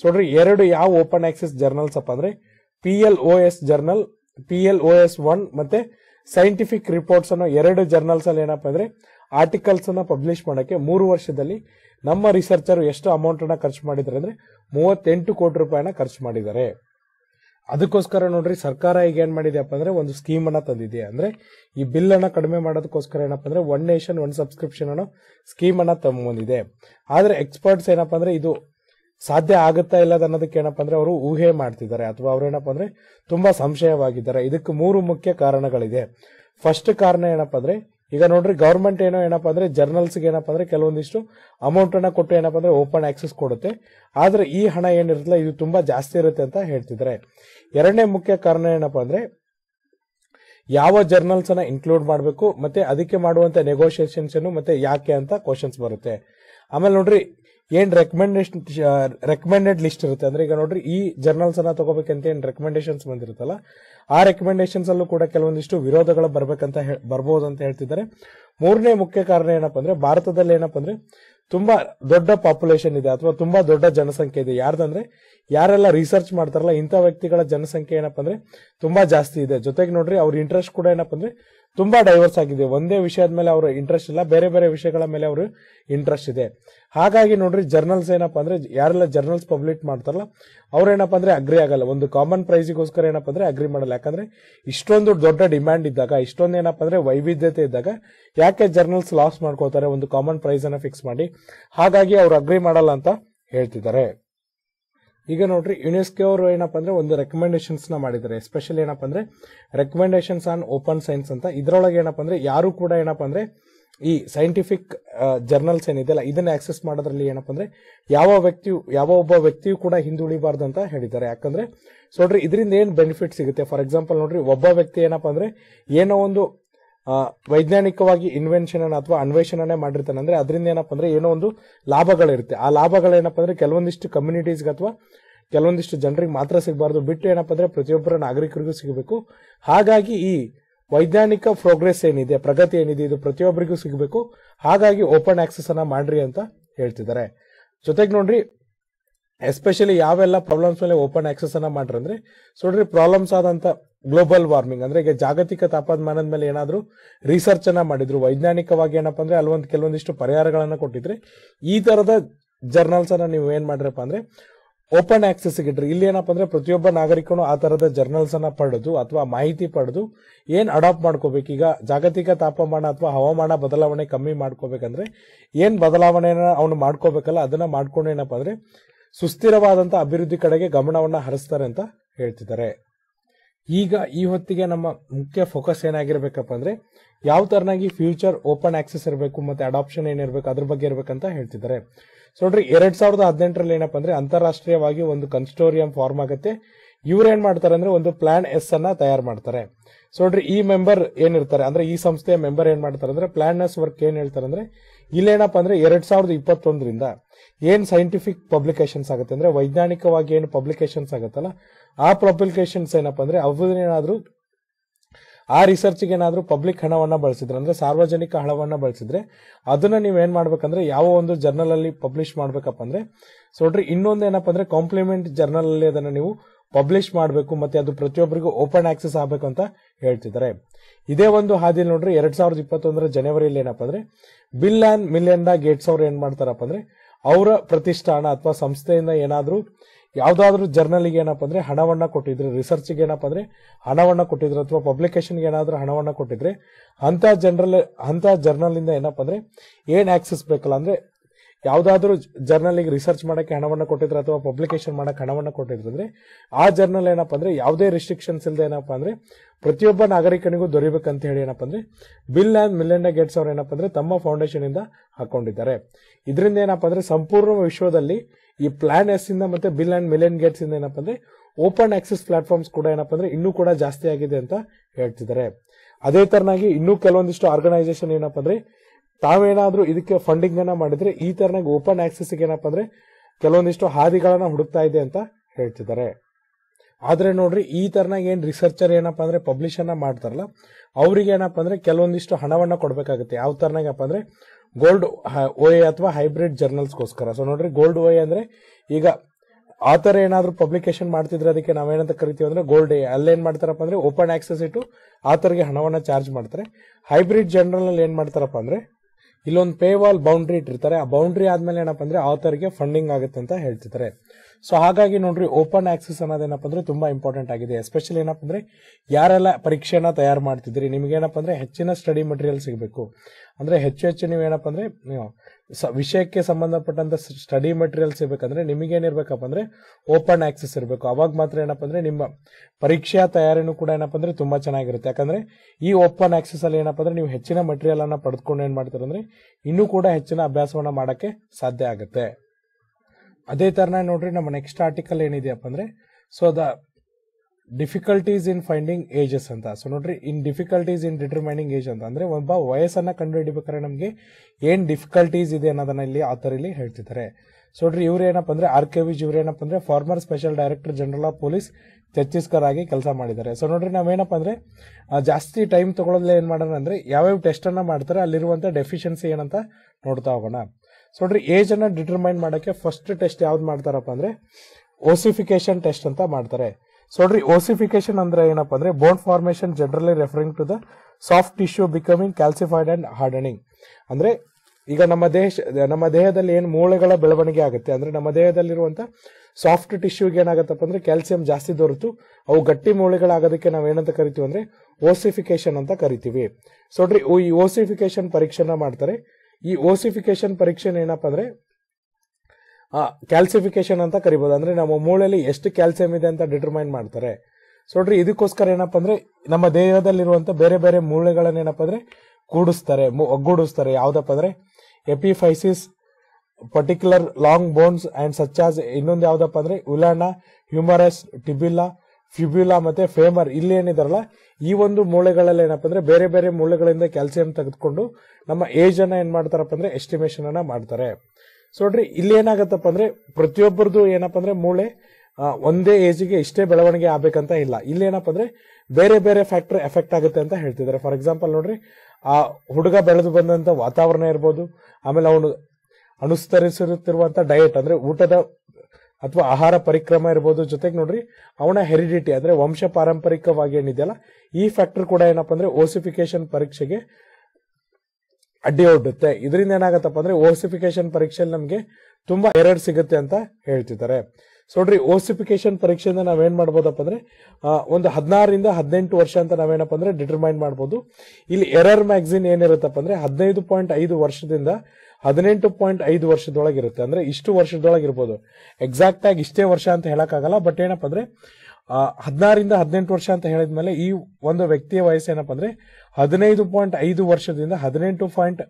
ಸೊ ನೋಡ್ರಿ ಎರಡು ಯಾವ ಓಪನ್ ಆಕ್ಸಿಸ್ ಜರ್ನಲ್ಸ್ ಅಪ್ಪ ಅಂದ್ರೆ P L O S journal P L O S one ಮತ್ತೆ ಸೈಂಟಿಫಿಕ್ ರಿಪೋರ್ಟ್ಸ್ ಅನ್ನೋ ಎರಡು ಜರ್ನಲ್ಸ್ ಅಲ್ಲಿ ಏನಪ್ಪಾ ಅಂದ್ರೆ ಆರ್ಟಿಕಲ್ಸ್ ಅನ್ನ ಪಬ್ಲಿಷ್ ಮಾಡೋಕ್ಕೆ ಮೂರು ವರ್ಷದಲ್ಲಿ ನಮ್ಮ ರಿಸರ್ಚರ್ ಎಷ್ಟು ಅಮೌಂಟ್ ಅನ್ನ ಖರ್ಚು ಮಾಡಿದ್ರೆ ಅಂದ್ರೆ ಮೂವತ್ತೆಂಟು ಕೋಟಿ ರೂಪಾಯಿನ ಖರ್ಚು ಮಾಡಿದ್ದಾರೆ ಅದಕ್ಕೋಸ್ಕರ ನೋಡ್ರಿ ಸರ್ಕಾರ ಈಗ ಏನ್ ಮಾಡಿದೆಯಪ್ಪ ಅಂದ್ರೆ ಒಂದು ಸ್ಕೀಮ್ ಅನ್ನ ತಂದಿದೆ ಅಂದ್ರೆ ಈ ಬಿಲ್ ಅನ್ನ ಕಡಿಮೆ ಮಾಡೋದಕ್ಕೋಸ್ಕರ ಏನಪ್ಪ ಅಂದ್ರೆ ಒನ್ ನೇಷನ್ ಒನ್ ಸಬ್ಸ್ಕ್ರಿಪ್ಷನ್ ಅನ್ನೋ ಸ್ಕೀಮ್ ಅನ್ನ ತಗೊಂಡಿದೆ ಆದ್ರೆ ಎಕ್ಸ್ಪರ್ಟ್ಸ್ ಏನಪ್ಪ ಅಂದ್ರೆ ಇದು ಸಾಧ್ಯ ಆಗುತ್ತಾ ಇಲ್ಲ ಅನ್ನೋದಕ್ಕೆ ಏನಪ್ಪ ಅಂದ್ರೆ ಅವರು ಊಹೆ ಮಾಡ್ತಿದ್ದಾರೆ ಅಥವಾ ಏನಪ್ಪ ಅಂದ್ರೆ ತುಂಬಾ ಸಂಶಯವಾಗಿದ್ದಾರೆ ಇದಕ್ಕೆ ಮೂರು ಮುಖ್ಯ ಕಾರಣಗಳಿದೆ ಫಸ್ಟ್ ಕಾರಣ ಏನಪ್ಪ ಅಂದ್ರೆ ಈಗ ನೋಡ್ರಿ ಗೌರ್ಮೆಂಟ್ ಏನೋ ಏನಪ್ಪಾ ಅಂದ್ರೆ ಜರ್ನಲ್ಸ್ಗೆ ಏನಪ್ಪ ಅಂದ್ರೆ ಕೆಲವೊಂದಿಷ್ಟು ಅಮೌಂಟ್ ಅನ್ನ ಕೊಟ್ಟು ಏನಪ್ಪ ಅಂದ್ರೆ ಓಪನ್ ಆಕ್ಸೆಸ್ ಕೊಡುತ್ತೆ ಆದ್ರೆ ಈ ಹಣ ಏನಿರುತ್ತಲ್ಲ ಇದು ತುಂಬಾ ಜಾಸ್ತಿ ಇರುತ್ತೆ ಅಂತ ಹೇಳ್ತಿದ್ರೆ ಎರಡನೇ ಮುಖ್ಯ ಕಾರಣ ಏನಪ್ಪಾ ಅಂದ್ರೆ ಯಾವ ಜರ್ನಲ್ಸ್ ಅನ್ನ ಇನ್ಕ್ಲೂಡ್ ಮಾಡಬೇಕು ಮತ್ತೆ ಅದಕ್ಕೆ ಮಾಡುವಂತ ನೆಗೋಷಿಯೇಷನ್ಸ್ ಮತ್ತೆ ಯಾಕೆ ಅಂತ ಕ್ವಶನ್ಸ್ ಬರುತ್ತೆ ಆಮೇಲೆ ನೋಡ್ರಿ ಏನ್ ರೆಕಮೆಂಡೇಶನ್ ರೆಕಮೆಂಡೆಡ್ ಲಿಸ್ಟ್ ಇರುತ್ತೆ ಅಂದ್ರೆ ಈಗ ನೋಡ್ರಿ ಈ ಜರ್ನಲ್ಸ್ ಅನ್ನ ತಗೋಬೇಕಂತ ಏನ್ ರೆಕಮೆಂಡೇಶನ್ಸ್ ಬಂದಿರುತ್ತಲ್ಲ ಆ ರೆಕಮೆಂಡೇಶನ್ಸ್ ಅಲ್ಲೂ ಕೂಡ ಕೆಲವೊಂದಿಷ್ಟು ವಿರೋಧಗಳು ಬರ್ಬೇಕಂತ ಬರ್ಬೋದು ಅಂತ ಹೇಳ್ತಿದ್ದಾರೆ ಮೂರನೇ ಮುಖ್ಯ ಕಾರಣ ಏನಪ್ಪಾ ಅಂದ್ರೆ ಭಾರತದಲ್ಲಿ ಏನಪ್ಪಾ ಅಂದ್ರೆ ತುಂಬಾ ದೊಡ್ಡ ಪಾಪ್ಯುಲೇಷನ್ ಇದೆ ಅಥವಾ ತುಂಬಾ ದೊಡ್ಡ ಜನಸಂಖ್ಯೆ ಇದೆ ಯಾರ್ದಂದ್ರೆ ಯಾರೆಲ್ಲ ರಿಸರ್ಚ್ ಮಾಡ್ತಾರಲ್ಲ ಇಂಥ ವ್ಯಕ್ತಿಗಳ ಜನಸಂಖ್ಯೆ ಏನಪ್ಪ ಅಂದ್ರೆ ತುಂಬಾ ಜಾಸ್ತಿ ಇದೆ ಜೊತೆಗೆ ನೋಡ್ರಿ ಅವ್ರ ಇಂಟ್ರೆಸ್ಟ್ ಕೂಡ ಏನಪ್ಪ ಅಂದ್ರೆ ತುಂಬಾ ಡೈವರ್ಸ್ ಆಗಿದೆ ಒಂದೇ ವಿಷಯದ ಮೇಲೆ ಅವರು ಇಂಟ್ರೆಸ್ಟ್ ಇಲ್ಲ ಬೇರೆ ಬೇರೆ ವಿಷಯಗಳ ಮೇಲೆ ಅವರು ಇಂಟ್ರೆಸ್ಟ್ ಇದೆ ಹಾಗಾಗಿ ನೋಡ್ರಿ ಜರ್ನಲ್ಸ್ ಏನಪ್ಪಾ ಅಂದ್ರೆ ಯಾರೆಲ್ಲ ಜರ್ನಲ್ಸ್ ಪಬ್ಲಿಷ್ ಮಾಡ್ತಾರಲ್ಲ ಅವ್ರೇನಪ್ಪಾ ಅಂದ್ರೆ ಅಗ್ರಿ ಆಗಲ್ಲ ಒಂದು ಕಾಮನ್ ಪ್ರೈಸಿಗೋಸ್ಕರ ಏನಪ್ಪಾ ಅಂದ್ರೆ ಅಗ್ರಿ ಮಾಡಲ್ಲ ಯಾಕಂದ್ರೆ ಇಷ್ಟೊಂದು ದೊಡ್ಡ ಡಿಮ್ಯಾಂಡ್ ಇದ್ದಾಗ ಇಷ್ಟೊಂದು ಏನಪ್ಪ ಅಂದ್ರೆ ವೈವಿಧ್ಯತೆ ಇದ್ದಾಗ ಯಾಕೆ ಜರ್ನಲ್ಸ್ ಲಾಸ್ ಮಾಡ್ಕೋತಾರೆ ಒಂದು ಕಾಮನ್ ಪ್ರೈಸ್ ಅನ್ನ ಫಿಕ್ಸ್ ಮಾಡಿ ಹಾಗಾಗಿ ಅವ್ರು ಅಗ್ರಿ ಮಾಡಲ್ಲ ಅಂತ ಹೇಳ್ತಿದ್ದಾರೆ ಈಗ ನೋಡ್ರಿ ಯುನೆಸ್ಕೋ ಅವರು ಏನಪ್ಪ ಅಂದ್ರೆ ಒಂದು ರೆಕಮೆಂಡೇಶನ್ಸ್ ನ ಮಾಡಿದ್ದಾರೆ ಎಸ್ಪೆಷಲಿ ಏನಪ್ಪ ಅಂದ್ರೆ ರೆಕಮೆಂಡೇಶನ್ಸ್ ಆನ್ ಓಪನ್ ಸೈನ್ಸ್ ಅಂತ ಇದರೊಳಗೆ ಏನಪ್ಪ ಅಂದ್ರೆ ಯಾರು ಕೂಡ ಏನಪ್ಪ ಅಂದ್ರೆ ಈ ಸೈಂಟಿಫಿಕ್ ಜರ್ನಲ್ಸ್ ಏನಿದೆ ಅಲ್ಲ ಇದನ್ನ ಆಕ್ಸೆಸ್ ಮಾಡೋದ್ರಲ್ಲಿ ಏನಪ್ಪ ಅಂದ್ರೆ ಯಾವ ವ್ಯಕ್ತಿಯು ಯಾವ ಒಬ್ಬ ವ್ಯಕ್ತಿಯು ಕೂಡ ಹಿಂದುಳಿಬಾರ್ದು ಅಂತ ಹೇಳಿದ್ದಾರೆ ಯಾಕಂದ್ರೆ ನೋಡ್ರಿ ಇದರಿಂದ ಏನು ಬೆನಿಫಿಟ್ ಸಿಗುತ್ತೆ ಫಾರ್ ಎಕ್ಸಾಂಪಲ್ ನೋಡ್ರಿ ಒಬ್ಬ ವ್ಯಕ್ತಿ ಏನಪ್ಪ ಅಂದ್ರೆ ಏನೋ ಒಂದು ವೈಜ್ಞಾನಿಕವಾಗಿ ಇನ್ವೆನ್ಷನ್ ಅಥವಾ ಅನ್ವೇಷಣೆ ಮಾಡಿರ್ತಾನೆ ಅಂದ್ರೆ ಅದರಿಂದ ಏನಪ್ಪ ಅಂದ್ರೆ ಏನೋ ಒಂದು ಲಾಭಗಳಿರುತ್ತೆ ಆ ಲಾಭಗಳೇನಪ್ಪ ಅಂದ್ರೆ ಕೆಲವೊಂದಿಷ್ಟು ಕಮ್ಯುನಿಟೀಸ್ಗೆ ಅಥವಾ ಕೆಲವೊಂದಿಷ್ಟು ಜನರಿಗೆ ಮಾತ್ರ ಸಿಗಬಾರ್ದು ಬಿಟ್ಟು ಏನಪ್ಪ ಅಂದ್ರೆ ಪ್ರತಿಯೊಬ್ಬರ ನಾಗರಿಕರಿಗೂ ಸಿಗಬೇಕು ಹಾಗಾಗಿ ಈ ವೈಜ್ಞಾನಿಕ ಪ್ರೋಗ್ರೆಸ್ ಏನಿದೆ ಪ್ರಗತಿ ಏನಿದೆ ಇದು ಪ್ರತಿಯೊಬ್ಬರಿಗೂ ಸಿಗಬೇಕು ಹಾಗಾಗಿ ಓಪನ್ ಆಕ್ಸೆಸ್ ಅನ್ನ ಮಾಡ್ರಿ ಅಂತ ಹೇಳ್ತಿದ್ದಾರೆ ಜೊತೆಗೆ ನೋಡ್ರಿ ಎಸ್ಪೆಷಲಿ ಯಾವೆಲ್ಲ ಪ್ರಾಬ್ಲಮ್ಸ್ ಮೇಲೆ ಓಪನ್ ಆಕ್ಸೆಸ್ ಅನ್ನ ಮಾಡ್ರಿ ಅಂದ್ರೆ ನೋಡ್ರಿ ಪ್ರಾಬ್ಲಮ್ಸ್ ಆದಂತ ಗ್ಲೋಬಲ್ ವಾರ್ಮಿಂಗ್ ಅಂದ್ರೆ ಈಗ ಜಾಗತಿಕ ತಾಪಮಾನದ ಮೇಲೆ ಏನಾದರೂ ರಿಸರ್ಚ್ ಅನ್ನ ಮಾಡಿದ್ರು ವೈಜ್ಞಾನಿಕವಾಗಿ ಏನಪ್ಪ ಅಂದ್ರೆ ಅಲ್ಲೊಂದು ಕೆಲವೊಂದಿಷ್ಟು ಪರಿಹಾರಗಳನ್ನ ಕೊಟ್ಟಿದ್ರೆ ಈ ತರದ ಜರ್ನಲ್ಸ್ ಅನ್ನ ನೀವು ಏನ್ ಮಾಡ್ರಪ್ಪ ಅಂದ್ರೆ ಓಪನ್ ಆಕ್ಸೆಸ್ ಇಟ್ರಿ ಇಲ್ಲಿ ಏನಪ್ಪ ಅಂದ್ರೆ ಪ್ರತಿಯೊಬ್ಬ ನಾಗರಿಕನು ಆ ತರದ ಜರ್ನಲ್ಸ್ ಅನ್ನ ಪಡೆದು ಅಥವಾ ಮಾಹಿತಿ ಪಡೆದು ಏನ್ ಅಡಾಪ್ಟ್ ಮಾಡ್ಕೋಬೇಕು ಈಗ ಜಾಗತಿಕ ತಾಪಮಾನ ಅಥವಾ ಹವಾಮಾನ ಬದಲಾವಣೆ ಕಮ್ಮಿ ಮಾಡ್ಕೋಬೇಕಂದ್ರೆ ಏನ್ ಬದಲಾವಣೆನ ಅವನು ಮಾಡ್ಕೋಬೇಕಲ್ಲ ಅದನ್ನ ಮಾಡ್ಕೊಂಡು ಏನಪ್ಪ ಅಂದ್ರೆ ಸುಸ್ಥಿರವಾದಂತಹ ಅಭಿವೃದ್ಧಿ ಕಡೆಗೆ ಗಮನವನ್ನ ಹರಿಸ್ತಾರೆ ಅಂತ ಹೇಳ್ತಿದ್ದಾರೆ ಈಗ ಈ ಹೊತ್ತಿಗೆ ನಮ್ಮ ಮುಖ್ಯ ಫೋಕಸ್ ಏನಾಗಿರ್ಬೇಕಪ್ಪ ಅಂದ್ರೆ ಯಾವ ತರನಾಗಿ ಫ್ಯೂಚರ್ ಓಪನ್ ಆಕ್ಸೆಸ್ ಇರಬೇಕು ಮತ್ತೆ ಅಡಾಪ್ಷನ್ ಏನಿರಬೇಕು ಅದ್ರ ಬಗ್ಗೆ ಇರಬೇಕಂತ ಹೇಳ್ತಿದ್ದಾರೆ ಸೊ ನೋಡ್ರಿ ಎರಡ್ ಸಾವಿರದ ಹದಿನೆಂಟರಲ್ಲಿ ಏನಪ್ಪಾ ಅಂದ್ರೆ ಅಂತಾರಾಷ್ಟ್ರೀಯವಾಗಿ ಒಂದು ಕನ್ಸ್ಟೋರಿಯಂ ಫಾರ್ಮ್ ಆಗುತ್ತೆ ಇವ್ರು ಏನ್ ಮಾಡ್ತಾರೆ ಅಂದ್ರೆ ಒಂದು ಪ್ಲಾನ್ ಎಸ್ ಅನ್ನ ತಯಾರು ಮಾಡ್ತಾರೆ ಸೊ ನೋಡ್ರಿ ಈ ಮೆಂಬರ್ ಏನಿರ್ತಾರೆ ಅಂದ್ರೆ ಈ ಸಂಸ್ಥೆಯ ಮೆಂಬರ್ ಏನ್ ಮಾಡ್ತಾರೆ ಅಂದ್ರೆ ಪ್ಲಾನ್ ಎಸ್ ವರ್ಕ್ ಏನ್ ಹೇಳ್ತಾರೆ ಅಂದ್ರೆ ಇಲ್ಲೇನಪ್ಪ ಅಂದ್ರೆ ಎರಡ್ ಸಾವಿರದ ಇಪ್ಪತ್ತೊಂದರಿಂದ ಏನ್ ಸೈಂಟಿಫಿಕ್ ಪಬ್ಲಿಕೇಶನ್ಸ್ ಆಗುತ್ತೆ ಅಂದ್ರೆ ವೈಜ್ಞಾನಿಕವಾಗಿ ಏನು ಪಬ್ಲಿಕೇಶನ್ಸ್ ಆಗುತ್ತಲ್ಲ ಆ ಪಬ್ಲಿಕೇಶನ್ಸ್ ಏನಪ್ಪ ಅಂದ್ರೆ ಅವ್ರೇನಾದ್ರೂ ಆ ರಿಸರ್ಚ್ಗೆ ಏನಾದ್ರೂ ಪಬ್ಲಿಕ್ ಹಣವನ್ನ ಬಳಸಿದ್ರೆ ಅಂದ್ರೆ ಸಾರ್ವಜನಿಕ ಹಣವನ್ನ ಬಳಸಿದ್ರೆ ಅದನ್ನು ಏನ್ ಮಾಡ್ಬೇಕಂದ್ರೆ ಯಾವ ಒಂದು ಜರ್ನಲ್ ಅಲ್ಲಿ ಪಬ್ಲಿಷ್ ಮಾಡಬೇಕಪ್ಪ ಅಂದ್ರೆ ಸೊ ನೋಡ್ರಿ ಇನ್ನೊಂದು ಏನಪ್ಪ ಅಂದರೆ ಕಾಂಪ್ಲಿಮೆಂಟ್ ಅಲ್ಲಿ ಅದನ್ನು ನೀವು ಪಬ್ಲಿಷ್ ಮಾಡಬೇಕು ಮತ್ತೆ ಅದು ಪ್ರತಿಯೊಬ್ಬರಿಗೂ ಓಪನ್ ಆಕ್ಸೆಸ್ ಆಗಬೇಕು ಅಂತ ಹೇಳ್ತಿದ್ದಾರೆ ಇದೇ ಒಂದು ಹಾದಿ ನೋಡ್ರಿ ಎರಡ್ ಸಾವಿರದ ಇಪ್ಪತ್ತೊಂದರ ಜನವರಿಯಲ್ಲಿ ಏನಪ್ಪ ಅಂದರೆ ಬಿಲ್ ಆ್ಯಂಡ್ ಮಿಲಿಯನ್ ಗೇಟ್ಸ್ ಅವ್ರು ಏನು ಮಾಡ್ತಾರಪ್ಪ ಅಂದ್ರೆ ಅವರ ಪ್ರತಿಷ್ಠಾನ ಅಥವಾ ಸಂಸ್ಥೆಯಿಂದ ಏನಾದ್ರೂ ಯಾವುದಾದ್ರೂ ಜರ್ನಲ್ಗೆ ಏನಪ್ಪಾ ಅಂದ್ರೆ ಹಣವನ್ನ ಕೊಟ್ಟಿದ್ರೆ ರಿಸರ್ಚ್ಗೆ ಏನಪ್ಪ ಅಂದ್ರೆ ಹಣವನ್ನ ಕೊಟ್ಟಿದ್ರೆ ಅಥವಾ ಪಬ್ಲಿಕೇಶನ್ಗೆ ಏನಾದರೂ ಹಣವನ್ನ ಕೊಟ್ಟಿದ್ರೆ ಅಂಥ ಜನರಲ್ ಜರ್ನಲ್ ಜರ್ನಲಿಂದ ಏನಪ್ಪ ಅಂದರೆ ಏನ್ ಆಕ್ಸೆಸ್ ಬೇಕಲ್ಲ ಅಂದರೆ ಯಾವುದಾದ್ರೂ ಜರ್ನಲಿಗೆ ರಿಸರ್ಚ್ ಮಾಡಕ್ಕೆ ಹಣವನ್ನ ಕೊಟ್ಟಿದ್ರೆ ಅಥವಾ ಪಬ್ಲಿಕೇಶನ್ ಮಾಡೋಕೆ ಹಣವನ್ನ ಕೊಟ್ಟಿದ್ರೆ ಆ ಜರ್ನಲ್ ಏನಪ್ಪಾ ಅಂದ್ರೆ ಯಾವುದೇ ರಿಸ್ಟ್ರಿಕ್ಷನ್ಸ್ ಇಲ್ಲದೆ ಏನಪ್ಪಾ ಅಂದ್ರೆ ಪ್ರತಿಯೊಬ್ಬ ನಾಗರಿಕನಿಗೂ ದೊರೀಬೇಕಂತ ಹೇಳಿ ಏನಪ್ಪಾ ಅಂದ್ರೆ ಬಿಲ್ ಆ್ಯಂಡ್ ಮಿಲಿಂಡ ಗೇಟ್ಸ್ ಅವರು ಏನಪ್ಪಾ ಅಂದ್ರೆ ತಮ್ಮ ಇಂದ ಹಾಕೊಂಡಿದ್ದಾರೆ ಇದರಿಂದ ಏನಪ್ಪಾ ಅಂದ್ರೆ ಸಂಪೂರ್ಣ ವಿಶ್ವದಲ್ಲಿ ಈ ಪ್ಲಾನ್ ಎಸ್ ಇಂದ ಮತ್ತೆ ಬಿಲ್ ಅಂಡ್ ಮಿಲಿಯನ್ ಗೇಟ್ಸ್ ಇಂದ ಏನಪ್ಪ ಅಂದ್ರೆ ಓಪನ್ ಆಕ್ಸೆಸ್ ಪ್ಲಾಟ್ಫಾರ್ಮ್ಸ್ ಕೂಡ ಏನಪ್ಪ ಅಂದ್ರೆ ಇನ್ನೂ ಕೂಡ ಜಾಸ್ತಿ ಆಗಿದೆ ಅಂತ ಹೇಳ್ತಿದ್ದಾರೆ ಅದೇ ತರನಾಗಿ ಇನ್ನೂ ಕೆಲವೊಂದಿಷ್ಟು ಆರ್ಗನೈಸೇಷನ್ ಏನಪ್ಪ ಅಂದ್ರೆ ತಾವೇನಾದ್ರೂ ಇದಕ್ಕೆ ಫಂಡಿಂಗ್ ಅನ್ನ ಮಾಡಿದ್ರೆ ಈ ತರನಾಗಿ ಓಪನ್ ಆಕ್ಸೆಸ್ಗೆ ಏನಪ್ಪ ಅಂದ್ರೆ ಕೆಲವೊಂದಿಷ್ಟು ಹಾದಿಗಳನ್ನ ಹುಡುಕ್ತಾ ಇದೆ ಅಂತ ಹೇಳ್ತಿದ್ದಾರೆ ಆದರೆ ನೋಡ್ರಿ ಈ ತರನಾಗ ಏನು ರಿಸರ್ಚರ್ ಏನಪ್ಪ ಅಂದರೆ ಪಬ್ಲಿಷನ್ನ ಮಾಡ್ತಾರಲ್ಲ ಅವ್ರಿಗೆ ಏನಪ್ಪ ಅಂದರೆ ಕೆಲವೊಂದಿಷ್ಟು ಹಣವನ್ನು ಕೊಡಬೇಕಾಗುತ್ತೆ ಯಾವ ತರನಾಗಪ್ಪ ಅಂದರೆ ಗೋಲ್ಡ್ ಓ ಎ ಅಥವಾ ಹೈಬ್ರಿಡ್ ಜರ್ನಲ್ಸ್ಗೋಸ್ಕರ ಸೊ ನೋಡ್ರಿ ಗೋಲ್ಡ್ ಓ ಎ ಅಂದರೆ ಈಗ ಆ ಥರ ಏನಾದರೂ ಪಬ್ಲಿಕೇಶನ್ ಮಾಡ್ತಿದ್ರೆ ಅದಕ್ಕೆ ನಾವೇನಂತ ಕರಿತೀವಿ ಅಂದ್ರೆ ಗೋಲ್ಡ್ ಎ ಅಲ್ಲೇನು ಮಾಡ್ತಾರಪ್ಪ ಅಂದರೆ ಓಪನ್ ಆಕ್ಸೆಸ್ ಇಟ್ಟು ಆ ಥರಗೆ ಹಣವನ್ನು ಚಾರ್ಜ್ ಮಾಡ್ತಾರೆ ಹೈಬ್ರಿಡ್ ಜರ್ನಲ್ ಏನು ಮಾಡ್ತಾರಪ್ಪ ಅಂದರೆ ಇಲ್ಲೊಂದು ಪೇ ವಾಲ್ ಬೌಂಡ್ರಿ ಇಟ್ಟಿರ್ತಾರೆ ಆ ಬೌಂಡ್ರಿ ಆದ್ಮೇಲೆ ಏನಪ್ಪ ಅಂದ್ರೆ ಆಥರ್ಗೆ ಫಂಡಿಂಗ್ ಆಗುತ್ತೆ ಅಂತ ಹೇಳ್ತಿದ್ದಾರೆ ಸೊ ಹಾಗಾಗಿ ನೋಡ್ರಿ ಓಪನ್ ಆಕ್ಸೆಸ್ ಅನ್ನೋದೇನಪ್ಪ ಅಂದ್ರೆ ತುಂಬಾ ಇಂಪಾರ್ಟೆಂಟ್ ಆಗಿದೆ ಎಸ್ಪೆಷಲಿ ಏನಪ್ಪ ಅಂದ್ರೆ ಯಾರೆಲ್ಲ ಪರೀಕ್ಷೆನ ತಯಾರು ಮಾಡ್ತಿದ್ರಿ ನಿಮ್ಗೆ ಏನಪ್ಪ ಅಂದ್ರೆ ಹೆಚ್ಚಿನ ಸ್ಟಡಿ ಮೆಟೀರಿಯಲ್ ಸಿಗಬೇಕು ಅಂದ್ರೆ ಹೆಚ್ಚು ಹೆಚ್ಚು ನೀವೇನಪ್ಪ ಅಂದ್ರೆ ವಿಷಯಕ್ಕೆ ಸಂಬಂಧಪಟ್ಟಂತ ಸ್ಟಡಿ ಮೆಟೀರಿಯಲ್ಸ್ ಇರಬೇಕಂದ್ರೆ ನಿಮಗೆ ಏನಿರಬೇಕಪ್ಪ ಅಂದ್ರೆ ಓಪನ್ ಆಕ್ಸೆಸ್ ಇರಬೇಕು ಅವಾಗ ಮಾತ್ರ ಏನಪ್ಪ ಅಂದ್ರೆ ನಿಮ್ಮ ಪರೀಕ್ಷಾ ತಯಾರಿನೂ ಕೂಡ ಏನಪ್ಪ ಅಂದ್ರೆ ತುಂಬಾ ಚೆನ್ನಾಗಿರುತ್ತೆ ಯಾಕಂದ್ರೆ ಈ ಓಪನ್ ಆಕ್ಸೆಸ್ ಅಲ್ಲಿ ಏನಪ್ಪ ಅಂದ್ರೆ ನೀವು ಹೆಚ್ಚಿನ ಮೆಟೀರಿಯಲ್ ಅನ್ನ ಪಡೆದುಕೊಂಡು ಏನ್ ಮಾಡ್ತೀರಂದ್ರೆ ಇನ್ನೂ ಕೂಡ ಹೆಚ್ಚಿನ ಅಭ್ಯಾಸವನ್ನ ಮಾಡಕ್ಕೆ ಸಾಧ್ಯ ಆಗುತ್ತೆ ಅದೇ ತರನ ನೋಡ್ರಿ ನಮ್ಮ ನೆಕ್ಸ್ಟ್ ಆರ್ಟಿಕಲ್ ಏನಿದೆಯಪ್ಪ ಅಂದ್ರೆ so the difficulties in finding ages ಅಂತ ಸೊ ನೋಡ್ರಿ in difficulties in determining age ಅಂತ ಅಂದ್ರೆ ಒಬ್ಬ ವಯಸ್ಸನ್ನ ಕಂಡು ಹಿಡಿಬೇಕಾದ್ರೆ ನಮಗೆ ಏನು ಡಿಫಿಕಲ್ಟೀಸ್ ಇದೆ ಅನ್ನೋದನ್ನ ಇಲ್ಲಿ ಆಥರ್ ಇಲ್ಲಿ ಹೇಳ್ತಿದ್ದಾರೆ ಸೊ ನೋಡ್ರಿ ಇವ್ರು ಏನಪ್ಪ ಅಂದ್ರೆ ಆರ್ ಕೆ ವಿಜ್ ಇವ್ರು ಏನಪ್ಪ ಅಂದ್ರೆ former special director general of police Chhattisgarh ಆಗಿ ಕೆಲಸ ಮಾಡಿದ್ದಾರೆ ಸೊ ನೋಡ್ರಿ ನಾವೇನಪ್ಪ ಅಂದ್ರೆ ಜಾಸ್ತಿ ಟೈಮ್ ತೊಗೊಳೋದ್ಲೇ ಏನ್ ಮಾಡೋಣ ಅಂದರೆ ಯಾವ್ಯಾವ ಅನ್ನ ಮಾಡ್ತಾರೆ ಅಲ್ಲಿರುವಂತ ಡೆಫಿಷಿಯನ್ಸಿ ಏನಂತ ನೋಡ್ತಾ ಹೋಗೋಣ ಸೊ ನೋಡ್ರಿ ಅನ್ನ ಡಿಟರ್ಮೈನ್ ಮಾಡೋಕೆ ಫಸ್ಟ್ ಟೆಸ್ಟ್ ಯಾವ್ದು ಮಾಡ್ತಾರಪ್ಪ ಅಂದ್ರೆ ಓಸಿಫಿಕೇಶನ್ ಟೆಸ್ಟ್ ಅಂತ ಮಾಡ್ತಾರೆ ನೋಡ್ರಿ ಓಸಿಫಿಕೇಶನ್ ಅಂದ್ರೆ ಏನಪ್ಪ ಅಂದ್ರೆ bone formation generally referring to the soft tissue becoming calcified and hardening ಅಂದ್ರೆ ಈಗ ನಮ್ಮ ದೇಹ ನಮ್ಮ ದೇಹದಲ್ಲಿ ಏನು ಮೂಳೆಗಳ ಬೆಳವಣಿಗೆ ಆಗುತ್ತೆ ಅಂದ್ರೆ ನಮ್ಮ ದೇಹದಲ್ಲಿರುವಂತ ಸಾಫ್ಟ್ ಟಿಶ್ಯೂಗೆ ಏನಾಗತ್ತಪ್ಪ ಅಂದ್ರೆ ಕ್ಯಾಲ್ಸಿಯಂ ಜಾಸ್ತಿ ದೊರೆತು ಅವು ಗಟ್ಟಿ ಮೂಳೆಗಳಾಗೋದಕ್ಕೆ ನಾವು ಏನಂತ ಕರಿತೀವಿ ಅಂದ್ರೆ ಓಸಿಫಿಕೇಶನ್ ಅಂತ ಕರಿತೀವಿ ಸೊಡ್ರಿ ಈ ಓಸಿಫಿಕೇಶನ್ ಪರೀಕ್ಷೆನ ಮಾಡ್ತಾರೆ ಈ ಓಸಿಫಿಕೇಶನ್ ಪರೀಕ್ಷೆ ಏನಪ್ಪಾ ಅಂದ್ರೆ ಆ ಕ್ಯಾಲ್ಸಿಫಿಕೇಶನ್ ಅಂತ ಕರಿಬಹುದು ಅಂದ್ರೆ ನಮ್ಮ ಮೂಳೆಯಲ್ಲಿ ಎಷ್ಟು ಕ್ಯಾಲ್ಸಿಯಂ ಇದೆ ಅಂತ ಡಿಟರ್ಮೈನ್ ಮಾಡ್ತಾರೆ ಸೊ ನೋಡ್ರಿ ಇದಕ್ಕೋಸ್ಕರ ಏನಪ್ಪ ಅಂದ್ರೆ ನಮ್ಮ ದೇಹದಲ್ಲಿರುವಂತ ಬೇರೆ ಬೇರೆ ಮೂಳೆಗಳನ್ನ ಏನಪ್ಪ ಅಂದ್ರೆ ಕೂಡಿಸ್ತಾರೆ ಒಗ್ಗೂಡಿಸ್ತಾರೆ ಯಾವ್ದಪ್ಪ ಅಂದ್ರೆ epiphysis particular long bones and ಸಚ್ಚಾಸ್ ಇನ್ನೊಂದು ಯಾವ್ದಪ್ಪ ಅಂದ್ರೆ ಉಲಾನ ಹ್ಯೂಮರಸ್ ಟಿಬ್ಯುಲಾ ಫಿಬ್ಯುಲಾ ಮತ್ತೆ ಫೇಮರ್ ಇಲ್ಲಿ ಏನಿದಾರಲ್ಲ ಈ ಒಂದು ಮೂಳೆಗಳಲ್ಲಿ ಏನಪ್ಪ ಅಂದ್ರೆ ಬೇರೆ ಬೇರೆ ಮೂಳೆಗಳಿಂದ ಕ್ಯಾಲ್ಸಿಯಂ ತೆಗೆದುಕೊಂಡು ನಮ್ಮ ಏಜ್ ಅನ್ನ ಏನ್ ಮಾಡ್ತಾರಪ್ಪ ಅಂದ್ರೆ ಎಸ್ಟಿಮೇಶನ್ ಅನ್ನ ಮಾಡ್ತಾರೆ ಸೊ ನೋಡ್ರಿ ಇಲ್ಲಿ ಏನಾಗತ್ತಪ್ಪ ಅಂದ್ರೆ ಪ್ರತಿಯೊಬ್ಬರದು ಏನಪ್ಪ ಅಂದ್ರೆ ಮೂಳೆ ಒಂದೇ ಏಜ್ಗೆ ಇಷ್ಟೇ ಬೆಳವಣಿಗೆ ಆಗ್ಬೇಕಂತ ಇಲ್ಲ ಇಲ್ಲಿ ಏನಪ್ಪ ಅಂದ್ರೆ ಬೇರೆ ಬೇರೆ ಫ್ಯಾಕ್ಟರ್ ಎಫೆಕ್ಟ್ ಆಗುತ್ತೆ ಅಂತ ಹೇಳ್ತಿದ್ದಾರೆ ಫಾರ್ ಎಕ್ಸಾಂಪಲ್ ನೋಡ್ರಿ ಆ ಹುಡುಗ ಬೆಳೆದು ಬಂದಂತ ವಾತಾವರಣ ಇರ್ಬೋದು ಆಮೇಲೆ ಅವನು ಅನುಸರಿಸುತ್ತಿರುವಂತ ಡಯಟ್ ಅಂದ್ರೆ ಊಟದ ಅಥವಾ ಆಹಾರ ಪರಿಕ್ರಮ ಇರ್ಬೋದು ಜೊತೆಗೆ ನೋಡ್ರಿ ಅವನ ಹೆರಿಡಿಟಿ ಅಂದ್ರೆ ವಂಶ ಪಾರಂಪರಿಕವಾಗಿ ಏನಿದೆಯಲ್ಲ ಈ ಫ್ಯಾಕ್ಟರ್ ಕೂಡ ಏನಪ್ಪ ಅಂದ್ರೆ ಓಸಿಫಿಕೇಶನ್ ಪರೀಕ್ಷೆಗೆ ಅಡ್ಡಿ ಒಡ್ಡುತ್ತೆ ಇದರಿಂದ ಏನಾಗತ್ತಪ್ಪ ಅಂದ್ರೆ ಓಸಿಫಿಕೇಶನ್ ಪರೀಕ್ಷೆ ನಮಗೆ ತುಂಬಾ ಎರಡ್ ಸಿಗುತ್ತೆ ಅಂತ ಹೇಳ್ತಿದ್ದಾರೆ ಸೊ ನೋಡ್ರಿ ಓಸಿಫಿಕೇಶನ್ ಪರೀಕ್ಷೆಯಿಂದ ನಾವೇನ್ ಮಾಡ್ಬೋದಪ್ಪ ಅಂದ್ರೆ ಒಂದು ಹದಿನಾರರಿಂದ ಹದಿನೆಂಟು ವರ್ಷ ಅಂತ ನಾವೇನಪ್ಪ ಅಂದ್ರೆ ಡಿಟರ್ಮೈನ್ ಮಾಡ್ಬೋದು ಇಲ್ಲಿ ಎರರ್ ಮ್ಯಾಗ್ಝಿನ್ ಏನಿರುತ್ತಪ್ಪ ಅಂದ್ರೆ ಹದಿನೈದು ಪಾಯಿಂಟ್ ಐದು ವರ್ಷದಿಂದ ಹದಿನೆಂಟು ಪಾಯಿಂಟ್ ಐದು ವರ್ಷದೊಳಗಿರುತ್ತೆ ಅಂದ್ರೆ ಇಷ್ಟು ವರ್ಷದೊಳಗಿರ್ಬೋದು ಎಕ್ಸಾಕ್ಟ್ ಆಗಿ ಇಷ್ಟೇ ವರ್ಷ ಅಂತ ಹೇಳಕ್ಕಾಗಲ್ಲ ಬಟ್ ಏನಪ್ಪ ಅಂದ್ರೆ ಹದಿನಾರಿಂದ ಹದಿನೆಂಟು ವರ್ಷ ಅಂತ ಹೇಳಿದ ಮೇಲೆ ಈ ಒಂದು ವ್ಯಕ್ತಿಯ ವಯಸ್ಸು ಏನಪ್ಪ ಅಂದ್ರೆ ಹದಿನೈದು ಪಾಯಿಂಟ್ ಐದು ವರ್ಷದಿಂದ ಹದಿನೆಂಟು ಪಾಯಿಂಟ್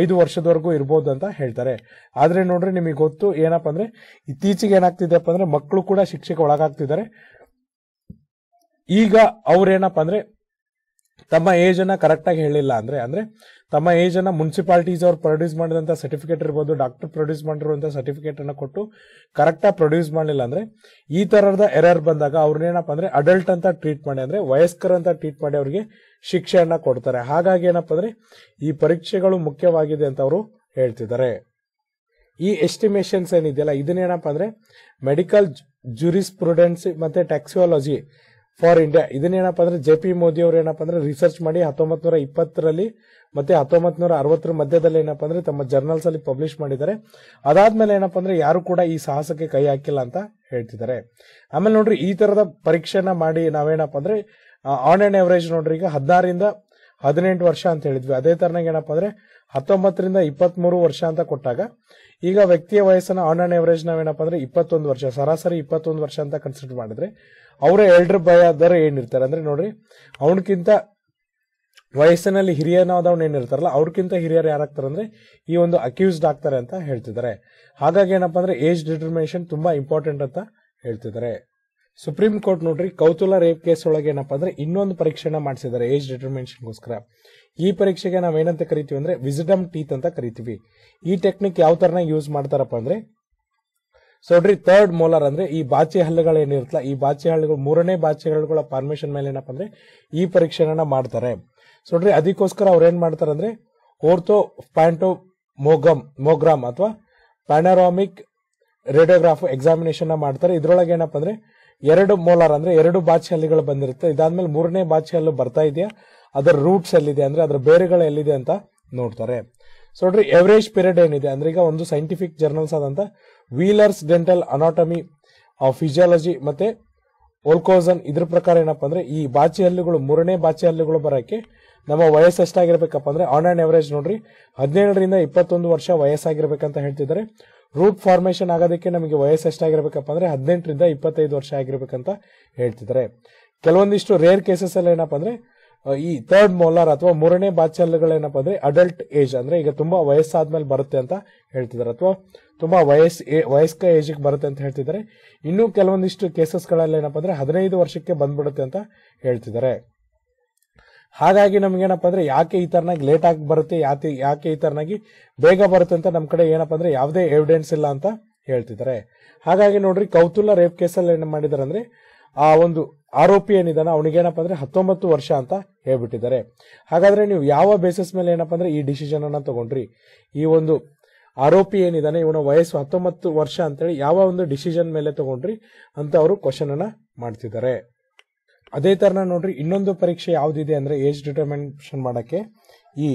ಐದು ವರ್ಷದವರೆಗೂ ಇರ್ಬೋದು ಅಂತ ಹೇಳ್ತಾರೆ ಆದರೆ ನೋಡ್ರಿ ನಿಮಗೆ ಗೊತ್ತು ಏನಪ್ಪ ಅಂದ್ರೆ ಇತ್ತೀಚೆಗೆ ಏನಾಗ್ತಿದೆಪ್ಪ ಅಂದ್ರೆ ಮಕ್ಕಳು ಕೂಡ ಶಿಕ್ಷೆಗೆ ಒಳಗಾಗ್ತಿದ್ದಾರೆ ಈಗ ಅವ್ರೇನಪ್ಪ ಅಂದ್ರೆ ತಮ್ಮ ಏಜ್ ಅನ್ನ ಕರೆಕ್ಟಾಗಿ ಹೇಳಿಲ್ಲ ಅಂದ್ರೆ ಅಂದ್ರೆ ತಮ್ಮ ಏಜ್ ಅನ್ನ ಮುನ್ಸಿಪಾಲಿಟೀಸ್ ಅವ್ರು ಪ್ರೊಡ್ಯೂಸ್ ಮಾಡಿದಂತ ಸರ್ಟಿಫಿಕೇಟ್ ಇರ್ಬೋದು ಡಾಕ್ಟರ್ ಪ್ರೊಡ್ಯೂಸ್ ಮಾಡಿರುವಂತ ಸರ್ಟಿಫಿಕೇಟ್ ಅನ್ನ ಕೊಟ್ಟು ಕರೆಕ್ಟಾಗಿ ಪ್ರೊಡ್ಯೂಸ್ ಮಾಡಲಿಲ್ಲ ಅಂದ್ರೆ ಈ ತರಹದ ಎರರ್ ಬಂದಾಗ ಅವ್ರನ್ನೇನಪ್ಪ ಅಂದ್ರೆ ಅಡಲ್ಟ್ ಅಂತ ಟ್ರೀಟ್ ಮಾಡಿ ಅಂದ್ರೆ ಅಂತ ಟ್ರೀಟ್ ಮಾಡಿ ಅವರಿಗೆ ಶಿಕ್ಷೆಯನ್ನ ಕೊಡ್ತಾರೆ ಹಾಗಾಗಿ ಏನಪ್ಪ ಅಂದ್ರೆ ಈ ಪರೀಕ್ಷೆಗಳು ಮುಖ್ಯವಾಗಿದೆ ಅಂತ ಅವರು ಹೇಳ್ತಿದ್ದಾರೆ ಈ ಎಸ್ಟಿಮೇಷನ್ಸ್ ಏನಿದೆಯಲ್ಲ ಇದನ್ನೇನಪ್ಪ ಅಂದ್ರೆ ಮೆಡಿಕಲ್ ಜುರಿಸ್ ಮತ್ತೆ ಟ್ಯಾಕ್ಸಿಯಾಲಜಿ ಫಾರ್ ಇಂಡಿಯಾ ಇದನ್ನೇನಪ್ಪ ಅಂದ್ರೆ ಜೆ ಪಿ ಮೋದಿ ಅವರು ಏನಪ್ಪ ಅಂದ್ರೆ ರಿಸರ್ಚ್ ಮಾಡಿ ಹತ್ತೊಂಬತ್ತು ನೂರ ಇಪ್ಪತ್ತರಲ್ಲಿ ಮತ್ತೆ ಹತ್ತೊಂಬತ್ ನೂರ ಅರವತ್ತರ ಮಧ್ಯದಲ್ಲಿ ಏನಪ್ಪಾ ಅಂದ್ರೆ ತಮ್ಮ ಜರ್ನಲ್ಸ್ ಅಲ್ಲಿ ಪಬ್ಲಿಷ್ ಮಾಡಿದ್ದಾರೆ ಅದಾದ್ಮೇಲೆ ಏನಪ್ಪಾ ಅಂದ್ರೆ ಯಾರು ಕೂಡ ಈ ಸಾಹಸಕ್ಕೆ ಕೈ ಹಾಕಿಲ್ಲ ಅಂತ ಹೇಳ್ತಿದ್ದಾರೆ ಆಮೇಲೆ ನೋಡ್ರಿ ಈ ತರದ ಪರೀಕ್ಷೆನ ಮಾಡಿ ನಾವೇನಪ್ಪ ಅಂದ್ರೆ ಆನ್ ಅಂಡ್ ಎವರೇಜ್ ನೋಡ್ರಿ ಈಗ ಹದಿನಾರಿಂದ ಹದಿನೆಂಟು ವರ್ಷ ಅಂತ ಹೇಳಿದ್ವಿ ಅದೇ ತರನಾಗ ಏನಪ್ಪಾ ಅಂದ್ರೆ ಹತ್ತೊಂಬತ್ತರಿಂದ ಇಪ್ಪತ್ತ್ ವರ್ಷ ಅಂತ ಕೊಟ್ಟಾಗ ಈಗ ವ್ಯಕ್ತಿಯ ವಯಸ್ಸನ್ನ ಆನ್ ಅಂಡ್ ಎವರೇಜ್ ನಾವೇನಪ್ಪ ಅಂದ್ರೆ ಇಪ್ಪತ್ತೊಂದು ವರ್ಷ ಸರಾಸರಿ ಇಪ್ಪತ್ತೊಂದು ವರ್ಷ ಅಂತ ಕನ್ಸಿಡರ್ ಮಾಡಿದ್ರೆ ಅವರ ಎಲ್ಡರ್ ಆದರೆ ಏನಿರ್ತಾರೆ ಅಂದ್ರೆ ನೋಡ್ರಿ ಅವನಕ್ಕಿಂತ ವಯಸ್ಸಿನಲ್ಲಿ ಹಿರಿಯನಾದವ್ನು ಏನಿರ್ತಾರಲ್ಲ ಅವ್ರಕ್ಕಿಂತ ಹಿರಿಯರು ಯಾರಾಗ್ತಾರೆ ಅಂದ್ರೆ ಈ ಒಂದು ಅಕ್ಯೂಸ್ಡ್ ಆಗ್ತಾರೆ ಅಂತ ಹೇಳ್ತಿದ್ದಾರೆ ಹಾಗಾಗಿ ಏನಪ್ಪಾ ಅಂದ್ರೆ ಏಜ್ ಡಿಟರ್ಮಿನೇಷನ್ ತುಂಬಾ ಇಂಪಾರ್ಟೆಂಟ್ ಅಂತ ಹೇಳ್ತಿದ್ದಾರೆ ಸುಪ್ರೀಂ ಕೋರ್ಟ್ ನೋಡ್ರಿ ಕೌತುಲ ರೇಪ್ ಕೇಸ್ ಒಳಗೆ ಏನಪ್ಪಾ ಅಂದ್ರೆ ಇನ್ನೊಂದು ಪರೀಕ್ಷೆನ ಮಾಡಿಸಿದ್ದಾರೆ ಏಜ್ ಡಿಟರ್ಮಿನೇಷನ್ಗೋಸ್ಕರ ಈ ಪರೀಕ್ಷೆಗೆ ನಾವೇನಂತ ಏನಂತ ಕರಿತೀವಿ ಅಂದ್ರೆ ವಿಸಿಡಮ್ ಟೀತ್ ಅಂತ ಕರಿತೀವಿ ಈ ಟೆಕ್ನಿಕ್ ಯಾವ ತರನ ಯೂಸ್ ಮಾಡ್ತಾರಪ್ಪ ಅಂದ್ರೆ ಸೊ ನೋಡ್ರಿ ಥರ್ಡ್ ಮೋಲಾರ್ ಅಂದ್ರೆ ಈ ಬಾಚಿ ಹಲ್ಲುಗಳು ಏನಿರುತ್ತಲ್ಲ ಈ ಬಾಚಿ ಹಳ್ಳಿಗಳು ಮೂರನೇ ಬಾಚಿ ಹಳ್ಳಿಗಳ ಪರ್ಮಿಷನ್ ಮೇಲೆ ಏನಪ್ಪ ಅಂದ್ರೆ ಈ ಪರೀಕ್ಷೆನ ಮಾಡ್ತಾರೆ ನೋಡ್ರಿ ಅದಕ್ಕೋಸ್ಕರ ಅವ್ರು ಏನ್ ಅಂದ್ರೆ ಓರ್ತೋ ಪ್ಯಾಂಟೋ ಮೋಗಮ್ ಮೋಗ್ರಾಮ್ ಅಥವಾ ಪ್ಯಾನರಾಮಿಕ್ ರೇಡಿಯೋಗ್ರಾಫ್ ಎಕ್ಸಾಮಿನೇಷನ್ ಮಾಡ್ತಾರೆ ಇದ್ರೊಳಗೆ ಏನಪ್ಪ ಅಂದ್ರೆ ಎರಡು ಮೋಲಾರ್ ಅಂದ್ರೆ ಎರಡು ಹಲ್ಲಿಗಳು ಬಂದಿರುತ್ತೆ ಇದಾದ್ಮೇಲೆ ಮೂರನೇ ಬಾಚಿ ಹಲ್ಲು ಬರ್ತಾ ಇದೆಯಾ ಅದರ ರೂಟ್ಸ್ ಎಲ್ಲಿದೆ ಅಂದ್ರೆ ಅದರ ಬೇರುಗಳು ಎಲ್ಲಿದೆ ಅಂತ ನೋಡ್ತಾರೆ ಸೊ ನೋಡ್ರಿ ಎವರೇಜ್ ಪೀರಿಯಡ್ ಏನಿದೆ ಅಂದ್ರೆ ಈಗ ಒಂದು ಸೈಂಟಿಫಿಕ್ ಜರ್ನಲ್ಸ್ ಆದಂತ ವೀಲರ್ಸ್ ಡೆಂಟಲ್ ಅನಾಟಮಿ ಫಿಸಿಯಾಲಜಿ ಮತ್ತೆ ಓಲ್ಕೋಸನ್ ಇದ್ರ ಪ್ರಕಾರ ಏನಪ್ಪಾ ಅಂದ್ರೆ ಈ ಬಾಚಿ ಹಲ್ಲುಗಳು ಮೂರನೇ ಬಾಚಿ ಹಲ್ಲುಗಳು ಬರೋಕ್ಕೆ ನಮ್ಮ ವಯಸ್ಸು ಎಷ್ಟಾಗಿರ್ಬೇಕಪ್ಪ ಅಂದ್ರೆ ಆನ್ ಆ್ಯಂಡ್ ಎವರೇಜ್ ನೋಡ್ರಿ ಹದಿನೇಳರಿಂದ ಇಪ್ಪತ್ತೊಂದು ವರ್ಷ ವಯಸ್ಸಾಗಿರ್ಬೇಕಂತ ಹೇಳ್ತಿದ್ದಾರೆ ರೂಟ್ ಫಾರ್ಮೇಶನ್ ಆಗೋದಕ್ಕೆ ನಮಗೆ ವಯಸ್ಸು ಎಷ್ಟಾಗಿರ್ಬೇಕಪ್ಪ ಅಂದ್ರೆ ಹದಿನೆಂಟರಿಂದ ಇಪ್ಪತ್ತೈದು ವರ್ಷ ಆಗಿರ್ಬೇಕಂತ ಹೇಳ್ತಿದ್ದಾರೆ ಕೆಲವೊಂದಿಷ್ಟು ರೇರ್ ಕೇಸಸ್ ಅಲ್ಲಿ ಏನಪ್ಪ ಅಂದ್ರೆ ಈ ಥರ್ಡ್ ಮೋಲಾರ್ ಅಥವಾ ಮೂರನೇ ಬಾಚಲ್ಗಳೇನಪ್ಪ ಅಂದ್ರೆ ಅಡಲ್ಟ್ ಏಜ್ ಅಂದ್ರೆ ಈಗ ತುಂಬಾ ವಯಸ್ಸಾದ್ಮೇಲೆ ಬರುತ್ತೆ ಅಂತ ಹೇಳ್ತಿದ್ದಾರೆ ಅಥವಾ ತುಂಬಾ ವಯಸ್ ವಯಸ್ಕ ಏಜಿಗೆ ಬರುತ್ತೆ ಅಂತ ಹೇಳ್ತಿದ್ದಾರೆ ಇನ್ನೂ ಕೆಲವೊಂದಿಷ್ಟು ಕೇಸಸ್ಗಳಲ್ಲಿ ಏನಪ್ಪ ಅಂದ್ರೆ ಹದಿನೈದು ವರ್ಷಕ್ಕೆ ಬಂದ್ಬಿಡುತ್ತೆ ಅಂತ ಹೇಳ್ತಿದ್ದಾರೆ ಹಾಗಾಗಿ ನಮ್ಗೇನಪ್ಪ ಅಂದ್ರೆ ಯಾಕೆ ಈ ತರನಾಗಿ ಲೇಟ್ ಆಗಿ ಬರುತ್ತೆ ಯಾಕೆ ಯಾಕೆ ಈ ತರನಾಗಿ ಬೇಗ ಬರುತ್ತೆ ಅಂತ ನಮ್ಮ ಕಡೆ ಏನಪ್ಪ ಅಂದ್ರೆ ಯಾವುದೇ ಎವಿಡೆನ್ಸ್ ಇಲ್ಲ ಅಂತ ಹೇಳ್ತಿದ್ದಾರೆ ಹಾಗಾಗಿ ನೋಡ್ರಿ ಕೌತುಲ್ಲ ರೇಪ್ ಕೇಸಲ್ಲಿ ಏನ್ ಮಾಡಿದಾರೆ ಅಂದ್ರೆ ಆ ಒಂದು ಆರೋಪಿ ಏನಿದಾನ ಅವನಿಗೇನಪ್ಪ ಅಂದ್ರೆ ಹತ್ತೊಂಬತ್ತು ವರ್ಷ ಅಂತ ಹೇಳ್ಬಿಟ್ಟಿದ್ದಾರೆ ಹಾಗಾದ್ರೆ ನೀವು ಯಾವ ಬೇಸಿಸ್ ಮೇಲೆ ಏನಪ್ಪ ಅಂದ್ರೆ ಈ ಡಿಸಿಷನ್ ಅನ್ನ ತಗೊಂಡ್ರಿ ಈ ಒಂದು ಆರೋಪಿ ಏನಿದಾನೆ ಇವನ ವಯಸ್ಸು ಹತ್ತೊಂಬತ್ತು ವರ್ಷ ಅಂತೇಳಿ ಯಾವ ಒಂದು ಡಿಸಿಷನ್ ಮೇಲೆ ತಗೊಂಡ್ರಿ ಅಂತ ಅವರು ಕ್ವಶನ್ ಅನ್ನ ಮಾಡ್ತಿದ್ದಾರೆ ಅದೇ ಥರನ ನೋಡ್ರಿ ಇನ್ನೊಂದು ಪರೀಕ್ಷೆ ಯಾವುದಿದೆ ಅಂದರೆ ಏಜ್ ಡಿಟರ್ಮಿನೇಷನ್ ಮಾಡೋಕ್ಕೆ ಈ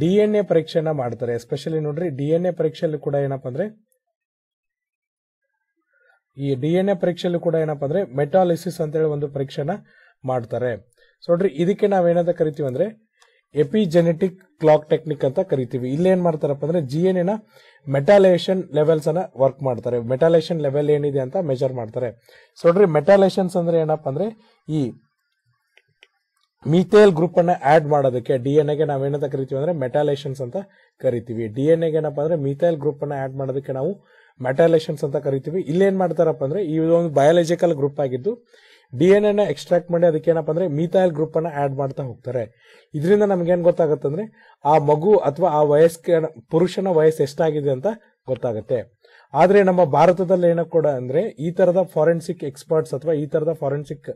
ಡಿ ಎನ್ ಎ ಪರೀಕ್ಷೆನ ಮಾಡ್ತಾರೆ ಎಸ್ಪೆಷಲಿ ನೋಡ್ರಿ ಡಿ ಎನ್ ಎ ಪರೀಕ್ಷೆಯಲ್ಲಿ ಕೂಡ ಏನಪ್ಪ ಅಂದರೆ ಈ ಡಿ ಎನ್ ಎ ಪರೀಕ್ಷೆಯಲ್ಲಿ ಕೂಡ ಏನಪ್ಪ ಅಂದರೆ ಮೆಟಾಲಿಸಿಸ್ ಅಂತೇಳಿ ಒಂದು ಪರೀಕ್ಷೆನ ಮಾಡ್ತಾರೆ ಸೊ ನೋಡ್ರಿ ಇದಕ್ಕೆ ನಾವೇನಂತ ಕರಿತೀವಿ ಅಂದರೆ ಎಪಿಜೆನೆಟಿಕ್ ಕ್ಲಾಕ್ ಟೆಕ್ನಿಕ್ ಅಂತ ಕರಿತೀವಿ ಏನ್ ಮಾಡ್ತಾರಪ್ಪ ಅಂದ್ರೆ ಜಿ ಎನ್ ಎನ ಮೆಟಾಲೇಷನ್ ಲೆವೆಲ್ಸ್ ಅನ್ನ ವರ್ಕ್ ಮಾಡ್ತಾರೆ ಮೆಟಾಲೇಷನ್ ಲೆವೆಲ್ ಏನಿದೆ ಅಂತ ಮೆಜರ್ ಮಾಡ್ತಾರೆ ಸೊ ನೋಡ್ರಿ ಮೆಟಾಲೇಷನ್ಸ್ ಅಂದ್ರೆ ಏನಪ್ಪ ಅಂದ್ರೆ ಈ ಮೀಥೇಲ್ ಗ್ರೂಪ್ ಅನ್ನ ಆಡ್ ಮಾಡೋದಕ್ಕೆ ಡಿ ಎನ್ ಎಗೆ ನಾವೇನಂತ ಕರಿತೀವಿ ಅಂದ್ರೆ ಮೆಟಾಲೇಷನ್ಸ್ ಅಂತ ಕರಿತೀವಿ ಡಿ ಎನ್ ಎಗೆ ಏನಪ್ಪ ಅಂದ್ರೆ ಮೀಥೈಲ್ ಗ್ರೂಪ್ ಅನ್ನ ಆಡ್ ಮಾಡೋದಕ್ಕೆ ನಾವು ಮೆಟಾಲೇಷನ್ಸ್ ಅಂತ ಕರಿತೀವಿ ಇಲ್ಲೇನ್ ಮಾಡ್ತಾರಪ್ಪ ಅಂದ್ರೆ ಈ ಒಂದು ಬಯಾಲಜಿಕಲ್ ಗ್ರೂಪ್ ಆಗಿದ್ದು ಡಿ ಎನ್ ಎಕ್ಸ್ಟ್ರಾಕ್ಟ್ ಮಾಡಿ ಅದಕ್ಕೆ ಏನಪ್ಪ ಅಂದ್ರೆ ಮೀಥೈಲ್ ಗ್ರೂಪ್ ಅನ್ನ ಆಡ್ ಮಾಡ್ತಾ ಹೋಗ್ತಾರೆ ಇದರಿಂದ ನಮ್ಗೇನ್ ಅಂದ್ರೆ ಆ ಮಗು ಅಥವಾ ಆ ವಯಸ್ಕ ಪುರುಷನ ವಯಸ್ಸು ಎಷ್ಟಾಗಿದೆ ಅಂತ ಗೊತ್ತಾಗುತ್ತೆ ಆದ್ರೆ ನಮ್ಮ ಭಾರತದಲ್ಲಿ ಏನೋ ಕೂಡ ಅಂದ್ರೆ ಈ ತರದ ಫಾರೆನ್ಸಿಕ್ ಎಕ್ಸ್ಪರ್ಟ್ಸ್ ಅಥವಾ ಈ ತರದ ಫಾರೆನ್ಸಿಕ್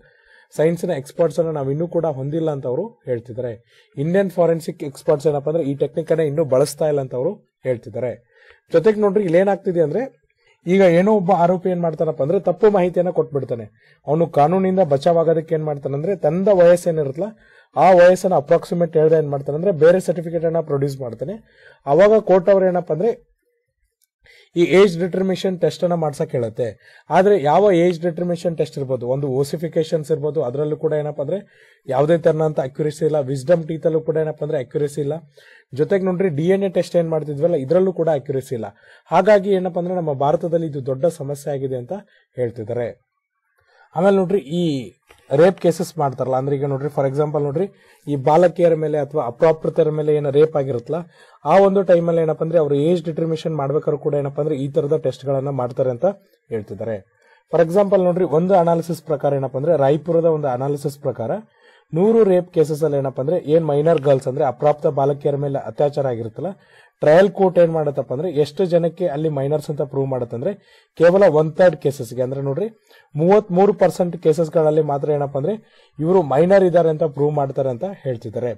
ನ ಎಕ್ಸ್ಪರ್ಟ್ಸ್ ಅನ್ನ ನಾವು ಇನ್ನೂ ಕೂಡ ಹೊಂದಿಲ್ಲ ಅಂತ ಅವರು ಹೇಳ್ತಿದ್ದಾರೆ ಇಂಡಿಯನ್ ಫಾರೆನ್ಸಿಕ್ ಎಕ್ಸ್ಪರ್ಟ್ಸ್ ಏನಪ್ಪಾ ಅಂದ್ರೆ ಈ ಟೆಕ್ನಿಕ್ ಅನ್ನ ಇನ್ನೂ ಬಳಸ್ತಾ ಇಲ್ಲ ಅಂತ ಅವರು ಹೇಳ್ತಿದ್ದಾರೆ ಜೊತೆಗೆ ನೋಡ್ರಿ ಇಲ್ಲಿ ಏನಾಗ್ತಿದೆ ಅಂದ್ರೆ ಈಗ ಏನೋ ಒಬ್ಬ ಆರೋಪಿ ಏನ್ ಮಾಡ್ತಾನಪ್ಪ ಅಂದ್ರೆ ತಪ್ಪು ಮಾಹಿತಿಯನ್ನ ಕೊಟ್ಬಿಡ್ತಾನೆ ಅವನು ಕಾನೂನಿಂದ ಆಗೋದಕ್ಕೆ ಏನ್ ಮಾಡ್ತಾನಂದ್ರೆ ತಂದ ಏನಿರುತ್ತಲ್ಲ ಆ ವಯಸ್ಸನ್ನ ಅಪ್ರಾಕ್ಸಿಮೇಟ್ ಹೇಳ್ದೆ ಏನ್ ಮಾಡ್ತಾನೆ ಅಂದ್ರೆ ಬೇರೆ ಸರ್ಟಿಫಿಕೇಟ್ ಅನ್ನ ಪ್ರೊಡ್ಯೂಸ್ ಮಾಡ್ತಾನೆ ಅವಾಗ ಕೋರ್ಟ್ ಅವ್ರ ಏನಪ್ಪ ಅಂದ್ರೆ ಈ ಏಜ್ ಡಿಟರ್ಮಿನೇಷನ್ ಟೆಸ್ಟ್ ಅನ್ನ ಮಾಡ್ಸಕ್ ಹೇಳುತ್ತೆ ಆದ್ರೆ ಯಾವ ಏಜ್ ಡಿಟರ್ಮಿನೇಷನ್ ಟೆಸ್ಟ್ ಇರ್ಬೋದು ಒಂದು ಓಸಿಫಿಕೇಶನ್ಸ್ ಇರ್ಬೋದು ಅದರಲ್ಲೂ ಕೂಡ ಏನಪ್ಪಾ ಅಂದ್ರೆ ಯಾವುದೇ ತರನಂತ ಅಕ್ಯುರೇಸಿ ಇಲ್ಲ ವಿಸ್ಡಮ್ ಟೀತಲ್ಲೂ ಕೂಡ ಏನಪ್ಪಾ ಅಂದ್ರೆ ಅಕ್ಯುರೇಸಿ ಇಲ್ಲ ಜೊತೆಗೆ ನೋಡ್ರಿ ಡಿ ಎನ್ ಎ ಟೆಸ್ಟ್ ಏನ್ ಮಾಡ್ತಿದ್ವಲ್ಲ ಇದರಲ್ಲೂ ಕೂಡ ಅಕ್ಯುರೇಸಿ ಇಲ್ಲ ಹಾಗಾಗಿ ಏನಪ್ಪಾ ಅಂದ್ರೆ ನಮ್ಮ ಭಾರತದಲ್ಲಿ ಇದು ದೊಡ್ಡ ಸಮಸ್ಯೆ ಆಗಿದೆ ಅಂತ ಹೇಳ್ತಿದ್ದಾರೆ ಆಮೇಲೆ ನೋಡ್ರಿ ಈ ರೇಪ್ ಕೇಸಸ್ ಮಾಡ್ತಾರಲ್ಲ ಅಂದ್ರೆ ಈಗ ನೋಡ್ರಿ ಫಾರ್ ಎಕ್ಸಾಂಪಲ್ ನೋಡ್ರಿ ಈ ಬಾಲಕಿಯರ ಮೇಲೆ ಅಥವಾ ಅಪ್ರಾಪ್ರತೆಯರ ಮೇಲೆ ಏನ ರೇಪ್ ಆಗಿರುತ್ತಲ್ಲ ಆ ಒಂದು ಟೈಮಲ್ಲಿ ಏನಪ್ಪ ಅಂದ್ರೆ ಅವ್ರ ಏಜ್ ಡಿಟರ್ಮಿನೇಷನ್ ಮಾಡ್ಬೇಕಾದ್ರು ಕೂಡ ಏನಪ್ಪ ಅಂದ್ರೆ ಈ ತರದ ಟೆಸ್ಟ್ ಗಳನ್ನ ಮಾಡ್ತಾರೆ ಅಂತ ಹೇಳ್ತಿದ್ದಾರೆ ಫಾರ್ ಎಕ್ಸಾಂಪಲ್ ನೋಡ್ರಿ ಒಂದು ಅನಾಲಿಸಿಸ್ ಪ್ರಕಾರ ಏನಪ್ಪ ಅಂದ್ರೆ ರಾಯಪುರದ ಒಂದು ಅನಾಲಿಸಿಸ್ ಪ್ರಕಾರ ನೂರು ರೇಪ್ ಕೇಸಸ್ ಅಲ್ಲಿ ಏನಪ್ಪ ಅಂದ್ರೆ ಏನ್ ಮೈನರ್ ಗರ್ಲ್ಸ್ ಅಂದ್ರೆ ಅಪ್ರಾಪ್ತ ಬಾಲಕಿಯರ ಮೇಲೆ ಅತ್ಯಾಚಾರ ಆಗಿರುತ್ತಲ್ಲ ಟ್ರಯಲ್ ಕೋರ್ಟ್ ಏನ್ ಮಾಡತ್ತಪ್ಪ ಅಂದ್ರೆ ಎಷ್ಟು ಜನಕ್ಕೆ ಅಲ್ಲಿ ಮೈನರ್ಸ್ ಅಂತ ಪ್ರೂವ್ ಮಾಡತ್ತಂದ್ರೆ ಕೇವಲ ಒನ್ ಥರ್ಡ್ ಕೇಸಸ್ಗೆ ಅಂದ್ರೆ ನೋಡ್ರಿ ಮೂವತ್ ಮೂರು ಪರ್ಸೆಂಟ್ ಕೇಸಸ್ಗಳಲ್ಲಿ ಮಾತ್ರ ಏನಪ್ಪ ಅಂದ್ರೆ ಇವರು ಮೈನರ್ ಇದಾರೆ ಅಂತ ಪ್ರೂವ್ ಮಾಡ್ತಾರೆ ಅಂತ ಹೇಳ್ತಿದ್ದಾರೆ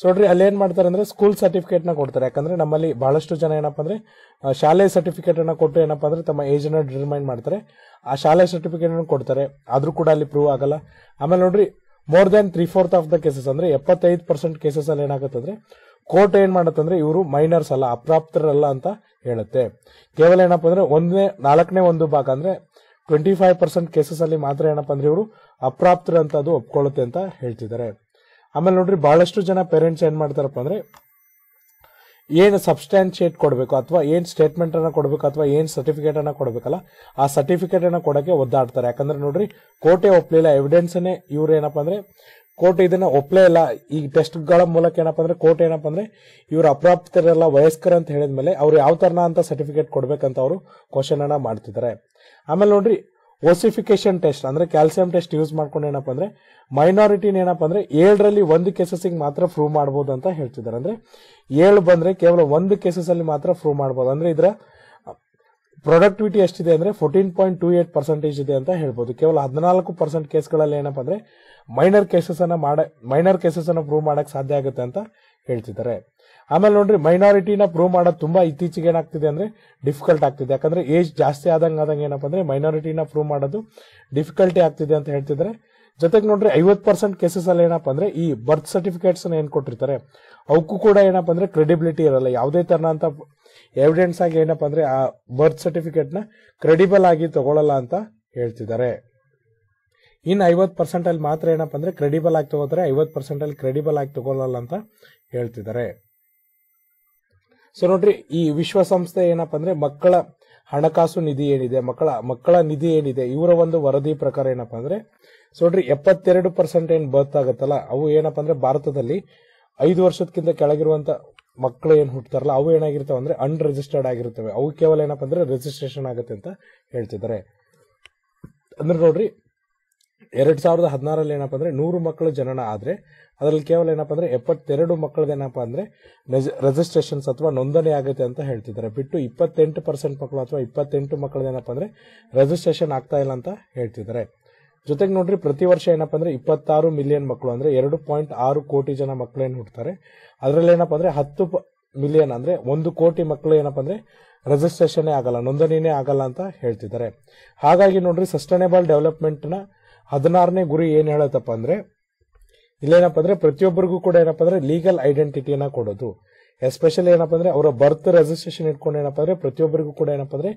ಸೊ ನೋಡ್ರಿ ಅಲ್ಲಿ ಏನ್ ಮಾಡ್ತಾರೆ ಅಂದ್ರೆ ಸ್ಕೂಲ್ ಸರ್ಟಿಫಿಕೇಟ್ ನ ಕೊಡ್ತಾರೆ ಯಾಕಂದ್ರೆ ನಮ್ಮಲ್ಲಿ ಬಹಳಷ್ಟು ಜನ ಏನಪ್ಪ ಅಂದ್ರೆ ಶಾಲೆ ಸರ್ಟಿಫಿಕೇಟ್ ಅನ್ನ ಕೊಟ್ಟು ಏನಪ್ಪ ಅಂದ್ರೆ ತಮ್ಮ ಏಜ್ ಅನ್ನ ಡಿಟರ್ಮೈನ್ ಮಾಡ್ತಾರೆ ಆ ಶಾಲೆ ಸರ್ಟಿಫಿಕೇಟ್ ಅನ್ನು ಕೊಡ್ತಾರೆ ಆದ್ರೂ ಕೂಡ ಅಲ್ಲಿ ಪ್ರೂವ್ ಆಗಲ್ಲ ಆಮೇಲೆ ನೋಡ್ರಿ more than three fourth of the cases ಅಂದ್ರೆ ಎಪ್ಪತ್ತೈದು ಪರ್ಸೆಂಟ್ ಕೇಸಸ್ ಅಲ್ಲಿ ಏನಾಗುತ್ತೆ ಕೋರ್ಟ್ ಏನ್ ಮಾಡತ್ತಂದ್ರೆ ಇವರು ಮೈನರ್ಸ್ ಅಲ್ಲ ಅಪ್ರಾಪ್ತರಲ್ಲ ಅಂತ ಹೇಳುತ್ತೆ ಕೇವಲ ಏನಪ್ಪ ಅಂದ್ರೆ ಒಂದನೇ ನಾಲ್ಕನೇ ಒಂದು ಭಾಗ ಅಂದ್ರೆ ಟ್ವೆಂಟಿ ಫೈವ್ ಪರ್ಸೆಂಟ್ ಕೇಸಸ್ ಅಲ್ಲಿ ಮಾತ್ರ ಏನಪ್ಪ ಅಂದ್ರೆ ಇವರು ಅಪ್ರಾಪ್ತರ ಅಂತ ಅದು ಒಪ್ಕೊಳ್ಳುತ್ತೆ ಅಂತ ಹೇಳ್ತಿದ್ದಾರೆ ಆಮೇಲೆ ನೋಡ್ರಿ ಬಹಳಷ್ಟು ಜನ ಪೇರೆಂಟ್ಸ್ ಏನ್ ಮಾಡ್ತಾರಪ್ಪ ಅಂದ್ರೆ ಏನು ಸಬ್ಸ್ಟ್ಯಾನ್ಶಿಯೇಟ್ ಕೊಡಬೇಕು ಅಥವಾ ಏನು ಸ್ಟೇಟ್ಮೆಂಟ್ ಅನ್ನ ಕೊಡಬೇಕು ಅಥವಾ ಏನು ಸರ್ಟಿಫಿಕೇಟ್ ಅನ್ನ ಕೊಡಬೇಕಲ್ಲ ಆ ಸರ್ಟಿಫಿಕೇಟ್ ಅನ್ನ ಕೊಡಕ್ಕೆ ಒದ್ದಾಡ್ತಾರೆ ಯಾಕಂದ್ರೆ ನೋಡ್ರಿ ಕೋರ್ಟೆ ಒಪ್ಲಿಲ್ಲ ಎವಿಡೆನ್ಸ್ ಇವ್ರು ಏನಪ್ಪಾ ಅಂದ್ರೆ ಕೋರ್ಟ್ ಇದನ್ನ ಒಪ್ಲೇ ಇಲ್ಲ ಈ ಟೆಸ್ಟ್ ಗಳ ಮೂಲಕ ಏನಪ್ಪ ಅಂದ್ರೆ ಕೋರ್ಟ್ ಏನಪ್ಪ ಅಂದ್ರೆ ಇವರು ಅಪ್ರಾಪ್ತರೆಲ್ಲ ವಯಸ್ಕರ ಅಂತ ಮೇಲೆ ಅವ್ರು ಯಾವ ತರನ ಅಂತ ಸರ್ಟಿಫಿಕೇಟ್ ಕೊಡ್ಬೇಕಂತ ಅವರು ಕ್ವಶನ್ ಅನ್ನ ಮಾಡ್ತಿದ್ದಾರೆ ಆಮೇಲೆ ನೋಡ್ರಿ ಓಸಿಫಿಕೇಶನ್ ಟೆಸ್ಟ್ ಅಂದ್ರೆ ಕ್ಯಾಲ್ಸಿಯಂ ಟೆಸ್ಟ್ ಯೂಸ್ ಮಾಡ್ಕೊಂಡು ಏನಪ್ಪ ಅಂದ್ರೆ ಮೈನಾರಿಟಿನ ಏನಪ್ಪ ಅಂದ್ರೆ ಏಳರಲ್ಲಿ ಒಂದು ಗೆ ಮಾತ್ರ ಪ್ರೂವ್ ಮಾಡಬಹುದು ಅಂತ ಹೇಳ್ತಿದ್ದಾರೆ ಅಂದ್ರೆ ಏಳು ಬಂದ್ರೆ ಕೇವಲ ಒಂದು ಕೇಸಸ್ ಅಲ್ಲಿ ಮಾತ್ರ ಪ್ರೂವ್ ಮಾಡಬಹುದು ಅಂದ್ರೆ ಇದರ ಪ್ರೊಡಕ್ಟಿವಿಟಿ ಎಷ್ಟಿದೆ ಅಂದ್ರೆ fourteen point two eight percentage ಇದೆ ಅಂತ ಹೇಳ್ಬೋದು ಕೇವಲ ಹದಿನಾಲ್ಕು ಪರ್ಸೆಂಟ್ ಕೇಸ್ಗಳಲ್ಲಿ ಏನಪ್ಪ ಅಂದ್ರೆ ಮೈನರ್ ಅನ್ನ ಮಾಡ ಮೈನರ್ ಕೇಸಸ್ ಅನ್ನ ಪ್ರೂವ್ ಮಾಡಕ್ಕೆ ಸಾಧ್ಯ ಆಗುತ್ತೆ ಅಂತ ಹೇಳ್ತಿದ್ದಾರೆ ಆಮೇಲೆ ನೋಡ್ರಿ ಮೈನಾರಿಟಿನ ಪ್ರೂವ್ ಮಾಡೋದು ತುಂಬಾ ಇತ್ತೀಚೆಗೆ ಏನಾಗ್ತಿದೆ ಅಂದ್ರೆ ಡಿಫಿಕಲ್ಟ್ ಆಗ್ತಿದೆ ಯಾಕಂದ್ರೆ ಏಜ್ ಜಾಸ್ತಿ ಆದಂಗೆ ಆದಂಗ ಏನಪ್ಪ ಅಂದ್ರೆ ಮೈನಾರಿಟಿನ ಪ್ರೂವ್ ಮಾಡೋದು ಡಿಫಿಕಲ್ಟಿ ಆಗ್ತಿದೆ ಅಂತ ಹೇಳ್ತಿದ್ದಾರೆ ಜೊತೆಗೆ ನೋಡ್ರಿ ಐವತ್ ಪರ್ಸೆಂಟ್ ಕೇಸಸ್ ಅಲ್ಲಿ ಏನಪ್ಪ ಅಂದ್ರೆ ಈ ಬರ್ತ್ ಸರ್ಟಿಫಿಕೇಟ್ಸ್ ಏನ್ ಕೊಟ್ಟಿರ್ತಾರೆ ಅವಕ್ಕೂ ಕೂಡ ಏನಪ್ಪ ಅಂದ್ರೆ ಕ್ರೆಡಿಬಿಲಿಟಿ ಇರಲ್ಲ ಯಾವುದೇ ಅಂತ ಎವಿಡೆನ್ಸ್ ಆಗಿ ಏನಪ್ಪ ಅಂದ್ರೆ ಆ ಬರ್ತ್ ಸರ್ಟಿಫಿಕೇಟ್ ನ ಕ್ರೆಡಿಬಲ್ ಆಗಿ ತಗೊಳ್ಳಲ್ಲ ಅಂತ ಹೇಳ್ತಿದ್ದಾರೆ ಇನ್ನು ಐವತ್ತು ಪರ್ಸೆಂಟಲ್ಲಿ ಮಾತ್ರ ಏನಪ್ಪ ಅಂದರೆ ಕ್ರೆಡಿಬಲ್ ಆಗಿ ತಗೋತಾರೆ ಐವತ್ತು ಪರ್ಸೆಂಟಲ್ಲಿ ಕ್ರೆಡಿಬಲ್ ಆಗಿ ತಗೊಳ್ಳಲ್ಲ ಅಂತ ಹೇಳ್ತಿದ್ದಾರೆ ಸೊ ನೋಡ್ರಿ ಈ ವಿಶ್ವಸಂಸ್ಥೆ ಏನಪ್ಪ ಅಂದರೆ ಮಕ್ಕಳ ಹಣಕಾಸು ನಿಧಿ ಏನಿದೆ ಮಕ್ಕಳ ಮಕ್ಕಳ ನಿಧಿ ಏನಿದೆ ಇವರ ಒಂದು ವರದಿ ಪ್ರಕಾರ ಏನಪ್ಪ ಅಂದರೆ ಸೊ ನೋಡ್ರಿ ಎಪ್ಪತ್ತೆರಡು ಪರ್ಸೆಂಟ್ ಏನು ಬರ್ತ್ ಆಗುತ್ತಲ್ಲ ಅವು ಏನಪ್ಪ ಅಂದರೆ ಭಾರತದಲ್ಲಿ ಐದು ವರ್ಷದಕ್ಕಿಂತ ಕೆಳಗಿರುವಂಥ ಮಕ್ಕಳು ಏನು ಹುಟ್ಟತಾರಲ್ಲ ಅವು ಏನಾಗಿರ್ತವೆ ಅಂದರೆ ಅನ್ರಿಜಿಸ್ಟರ್ಡ್ ಆಗಿರ್ತವೆ ಅವು ಕೇವಲ ಏನಪ್ಪ ಅಂದರೆ ರಿಜಿಸ್ಟ್ರೇಷನ್ ಆಗುತ್ತೆ ಅಂತ ಹೇಳ್ತಿದ್ದಾರೆ ಅಂದ್ರೆ ನೋಡ್ರಿ ಎರಡು ಸಾವಿರದ ಹದಿನಾರಲ್ಲಿ ಏನಪ್ಪ ಅಂದರೆ ನೂರು ಮಕ್ಕಳು ಜನನ ಆದರೆ ಅದರಲ್ಲಿ ಕೇವಲ ಏನಪ್ಪ ಅಂದರೆ ಎಪ್ಪತ್ತೆರಡು ಮಕ್ಕಳದ್ದು ಏನಪ್ಪ ಅಂದರೆ ರೆಜಿಸ್ಟ್ರೇಷನ್ಸ್ ಅಥವಾ ನೋಂದಣಿ ಆಗುತ್ತೆ ಅಂತ ಹೇಳ್ತಿದ್ದಾರೆ ಬಿಟ್ಟು ಇಪ್ಪತ್ತೆಂಟು ಪರ್ಸೆಂಟ್ ಮಕ್ಕಳು ಅಥವಾ ಇಪ್ಪತ್ತೆಂಟು ಮಕ್ಕಳದ್ದು ಏನಪ್ಪ ಅಂದರೆ ರೆಜಿಸ್ಟ್ರೇಷನ್ ಆಗ್ತಾ ಇಲ್ಲ ಅಂತ ಹೇಳ್ತಿದ್ದಾರೆ ಜೊತೆಗೆ ನೋಡ್ರಿ ಪ್ರತಿ ವರ್ಷ ಏನಪ್ಪ ಅಂದ್ರೆ ಇಪ್ಪತ್ತಾರು ಮಿಲಿಯನ್ ಮಕ್ಕಳು ಅಂದ್ರೆ ಎರಡು ಪಾಯಿಂಟ್ ಆರು ಕೋಟಿ ಜನ ಮಕ್ಕಳೇನು ಹುಡ್ತಾರೆ ಅದರಲ್ಲಿ ಏನಪ್ಪ ಅಂದ್ರೆ ಹತ್ತು ಮಿಲಿಯನ್ ಅಂದ್ರೆ ಒಂದು ಕೋಟಿ ಮಕ್ಕಳು ಏನಪ್ಪ ಅಂದ್ರೆ ರಿಜಿಸ್ಟ್ರೇಷನ್ ಆಗಲ್ಲ ನೋಂದಣಿನೇ ಆಗಲ್ಲ ಅಂತ ಹೇಳ್ತಿದ್ದಾರೆ ಹಾಗಾಗಿ ನೋಡ್ರಿ ಸಸ್ಟೈನೇಬಲ್ ಡೆವಲಪ್ಮೆಂಟ್ನ ಹದಿನಾರನೇ ಗುರಿ ಏನು ಹೇಳತ್ತಪ್ಪ ಅಂದ್ರೆ ಇಲ್ಲೇನಪ್ಪ ಅಂದ್ರೆ ಪ್ರತಿಯೊಬ್ಬರಿಗೂ ಕೂಡ ಏನಪ್ಪ ಅಂದ್ರೆ ಲೀಗಲ್ ಐಡೆಂಟಿಟಿಯನ್ನು ಕೊಡೋದು ಎಸ್ಪೆಷಲಿ ಏನಪ್ಪ ಅಂದ್ರೆ ಅವರ ಬರ್ತ್ ರಿಜಿಸ್ಟ್ರೇಷನ್ ಇಟ್ಕೊಂಡು ಏನಪ್ಪಾ ಅಂದ್ರೆ ಪ್ರತಿಯೊಬ್ಬರಿಗೂ ಕೂಡ ಏನಪ್ಪ ಅಂದ್ರೆ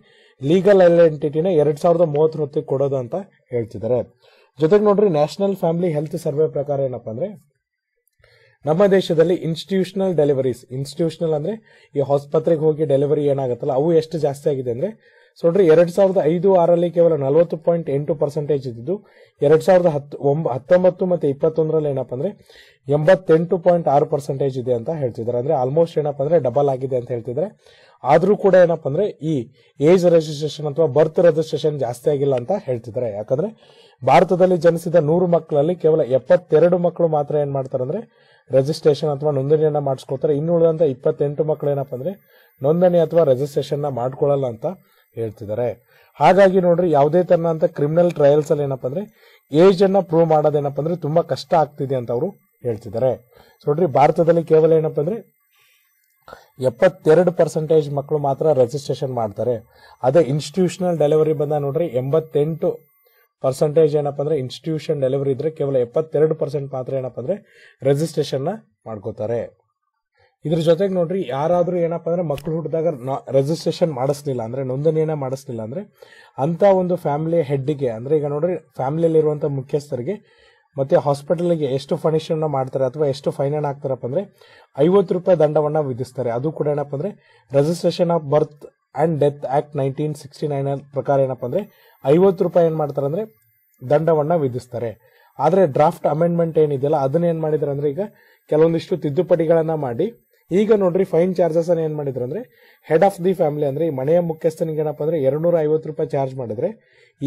ಲೀಗಲ್ ಐಡೆಂಟಿಟಿನ ಎರಡ್ ಸಾವಿರದ ಹೊತ್ತಿಗೆ ಕೊಡೋದು ಅಂತ ಹೇಳ್ತಿದ್ದಾರೆ ಜೊತೆಗೆ ನೋಡ್ರಿ ನ್ಯಾಷನಲ್ ಫ್ಯಾಮಿಲಿ ಹೆಲ್ತ್ ಸರ್ವೆ ಪ್ರಕಾರ ಏನಪ್ಪಾ ಅಂದ್ರೆ ನಮ್ಮ ದೇಶದಲ್ಲಿ ಇನ್ಸ್ಟಿಟ್ಯೂಷನಲ್ ಡೆಲಿವರೀಸ್ ಇನ್ಸ್ಟಿಟ್ಯೂಷನಲ್ ಅಂದ್ರೆ ಈ ಆಸ್ಪತ್ರೆಗೆ ಹೋಗಿ ಡೆಲಿವರಿ ಏನಾಗುತ್ತಲ್ಲ ಅವು ಎಷ್ಟು ಜಾಸ್ತಿ ಆಗಿದೆ ಅಂದ್ರೆ ಸೊ ನೋಡ್ರಿ ಎರಡ್ ಸಾವಿರದ ಐದು ಆರಲ್ಲಿ ಕೇವಲ ನಲವತ್ತು ಪಾಯಿಂಟ್ ಎಂಟು ಪರ್ಸೆಂಟೇಜ್ ಇದ್ದಿದ್ದು ಎರಡ್ ಸಾವಿರದ ಹತ್ತೊಂಬತ್ತು ಮತ್ತೆ ಇಪ್ಪತ್ತೊಂದರಲ್ಲಿ ಏನಪ್ಪ ಅಂದ್ರೆ ಎಂಬತ್ತೆಂಟು ಪಾಯಿಂಟ್ ಆರು ಪರ್ಸೆಂಟೇಜ್ ಇದೆ ಅಂತ ಹೇಳ್ತಿದ್ದಾರೆ ಅಂದ್ರೆ ಆಲ್ಮೋಸ್ಟ್ ಏನಪ್ಪ ಅಂದ್ರೆ ಡಬಲ್ ಆಗಿದೆ ಅಂತ ಹೇಳ್ತಿದ್ರೆ ಆದ್ರೂ ಕೂಡ ಏನಪ್ಪ ಅಂದ್ರೆ ಈ ಏಜ್ ರಿಜಿಸ್ಟ್ರೇಷನ್ ಅಥವಾ ಬರ್ತ್ ರಿಜಿಸ್ಟ್ರೇಷನ್ ಜಾಸ್ತಿ ಆಗಿಲ್ಲ ಅಂತ ಹೇಳ್ತಿದ್ದಾರೆ ಯಾಕಂದ್ರೆ ಭಾರತದಲ್ಲಿ ಜನಿಸಿದ ನೂರು ಮಕ್ಕಳಲ್ಲಿ ಕೇವಲ ಎಪ್ಪತ್ತೆರಡು ಮಕ್ಕಳು ಮಾತ್ರ ಏನ್ ಮಾಡ್ತಾರೆ ಅಂದ್ರೆ ರಿಜಿಸ್ಟ್ರೇಷನ್ ಅಥವಾ ನೋಂದಣಿಯನ್ನ ಮಾಡಿಸ್ಕೊತಾರೆ ಇನ್ನು ಇಪ್ಪತ್ತೆಂಟು ಮಕ್ಕಳು ಏನಪ್ಪ ಅಂದ್ರೆ ನೋಂದಣಿ ಅಥವಾ ರಿಜಿಸ್ಟ್ರೇಷನ್ ನ ಮಾಡ್ಕೊಳ್ಳಲ್ಲ ಅಂತ ಹೇಳ್ತಿದ್ದಾರೆ ಹಾಗಾಗಿ ನೋಡ್ರಿ ಯಾವುದೇ ಅಂತ ಕ್ರಿಮಿನಲ್ ಟ್ರಯಲ್ಸ್ ಅಲ್ಲಿ ಏನಪ್ಪ ಅಂದ್ರೆ ಏಜ್ ಅನ್ನ ಪ್ರೂವ್ ಮಾಡೋದೇನಪ್ಪ ಅಂದ್ರೆ ತುಂಬಾ ಕಷ್ಟ ಆಗ್ತಿದೆ ಅಂತ ಅವರು ಹೇಳ್ತಿದ್ದಾರೆ ನೋಡ್ರಿ ಭಾರತದಲ್ಲಿ ಕೇವಲ ಏನಪ್ಪ ಅಂದ್ರೆ ಎಪ್ಪತ್ತೆರಡು ಪರ್ಸೆಂಟೇಜ್ ಮಕ್ಕಳು ಮಾತ್ರ ರಿಜಿಸ್ಟ್ರೇಷನ್ ಮಾಡ್ತಾರೆ ಅದೇ ಇನ್ಸ್ಟಿಟ್ಯೂಷನಲ್ ಡೆಲಿವರಿ ಬಂದ ನೋಡ್ರಿ ಎಂಬತ್ತೆಂಟು ಪರ್ಸೆಂಟೇಜ್ ಏನಪ್ಪ ಅಂದ್ರೆ ಇನ್ಸ್ಟಿಟ್ಯೂಷನ್ ಡೆಲಿವರಿ ಇದ್ರೆ ಕೇವಲ ಎಪ್ಪತ್ತೆರಡು ಪರ್ಸೆಂಟ್ ಮಾತ್ರ ಏನಪ್ಪ ಅಂದ್ರೆ ರಿಜಿಸ್ಟ್ರೇಷನ್ ಮಾಡ್ಕೋತಾರೆ ಇದ್ರ ಜೊತೆಗೆ ನೋಡ್ರಿ ಯಾರಾದರೂ ಏನಪ್ಪಾ ಅಂದ್ರೆ ಮಕ್ಕಳು ಹುಟ್ಟಿದಾಗ ರಿಜಿಸ್ಟ್ರೇಷನ್ ಮಾಡಿಸ್ಲಿಲ್ಲ ಅಂದರೆ ಏನ ಮಾಡಿಸ್ಲಿಲ್ಲ ಅಂದ್ರೆ ಅಂತ ಒಂದು ಫ್ಯಾಮಿಲಿ ಹೆಡ್ಗೆ ಅಂದ್ರೆ ಈಗ ನೋಡ್ರಿ ಇರುವಂತ ಮುಖ್ಯಸ್ಥರಿಗೆ ಮತ್ತು ಹಾಸ್ಪಿಟಲ್ಗೆ ಎಷ್ಟು ಫನಿಷನ್ ಮಾಡ್ತಾರೆ ಅಥವಾ ಎಷ್ಟು ಫೈನನ್ನು ಹಾಕ್ತಾರಪ್ಪ ಅಂದ್ರೆ ಐವತ್ತು ರೂಪಾಯಿ ದಂಡವನ್ನ ವಿಧಿಸ್ತಾರೆ ಅದು ಕೂಡ ಏನಪ್ಪ ಅಂದ್ರೆ registration of birth and death act nineteen sixty nine ಪ್ರಕಾರ ಏನಪ್ಪ ಅಂದ್ರೆ ಐವತ್ತು ರೂಪಾಯಿ ಏನು ಮಾಡ್ತಾರೆ ಅಂದ್ರೆ ದಂಡವನ್ನ ವಿಧಿಸ್ತಾರೆ ಆದರೆ ಡ್ರಾಫ್ಟ್ ಅಮೆಂಡ್ಮೆಂಟ್ ಏನಿದೆಯಲ್ಲ ಅದನ್ನ ಏನು ಮಾಡಿದ್ದಾರೆ ಅಂದ್ರೆ ಈಗ ಕೆಲವೊಂದಿಷ್ಟು ತಿದ್ದುಪಡಿಗಳನ್ನು ಮಾಡಿ ಈಗ ನೋಡ್ರಿ ಫೈನ್ ಚಾರ್ಜಸ್ ಅನ್ನ ಏನ್ ಮಾಡಿದ್ರು ಅಂದ್ರೆ ಹೆಡ್ ಆಫ್ ದಿ ಫ್ಯಾಮಿಲಿ ಅಂದ್ರೆ ಈ ಮನೆಯ ಮುಖ್ಯಸ್ಥನಿಗೆ ಏನಪ್ಪ ಅಂದ್ರೆ ಎರಡ್ನೂರ ಐವತ್ತು ರೂಪಾಯಿ ಚಾರ್ಜ್ ಮಾಡಿದ್ರೆ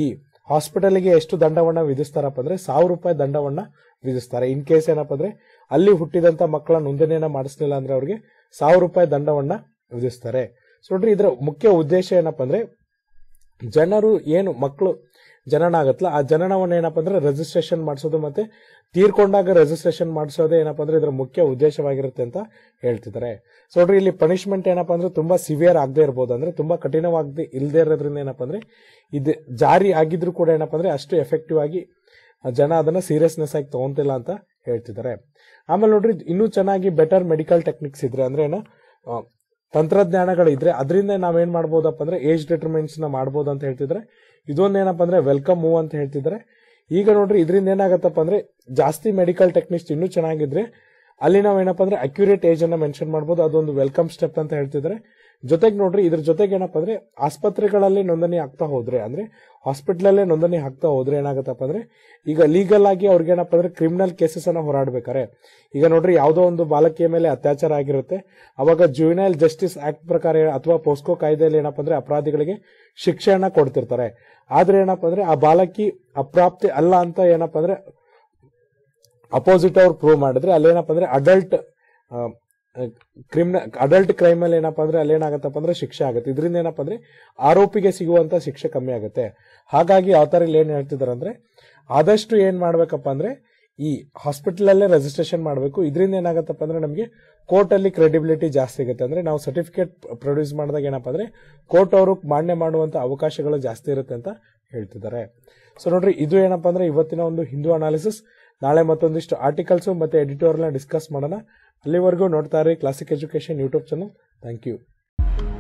ಈ ಹಾಸ್ಪಿಟಲ್ಗೆ ಎಷ್ಟು ದಂಡವನ್ನ ವಿಧಿಸ್ತಾರಪ್ಪ ಅಂದ್ರೆ ಸಾವಿರ ರೂಪಾಯಿ ದಂಡವನ್ನ ವಿಧಿಸ್ತಾರೆ ಇನ್ ಕೇಸ್ ಏನಪ್ಪ ಅಂದ್ರೆ ಅಲ್ಲಿ ಹುಟ್ಟಿದಂತ ಮಕ್ಕಳ ನೋಂದಣಿಯನ್ನ ಮಾಡಿಸ್ಲಿಲ್ಲ ಅಂದ್ರೆ ಅವ್ರಿಗೆ ಸಾವಿರ ರೂಪಾಯಿ ದಂಡವನ್ನ ವಿಧಿಸ್ತಾರೆ ಸೊ ನೋಡ್ರಿ ಇದರ ಮುಖ್ಯ ಉದ್ದೇಶ ಏನಪ್ಪ ಅಂದ್ರೆ ಜನರು ಏನು ಮಕ್ಕಳು ಜನನ ಆಗತ್ತಲ್ಲ ಆ ಜನನವನ್ನ ಏನಪ್ಪ ಅಂದ್ರೆ ರಿಜಿಸ್ಟ್ರೇಷನ್ ಮಾಡಿಸೋದು ಮತ್ತೆ ತೀರ್ಕೊಂಡಾಗ ರಿಜಿಸ್ಟ್ರೇಷನ್ ಮಾಡಿಸೋದೇ ಏನಪ್ಪ ಅಂದ್ರೆ ಇದರ ಮುಖ್ಯ ಉದ್ದೇಶವಾಗಿರುತ್ತೆ ಅಂತ ಹೇಳ್ತಿದ್ದಾರೆ ಸೊ ನೋಡ್ರಿ ಇಲ್ಲಿ ಪನಿಷ್ಮೆಂಟ್ ಏನಪ್ಪ ಅಂದ್ರೆ ತುಂಬಾ ಸಿವಿಯರ್ ಆಗದೆ ಇರ್ಬೋದು ಅಂದ್ರೆ ತುಂಬಾ ಕಠಿಣವಾಗದೆ ಇಲ್ಲದೆ ಇರೋದ್ರಿಂದ ಏನಪ್ಪ ಅಂದ್ರೆ ಇದು ಜಾರಿ ಆಗಿದ್ರು ಕೂಡ ಏನಪ್ಪ ಅಂದ್ರೆ ಅಷ್ಟು ಎಫೆಕ್ಟಿವ್ ಆಗಿ ಜನ ಅದನ್ನ ಸೀರಿಯಸ್ನೆಸ್ ಆಗಿ ತಗೊಂತಿಲ್ಲ ಅಂತ ಹೇಳ್ತಿದ್ದಾರೆ ಆಮೇಲೆ ನೋಡ್ರಿ ಇನ್ನೂ ಚೆನ್ನಾಗಿ ಬೆಟರ್ ಮೆಡಿಕಲ್ ಟೆಕ್ನಿಕ್ಸ್ ಇದ್ರೆ ಅಂದ್ರೆ ಏನು ತಂತ್ರಜ್ಞಾನಗಳಿದ್ರೆ ಅದರಿಂದ ನಾವೇನ್ ಮಾಡ್ಬೋದಪ್ಪ ಅಂದ್ರೆ ಏಜ್ ನ ಮಾಡ್ಬೋದು ಅಂತ ಹೇಳ್ತಿದ್ರೆ ಇದೊಂದೇನಪ್ಪ ಅಂದ್ರೆ ವೆಲ್ಕಮ್ ಮೂವ್ ಅಂತ ಹೇಳ್ತಿದ್ರೆ ಈಗ ನೋಡ್ರಿ ಇದರಿಂದ ಏನಾಗತ್ತಪ್ಪ ಅಂದ್ರೆ ಜಾಸ್ತಿ ಮೆಡಿಕಲ್ ಟೆಕ್ನಿಸ್ಟ್ ಇನ್ನೂ ಚೆನ್ನಾಗಿದ್ರೆ ಅಲ್ಲಿ ನಾವೇನಪ್ಪ ಅಂದ್ರೆ ಅಕ್ಯುರೇಟ್ ಏಜ್ ಅನ್ನ ಮೆನ್ಷನ್ ಮಾಡಬಹುದು ಅದೊಂದು ವೆಲ್ಕಮ್ ಸ್ಟೆಪ್ ಅಂತ ಹೇಳ್ತಿದ್ರೆ ಜೊತೆಗೆ ನೋಡ್ರಿ ಇದ್ರ ಜೊತೆಗೆ ಏನಪ್ಪ ಅಂದ್ರೆ ಆಸ್ಪತ್ರೆಗಳಲ್ಲಿ ನೋಂದಣಿ ಆಗ್ತಾ ಹೋದ್ರೆ ಅಂದ್ರೆ ಅಲ್ಲೇ ನೋಂದಣಿ ಆಗ್ತಾ ಹೋದ್ರೆ ಏನಾಗತ್ತಪ್ಪ ಅಂದ್ರೆ ಈಗ ಲೀಗಲ್ ಆಗಿ ಅವ್ರಿಗೆ ಏನಪ್ಪ ಅಂದ್ರೆ ಕ್ರಿಮಿನಲ್ ಕೇಸಸ್ ಅನ್ನ ಹೋರಾಡ್ಬೇಕಾರೆ ಈಗ ನೋಡ್ರಿ ಯಾವುದೋ ಒಂದು ಬಾಲಕಿಯ ಮೇಲೆ ಅತ್ಯಾಚಾರ ಆಗಿರುತ್ತೆ ಅವಾಗ ಜುವಿನೈಲ್ ಜಸ್ಟಿಸ್ ಆಕ್ಟ್ ಪ್ರಕಾರ ಅಥವಾ ಪೋಸ್ಕೋ ಕಾಯ್ದೆಯಲ್ಲಿ ಏನಪ್ಪ ಅಂದ್ರೆ ಅಪರಾಧಿಗಳಿಗೆ ಶಿಕ್ಷೆಯನ್ನ ಕೊಡ್ತಿರ್ತಾರೆ ಆದ್ರೆ ಏನಪ್ಪ ಅಂದ್ರೆ ಆ ಬಾಲಕಿ ಅಪ್ರಾಪ್ತಿ ಅಲ್ಲ ಅಂತ ಏನಪ್ಪ ಅಂದ್ರೆ ಅಪೋಸಿಟ್ ಅವ್ರು ಪ್ರೂವ್ ಮಾಡಿದ್ರೆ ಅಲ್ಲೇನಪ್ಪ ಅಂದ್ರೆ ಅಡಲ್ಟ್ ಕ್ರಿಮಿನಲ್ ಅಡಲ್ಟ್ ಕ್ರೈಮ್ ಅಲ್ಲಿ ಏನಪ್ಪಾ ಅಂದ್ರೆ ಅಲ್ಲಿ ಏನಾಗತ್ತಪ್ಪ ಅಂದ್ರೆ ಶಿಕ್ಷೆ ಆಗುತ್ತೆ ಇದರಿಂದ ಏನಪ್ಪಾ ಅಂದ್ರೆ ಆರೋಪಿಗೆ ಸಿಗುವಂತ ಶಿಕ್ಷೆ ಕಮ್ಮಿ ಆಗುತ್ತೆ ಹಾಗಾಗಿ ಆತರಲ್ಲಿ ಏನ್ ಹೇಳ್ತಿದಾರೆ ಅಂದ್ರೆ ಆದಷ್ಟು ಏನ್ ಮಾಡ್ಬೇಕಪ್ಪ ಅಂದ್ರೆ ಈ ಹಾಸ್ಪಿಟಲ್ ಅಲ್ಲೇ ರಿಜಿಸ್ಟ್ರೇಷನ್ ಮಾಡಬೇಕು ಇದರಿಂದ ಏನಾಗತ್ತಪ್ಪ ಅಂದ್ರೆ ನಮಗೆ ಕೋರ್ಟ್ ಅಲ್ಲಿ ಕ್ರೆಡಿಬಿಲಿಟಿ ಜಾಸ್ತಿ ಆಗುತ್ತೆ ಅಂದ್ರೆ ನಾವು ಸರ್ಟಿಫಿಕೇಟ್ ಪ್ರೊಡ್ಯೂಸ್ ಮಾಡಿದಾಗ ಏನಪ್ಪಾ ಅಂದ್ರೆ ಕೋರ್ಟ್ ಅವರು ಮಾನ್ಯ ಮಾಡುವಂತ ಅವಕಾಶಗಳು ಜಾಸ್ತಿ ಇರುತ್ತೆ ಅಂತ ಹೇಳ್ತಿದ್ದಾರೆ ಸೊ ನೋಡ್ರಿ ಇದು ಏನಪ್ಪಾ ಅಂದ್ರೆ ಇವತ್ತಿನ ಒಂದು ಹಿಂದೂ ಅನಾಲಿಸಿಸ್ ನಾಳೆ ಮತ್ತೊಂದಿಷ್ಟು ಆರ್ಟಿಕಲ್ಸ್ ಮತ್ತೆ ಎಡಿಟೋರಿಯಲ್ ಡಿಸ್ಕಸ್ ಮಾಡೋಣ ಅಲ್ಲಿವರೆಗೂ ನೋಡ್ತಾ ಇರಿ classic education YouTube channel thank you